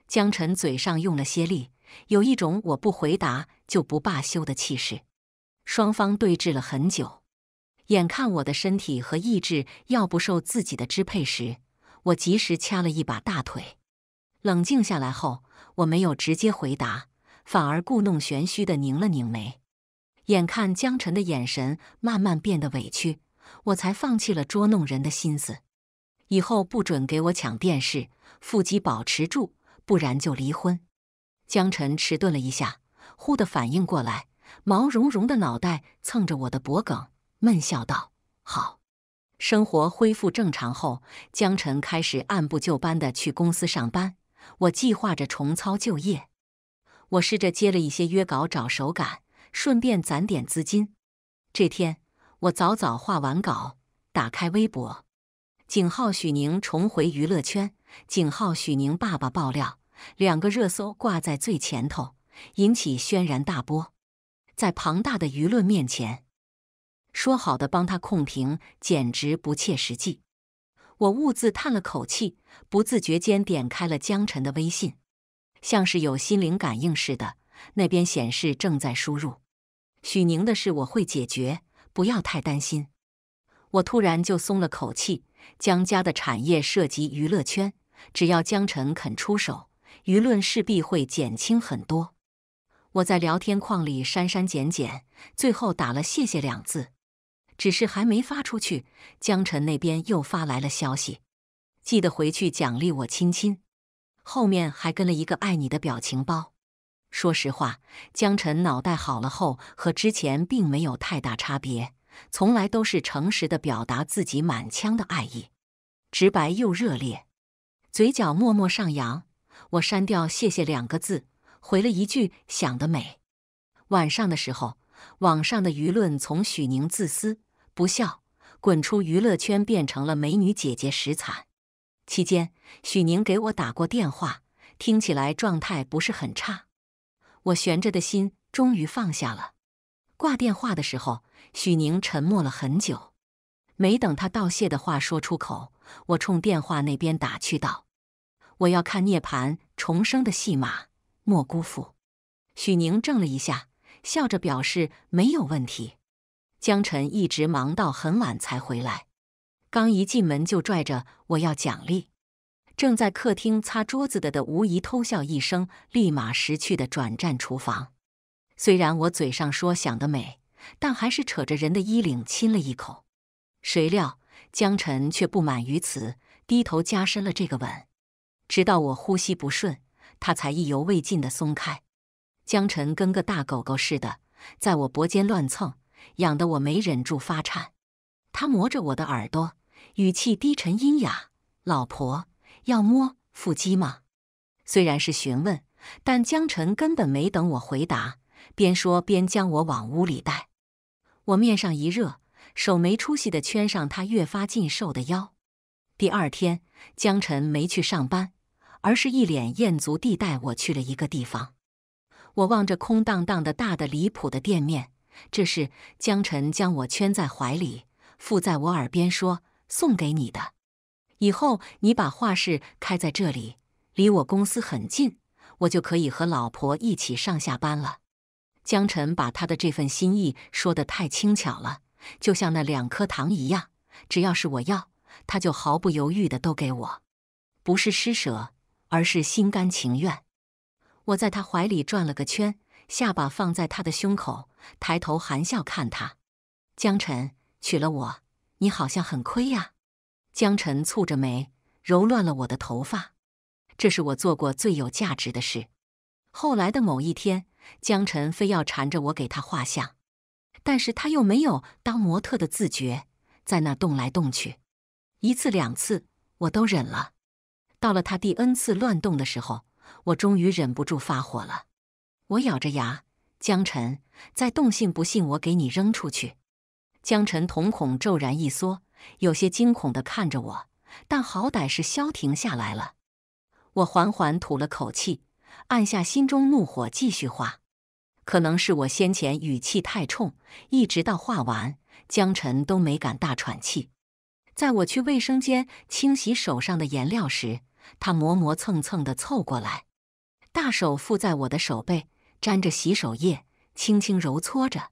江晨嘴上用了些力，有一种我不回答就不罢休的气势。双方对峙了很久，眼看我的身体和意志要不受自己的支配时，我及时掐了一把大腿。冷静下来后，我没有直接回答。反而故弄玄虚的拧了拧眉，眼看江晨的眼神慢慢变得委屈，我才放弃了捉弄人的心思。以后不准给我抢电视，腹肌保持住，不然就离婚。江晨迟钝了一下，忽地反应过来，毛茸茸的脑袋蹭着我的脖梗，闷笑道：“好。”生活恢复正常后，江晨开始按部就班的去公司上班。我计划着重操旧业。我试着接了一些约稿找手感，顺便攒点资金。这天我早早画完稿，打开微博，井号许宁重回娱乐圈，井号许宁爸爸爆料，两个热搜挂在最前头，引起轩然大波。在庞大的舆论面前，说好的帮他控评简直不切实际。我兀自叹了口气，不自觉间点开了江晨的微信。像是有心灵感应似的，那边显示正在输入。许宁的事我会解决，不要太担心。我突然就松了口气。江家的产业涉及娱乐圈，只要江晨肯出手，舆论势必会减轻很多。我在聊天框里删删减减，最后打了“谢谢”两字，只是还没发出去，江晨那边又发来了消息：“记得回去奖励我亲亲。”后面还跟了一个“爱你”的表情包。说实话，江晨脑袋好了后，和之前并没有太大差别，从来都是诚实的表达自己满腔的爱意，直白又热烈，嘴角默默上扬。我删掉“谢谢”两个字，回了一句“想得美”。晚上的时候，网上的舆论从许宁自私不孝、滚出娱乐圈，变成了美女姐姐实惨。期间，许宁给我打过电话，听起来状态不是很差，我悬着的心终于放下了。挂电话的时候，许宁沉默了很久，没等他道谢的话说出口，我冲电话那边打趣道：“我要看涅槃重生的戏码，莫辜负。”许宁怔了一下，笑着表示没有问题。江晨一直忙到很晚才回来。刚一进门就拽着我要奖励，正在客厅擦桌子的的吴疑偷笑一声，立马识趣的转战厨房。虽然我嘴上说想得美，但还是扯着人的衣领亲了一口。谁料江晨却不满于此，低头加深了这个吻，直到我呼吸不顺，他才意犹未尽的松开。江晨跟个大狗狗似的，在我脖间乱蹭，痒得我没忍住发颤。他磨着我的耳朵。语气低沉阴哑：“老婆要摸腹肌吗？”虽然是询问，但江晨根本没等我回答，边说边将我往屋里带。我面上一热，手没出息的圈上他越发劲瘦的腰。第二天，江晨没去上班，而是一脸餍足地带我去了一个地方。我望着空荡荡的、大的离谱的店面，这时江晨将我圈在怀里，附在我耳边说。送给你的，以后你把画室开在这里，离我公司很近，我就可以和老婆一起上下班了。江晨把他的这份心意说得太轻巧了，就像那两颗糖一样，只要是我要，他就毫不犹豫的都给我，不是施舍，而是心甘情愿。我在他怀里转了个圈，下巴放在他的胸口，抬头含笑看他。江晨，娶了我。你好像很亏呀，江晨蹙着眉，揉乱了我的头发。这是我做过最有价值的事。后来的某一天，江晨非要缠着我给他画像，但是他又没有当模特的自觉，在那动来动去，一次两次我都忍了。到了他第 n 次乱动的时候，我终于忍不住发火了。我咬着牙，江晨再动，信不信我给你扔出去？江晨瞳孔骤然一缩，有些惊恐地看着我，但好歹是消停下来了。我缓缓吐了口气，按下心中怒火，继续画。可能是我先前语气太冲，一直到画完，江晨都没敢大喘气。在我去卫生间清洗手上的颜料时，他磨磨蹭蹭地凑过来，大手附在我的手背，沾着洗手液，轻轻揉搓着。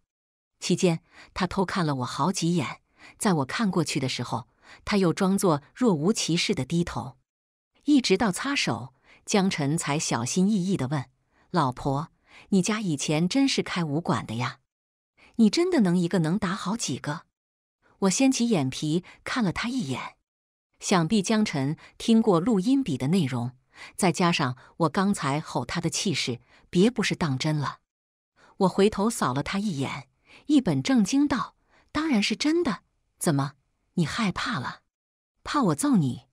期间，他偷看了我好几眼，在我看过去的时候，他又装作若无其事的低头，一直到擦手，江晨才小心翼翼的问：“老婆，你家以前真是开武馆的呀？你真的能一个能打好几个？”我掀起眼皮看了他一眼，想必江晨听过录音笔的内容，再加上我刚才吼他的气势，别不是当真了。我回头扫了他一眼。一本正经道：“当然是真的，怎么，你害怕了？怕我揍你？”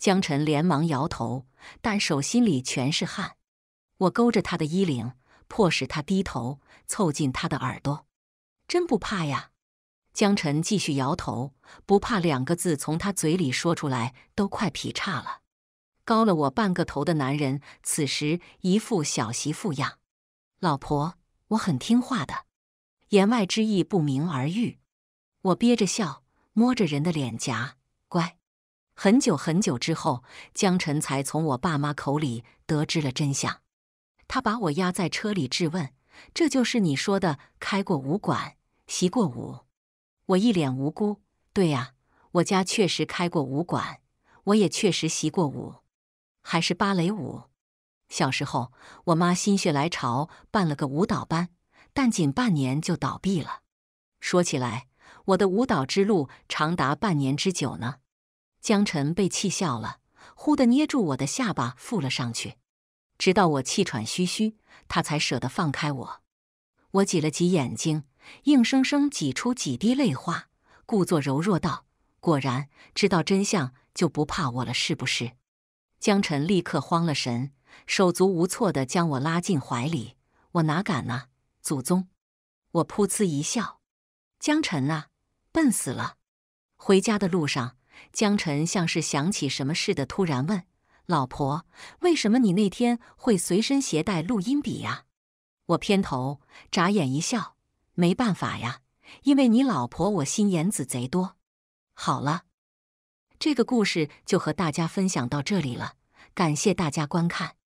江晨连忙摇头，但手心里全是汗。我勾着他的衣领，迫使他低头凑近他的耳朵：“真不怕呀？”江晨继续摇头，不怕两个字从他嘴里说出来都快劈叉了。高了我半个头的男人，此时一副小媳妇样：“老婆，我很听话的。”言外之意不明而喻，我憋着笑，摸着人的脸颊，乖。很久很久之后，江晨才从我爸妈口里得知了真相。他把我压在车里质问：“这就是你说的开过武馆，习过武？”我一脸无辜：“对呀，我家确实开过武馆，我也确实习过武，还是芭蕾舞。小时候，我妈心血来潮办了个舞蹈班。”但仅半年就倒闭了。说起来，我的舞蹈之路长达半年之久呢。江晨被气笑了，忽地捏住我的下巴，附了上去，直到我气喘吁吁，他才舍得放开我。我挤了挤眼睛，硬生生挤出几滴泪花，故作柔弱道：“果然知道真相就不怕我了，是不是？”江晨立刻慌了神，手足无措地将我拉进怀里。我哪敢呢？祖宗！我噗呲一笑。江晨啊，笨死了！回家的路上，江晨像是想起什么似的，突然问：“老婆，为什么你那天会随身携带录音笔呀？”我偏头眨眼一笑：“没办法呀，因为你老婆我心眼子贼多。”好了，这个故事就和大家分享到这里了，感谢大家观看。